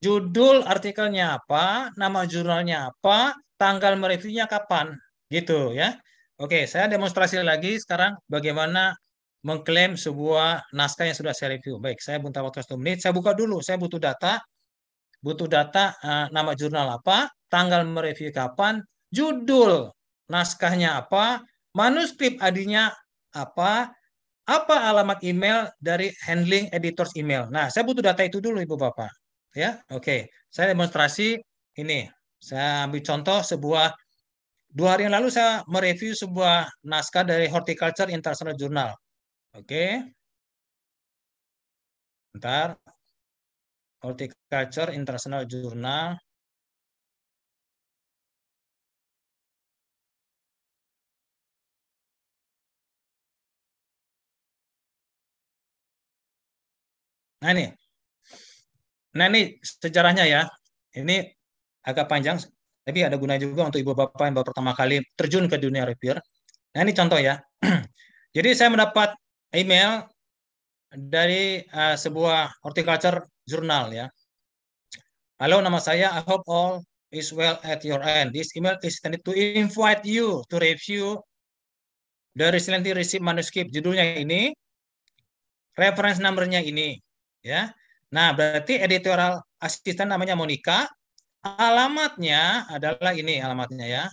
judul artikelnya apa, nama jurnalnya apa, tanggal mereviewnya kapan, gitu ya. Oke, saya demonstrasi lagi sekarang bagaimana mengklaim sebuah naskah yang sudah saya review. Baik, saya buka waktu satu menit. Saya buka dulu. Saya butuh data, butuh data uh, nama jurnal apa, tanggal mereview kapan, judul naskahnya apa, manuskrip adinya apa, apa alamat email dari handling editors email. Nah, saya butuh data itu dulu, Ibu Bapak. Ya, oke. Okay. Saya demonstrasi ini. Saya ambil contoh sebuah dua hari yang lalu saya mereview sebuah naskah dari Horticulture International Journal. Oke. Okay. ntar Horticulture International Journal. Nah ini, Nah ini sejarahnya ya, ini agak panjang, tapi ada gunanya juga untuk ibu bapak yang baru pertama kali terjun ke dunia repair. Nah ini contoh ya. Jadi saya mendapat email dari uh, sebuah horticulture jurnal ya. Halo, nama saya. I hope all is well at your end. This email is intended to invite you to review the recently received manuscript. Judulnya ini, reference numbernya ini, ya. Nah, berarti editorial asisten namanya Monica. Alamatnya adalah ini alamatnya ya.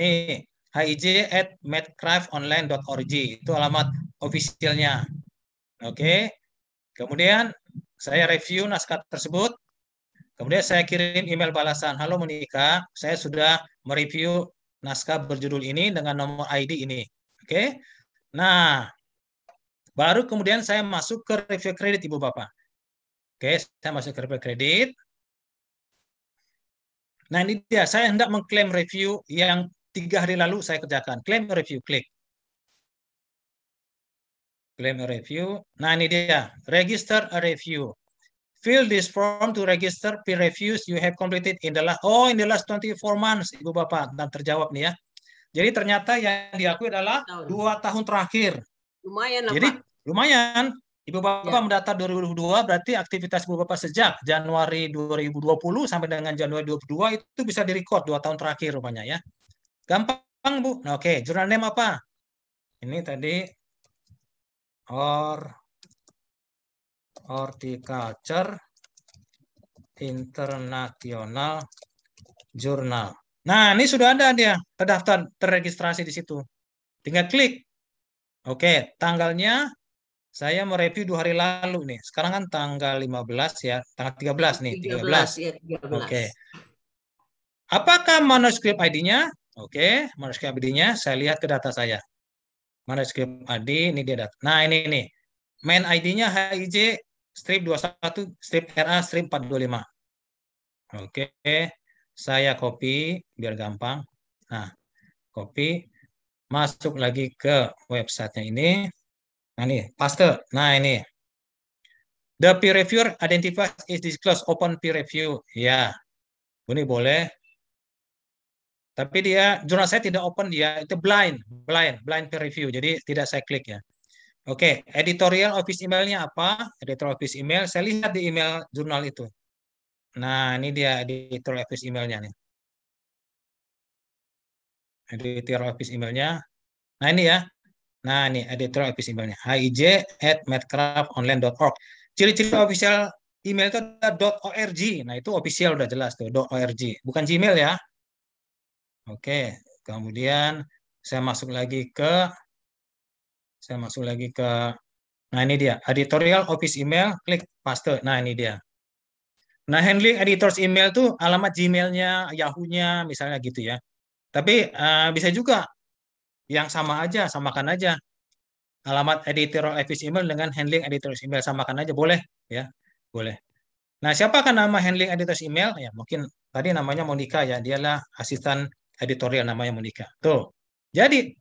Nih, hij at madcraftonline.org Itu alamat ofisialnya Oke. Okay. Kemudian saya review naskah tersebut. Kemudian saya kirim email balasan. Halo Monica, saya sudah mereview naskah berjudul ini dengan nomor ID ini. Oke. Okay. Nah, baru kemudian saya masuk ke review kredit Ibu Bapak. Oke, saya masuk ke report kredit. Nah ini dia, saya hendak mengklaim review yang tiga hari lalu saya kerjakan. Klaim review, klik. Klaim review. Nah ini dia, register a review. Fill this form to register peer reviews you have completed in the last, oh in the last 24 months, Ibu Bapak, dan terjawab nih ya. Jadi ternyata yang diakui adalah dua tahun terakhir. Lumayan lah Jadi, Lumayan. Ibu Bapak ya. mendaftar 2002 berarti aktivitas Ibu Bapak sejak Januari 2020 sampai dengan Januari 22 itu bisa direcord dua tahun terakhir rupanya ya. Gampang Bu. Nah, oke, okay. jurnal name apa? Ini tadi or horticulture international jurnal. Nah, ini sudah ada dia terdaftar terregistrasi di situ. Tinggal klik. Oke, tanggalnya saya mereview dua hari lalu nih. Sekarang kan tanggal 15 ya, tanggal 13 nih, 13. 13. Ya, 13. Oke. Okay. Apakah manuskrip ID-nya? Oke, okay. manuskrip ID-nya saya lihat ke data saya. Manuskrip ID ini dia data. Nah, ini nih. Main ID-nya HIJ strip 21 strip RA strip 425. Oke, okay. saya copy biar gampang. Nah, copy masuk lagi ke websitenya ini. Nah ini paste. Nah ini the peer review, identifies is disclosed open peer review. Ya, ini boleh. Tapi dia jurnal saya tidak open dia ya. itu blind, blind, blind peer review. Jadi tidak saya klik ya. Oke, okay. editorial office emailnya apa? Editorial office email saya lihat di email jurnal itu. Nah, ini dia editorial office emailnya nih. Editorial office emailnya. Nah ini ya, Nah, ini editorial office emailnya hij at medcraftonline.org. Ciri-ciri official email itu adalah .org. Nah, itu official udah jelas tuh, .org. Bukan Gmail ya. Oke, kemudian saya masuk lagi ke saya masuk lagi ke nah ini dia, editorial office email, klik paste. Nah, ini dia. Nah, handling editors email tuh alamat Gmail-nya, Yahoo-nya, misalnya gitu ya. Tapi uh, bisa juga yang sama aja, samakan aja alamat editor office email dengan handling editor email samakan aja boleh ya, boleh. Nah, siapakah nama handling editorial email? Ya, mungkin tadi namanya Monica ya, dialah asisten editorial namanya Monica. Tuh. Jadi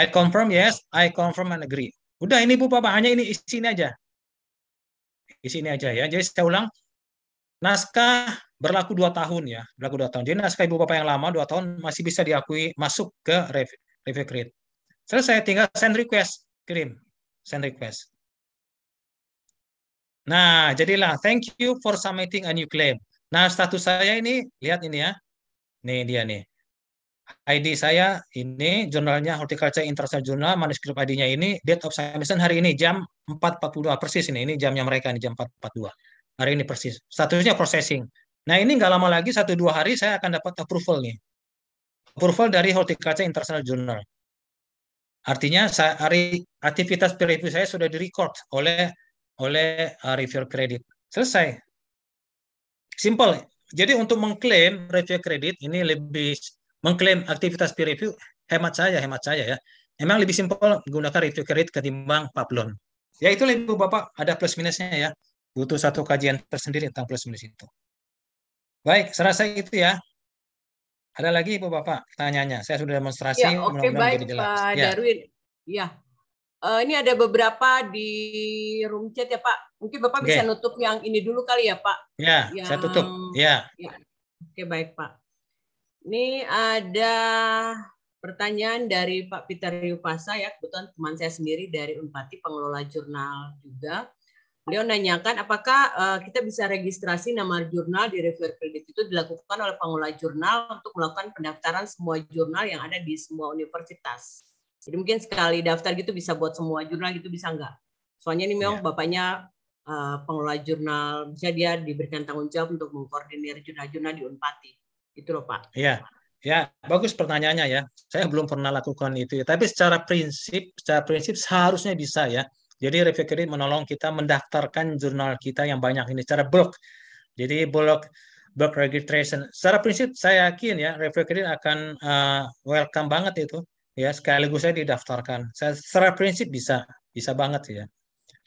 I confirm yes, I confirm and agree. Udah ini Bu Bapak hanya ini isi ini aja. Isi ini aja ya. Jadi saya ulang naskah berlaku dua tahun ya, berlaku dua tahun. Jadi naskah ibu bapak yang lama dua tahun masih bisa diakui masuk ke review create. Selesai, tinggal send request, kirim, send request. Nah, jadilah thank you for submitting a new claim. Nah, status saya ini lihat ini ya. Nih dia nih. ID saya ini jurnalnya Horticulture International Journal, manuskrip ID-nya ini date of submission hari ini jam 4.42 persis ini. Ini jamnya mereka ini jam 4.42. Hari ini persis. Statusnya processing. Nah, ini nggak lama lagi satu dua hari saya akan dapat approval nih approval dari Horticulture International Journal. Artinya saya, aktivitas peer review saya sudah direcord oleh oleh uh, reviewer kredit. Selesai. Simple. Jadi untuk mengklaim review kredit ini lebih mengklaim aktivitas peer review hemat saya, hemat saya ya. Emang lebih simpel menggunakan review kredit ketimbang paplon. Ya itu lebih bapak ada plus minusnya ya. Butuh satu kajian tersendiri tentang plus minus itu. Baik, saya rasa itu ya. Ada lagi Ibu Bapak pertanyaannya? Saya sudah demonstrasi. Ya, Oke, okay, baik Pak ya. Darwin. Ya, uh, ini ada beberapa di room chat ya Pak. Mungkin Bapak okay. bisa nutup yang ini dulu kali ya Pak. Ya, yang... saya tutup. Ya. ya. Oke, okay, baik Pak. Ini ada pertanyaan dari Pak Peter Yupasa ya, kebetulan teman saya sendiri dari Unpati, pengelola jurnal juga. Beliau nanyakan apakah uh, kita bisa registrasi nama jurnal di Reviewer Credit itu dilakukan oleh pengelola jurnal untuk melakukan pendaftaran semua jurnal yang ada di semua universitas. Jadi mungkin sekali daftar gitu bisa buat semua jurnal gitu bisa enggak? Soalnya ini memang yeah. bapaknya uh, eh, pengelola jurnal, bisa dia diberikan tanggung jawab untuk mengkoordinir jurnal-jurnal di Unpati. Itu loh Pak. Iya. Yeah. Ya, bagus pertanyaannya ya. Saya belum pernah lakukan itu ya. Tapi secara prinsip, secara prinsip seharusnya bisa ya. Jadi kredit menolong kita mendaftarkan jurnal kita yang banyak ini secara bulk. Jadi bulk bulk registration. Secara prinsip saya yakin ya kredit akan uh, welcome banget itu ya sekaligus saya didaftarkan. Saya, secara prinsip bisa bisa banget ya.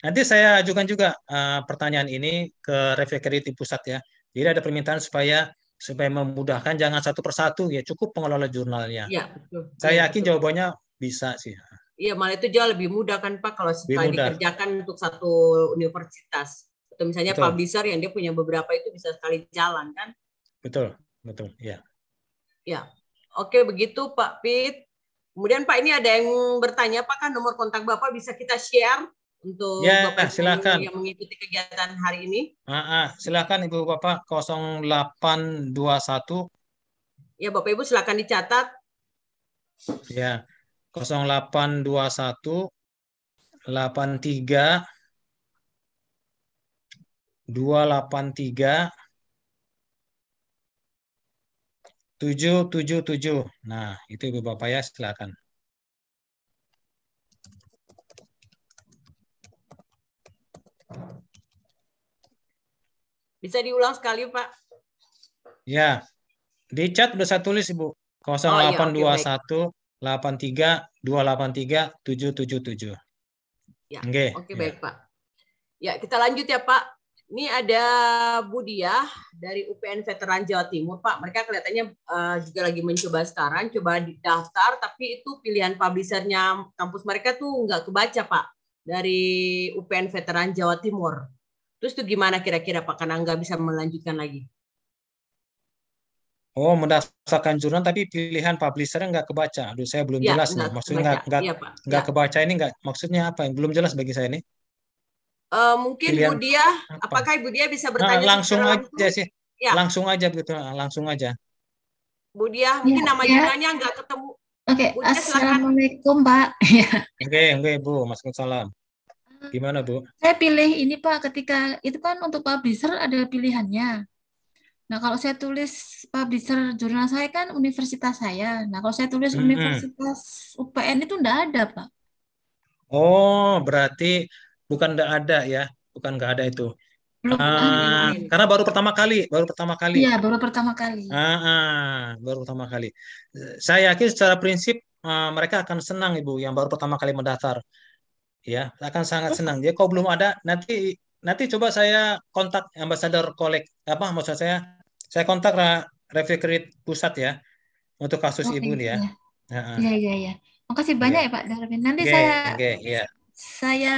Nanti saya ajukan juga uh, pertanyaan ini ke kredit di pusat ya. Jadi ada permintaan supaya supaya memudahkan jangan satu persatu ya cukup pengelola jurnalnya. Ya, betul. Saya ya, yakin betul. jawabannya bisa sih. Ya. Iya, malah itu jauh lebih mudah kan Pak kalau setelah dikerjakan untuk satu universitas. Atau misalnya betul. publisher yang dia punya beberapa itu bisa sekali jalan kan? Betul, betul, ya. Ya, oke begitu Pak Pit. Kemudian Pak ini ada yang bertanya Pak kan nomor kontak Bapak bisa kita share untuk ya, Bapak silakan. yang mengikuti kegiatan hari ini. Ah, ah, silakan Ibu Bapak 0821. Ya Bapak Ibu silakan dicatat. Ya 0821 83 283 777. Nah, itu Ibu Bapak ya, silakan. Bisa diulang sekali, Pak? Ya. Di chat sudah saya tulis, Ibu. 0821 oh, iya, okay, 83 283 777. Ya. Okay. Oke, okay, ya. baik, ya. Pak. Ya, kita lanjut ya, Pak. Ini ada Budiah dari UPN Veteran Jawa Timur, Pak. Mereka kelihatannya uh, juga lagi mencoba sekarang, coba daftar, tapi itu pilihan publishernya kampus mereka tuh nggak kebaca, Pak, dari UPN Veteran Jawa Timur. Terus itu gimana kira-kira, Pak? Karena nggak bisa melanjutkan lagi. Oh, mendaftarkan jurnal tapi pilihan publisher nggak kebaca. Aduh, saya belum ya, jelas nih. Maksudnya nggak nggak ya, nggak ya. kebaca ini nggak maksudnya apa? Yang Belum jelas bagi saya ini. Uh, mungkin pilihan Bu Dia, apa? apakah Ibu Dia bisa nah, bertanya? Nah, langsung aja sih. Ya. Langsung aja begitu, nah, langsung aja. Bu Dia, ya, mungkin ya, nama ya. jurnalnya nggak ketemu. Oke, okay. assalamualaikum Pak. Ya. oke, okay, oke okay, Bu, salam. Gimana Bu? Saya pilih ini Pak, ketika itu kan untuk publisher ada pilihannya. Nah, kalau saya tulis publisher jurnal saya kan universitas saya. Nah, kalau saya tulis -hmm. universitas UPN itu enggak ada, Pak. Oh, berarti bukan enggak ada ya. Bukan enggak ada itu. Belum ah, karena baru pertama kali, baru pertama kali. Iya, baru pertama kali. Ah, uh, baru pertama kali. Saya yakin secara prinsip uh, mereka akan senang Ibu yang baru pertama kali mendaftar. Ya, akan sangat oh. senang. Jadi kalau belum ada nanti nanti coba saya kontak ambassador kolek apa maksud saya saya kontak Refikrit pusat ya untuk kasus oh, ibu ya. Iya iya iya. Makasih banyak ya Pak eh, Darwin. Nanti okay, saya okay, yeah. saya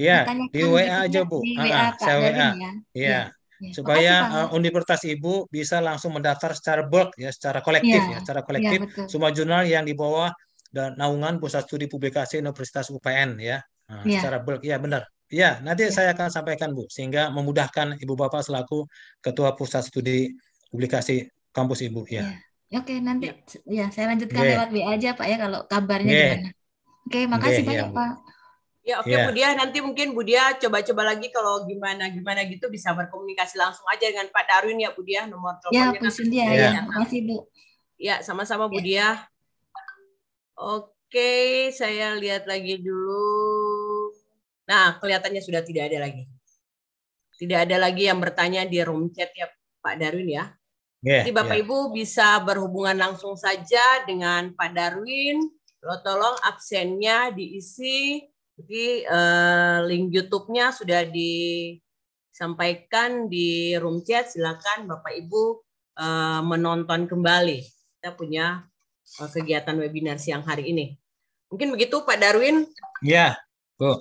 Iya, di WA aja Bu. Di WA, Pak saya WA. ya. Ya, supaya uh, Universitas Ibu bisa langsung mendaftar secara bulk ya, secara kolektif ya, ya secara iya, kolektif ya, semua jurnal yang di bawah dan naungan pusat studi publikasi Universitas UPN ya, nah, ya. secara bulk ya benar Ya, nanti iya. saya akan sampaikan Bu, sehingga memudahkan Ibu Bapak selaku Ketua Pusat Studi Publikasi Kampus Ibu. Ya. ya. Oke, nanti ya, ya saya lanjutkan ya. lewat WA aja Pak ya kalau kabarnya ya. gimana. Oke, makasih ya, banyak ya. Pak. Ya oke okay, iya. Bu Dia nanti mungkin Bu Dia coba-coba lagi kalau gimana gimana gitu bisa berkomunikasi langsung aja dengan Pak Darwin ya Bu Dia nomor ya, teleponnya. Ya Bu dia ya, ya. makasih Bu. Ya sama-sama Bu ya. Dia. Oke, saya lihat lagi dulu. Nah, kelihatannya sudah tidak ada lagi. Tidak ada lagi yang bertanya di room chat ya Pak Darwin ya. Yeah, Jadi Bapak yeah. Ibu bisa berhubungan langsung saja dengan Pak Darwin. Lo tolong absennya diisi. Jadi eh, link YouTube-nya sudah disampaikan di room chat. Silakan Bapak Ibu eh, menonton kembali. Kita punya eh, kegiatan webinar siang hari ini. Mungkin begitu Pak Darwin. Ya, yeah. Cool.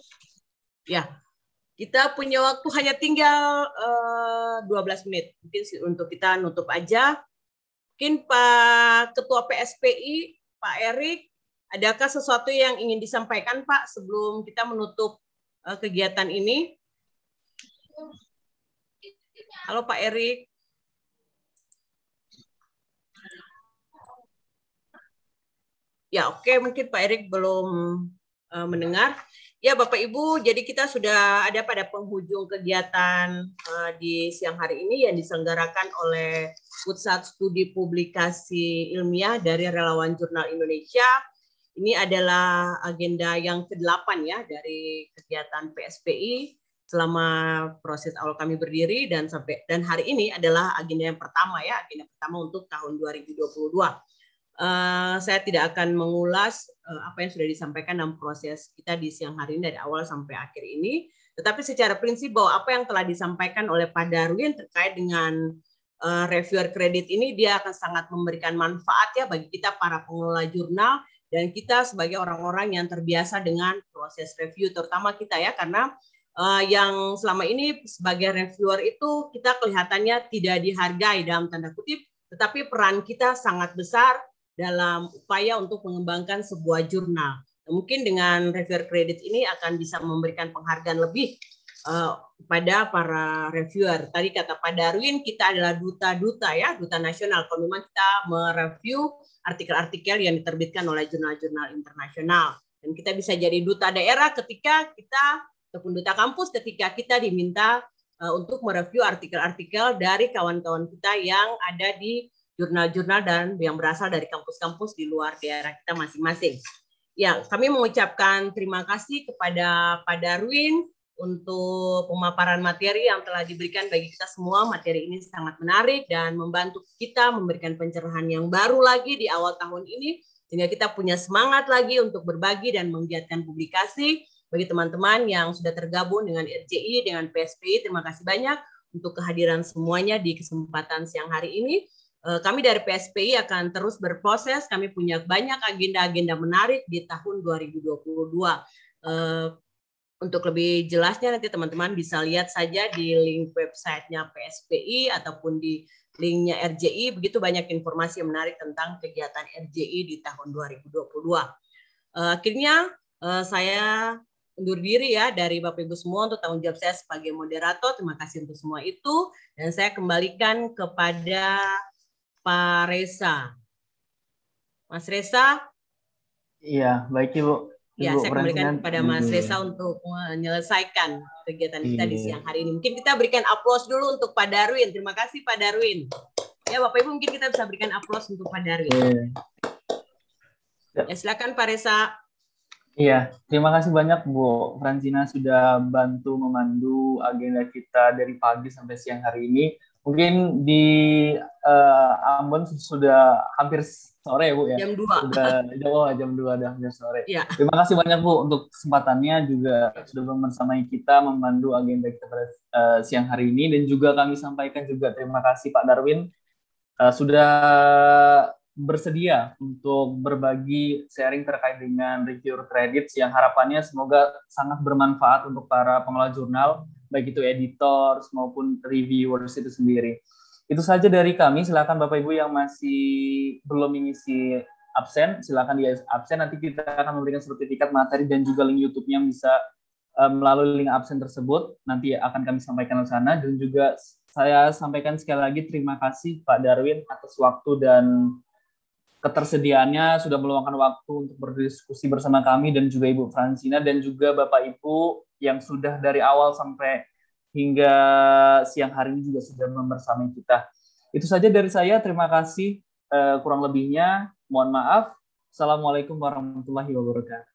Ya, kita punya waktu hanya tinggal uh, eh, 12 menit. Mungkin untuk kita nutup aja. Mungkin Pak Ketua PSPI, Pak Erik, adakah sesuatu yang ingin disampaikan Pak sebelum kita menutup uh, kegiatan ini? Halo Pak Erik. Ya, oke, okay. mungkin Pak Erik belum uh, mendengar. Ya, Bapak Ibu, jadi kita sudah ada pada penghujung kegiatan uh, di siang hari ini yang diselenggarakan oleh Pusat Studi Publikasi Ilmiah dari Relawan Jurnal Indonesia. Ini adalah agenda yang ke-8 ya dari kegiatan PSPI selama proses awal kami berdiri dan sampai dan hari ini adalah agenda yang pertama ya, agenda pertama untuk tahun 2022. Eh, saya tidak akan mengulas eh, apa yang sudah disampaikan dalam proses kita di siang hari ini dari awal sampai akhir ini. Tetapi secara prinsip bahwa apa yang telah disampaikan oleh Pak Darwin terkait dengan eh, reviewer kredit ini, dia akan sangat memberikan manfaat ya bagi kita para pengelola jurnal dan kita sebagai orang-orang yang terbiasa dengan proses review, terutama kita ya, karena uh, yang selama ini sebagai reviewer itu kita kelihatannya tidak dihargai dalam tanda kutip, tetapi peran kita sangat besar dalam upaya untuk mengembangkan sebuah jurnal. Mungkin dengan reviewer kredit ini akan bisa memberikan penghargaan lebih uh, kepada para reviewer. Tadi kata Pak Darwin, kita adalah duta-duta ya, duta nasional. Kalau memang kita mereview artikel-artikel yang diterbitkan oleh jurnal-jurnal internasional. Dan kita bisa jadi duta daerah ketika kita, ataupun duta kampus ketika kita diminta eh, untuk mereview artikel-artikel dari kawan-kawan kita yang ada di jurnal-jurnal dan yang berasal dari kampus-kampus di luar daerah kita masing-masing. Ya, kami mengucapkan terima kasih kepada Pak Darwin untuk pemaparan materi yang telah diberikan bagi kita semua. Materi ini sangat menarik dan membantu kita memberikan pencerahan yang baru lagi di awal tahun ini sehingga kita punya semangat lagi untuk berbagi dan menggiatkan publikasi bagi teman-teman yang sudah tergabung dengan RCI, dengan PSPI. Terima kasih banyak untuk kehadiran semuanya di kesempatan siang hari ini. Eh, kami dari PSPI akan terus berproses. Kami punya banyak agenda-agenda menarik di tahun 2022. Eh, untuk lebih jelasnya nanti teman-teman bisa lihat saja di link websitenya PSPI ataupun di linknya RJI. Begitu banyak informasi yang menarik tentang kegiatan RJI di tahun 2022. Eh, akhirnya saya undur diri ya dari Bapak Ibu semua untuk tanggung jawab saya sebagai moderator. Terima kasih untuk semua itu dan saya kembalikan kepada Pak Reza. Mas Reza? Iya, baik Ibu. Ya, Ibu ya, saya berikan kepada Mas iya. Reza untuk menyelesaikan kegiatan kita di iya. siang hari ini. Mungkin kita berikan aplaus dulu untuk Pak Darwin. Terima kasih Pak Darwin. Ya, Bapak Ibu mungkin kita bisa berikan aplaus untuk Pak Darwin. Iya. Ya. ya, silakan Pak Reza. Iya, terima kasih banyak Bu Francina sudah bantu memandu agenda kita dari pagi sampai siang hari ini. Mungkin di uh, Ambon sudah hampir sore ya Bu ya. Jam 2. Sudah jam, oh, jam 2 dah hampir sore. Ya. Terima kasih banyak Bu untuk kesempatannya juga sudah bersamai kita memandu agenda kita pada uh, siang hari ini dan juga kami sampaikan juga terima kasih Pak Darwin uh, sudah bersedia untuk berbagi sharing terkait dengan review kredit yang harapannya semoga sangat bermanfaat untuk para pengelola jurnal baik itu editor maupun reviewers itu sendiri. Itu saja dari kami. Silakan Bapak Ibu yang masih belum mengisi absen, silakan di absen. Nanti kita akan memberikan sertifikat materi dan juga link YouTube-nya yang bisa melalui link absen tersebut. Nanti akan kami sampaikan ke sana. Dan juga saya sampaikan sekali lagi terima kasih Pak Darwin atas waktu dan ketersediaannya sudah meluangkan waktu untuk berdiskusi bersama kami dan juga Ibu Francina dan juga Bapak Ibu yang sudah dari awal sampai hingga siang hari ini juga sudah membersamai kita. Itu saja dari saya. Terima kasih. Eh, kurang lebihnya, mohon maaf. Assalamualaikum warahmatullahi wabarakatuh.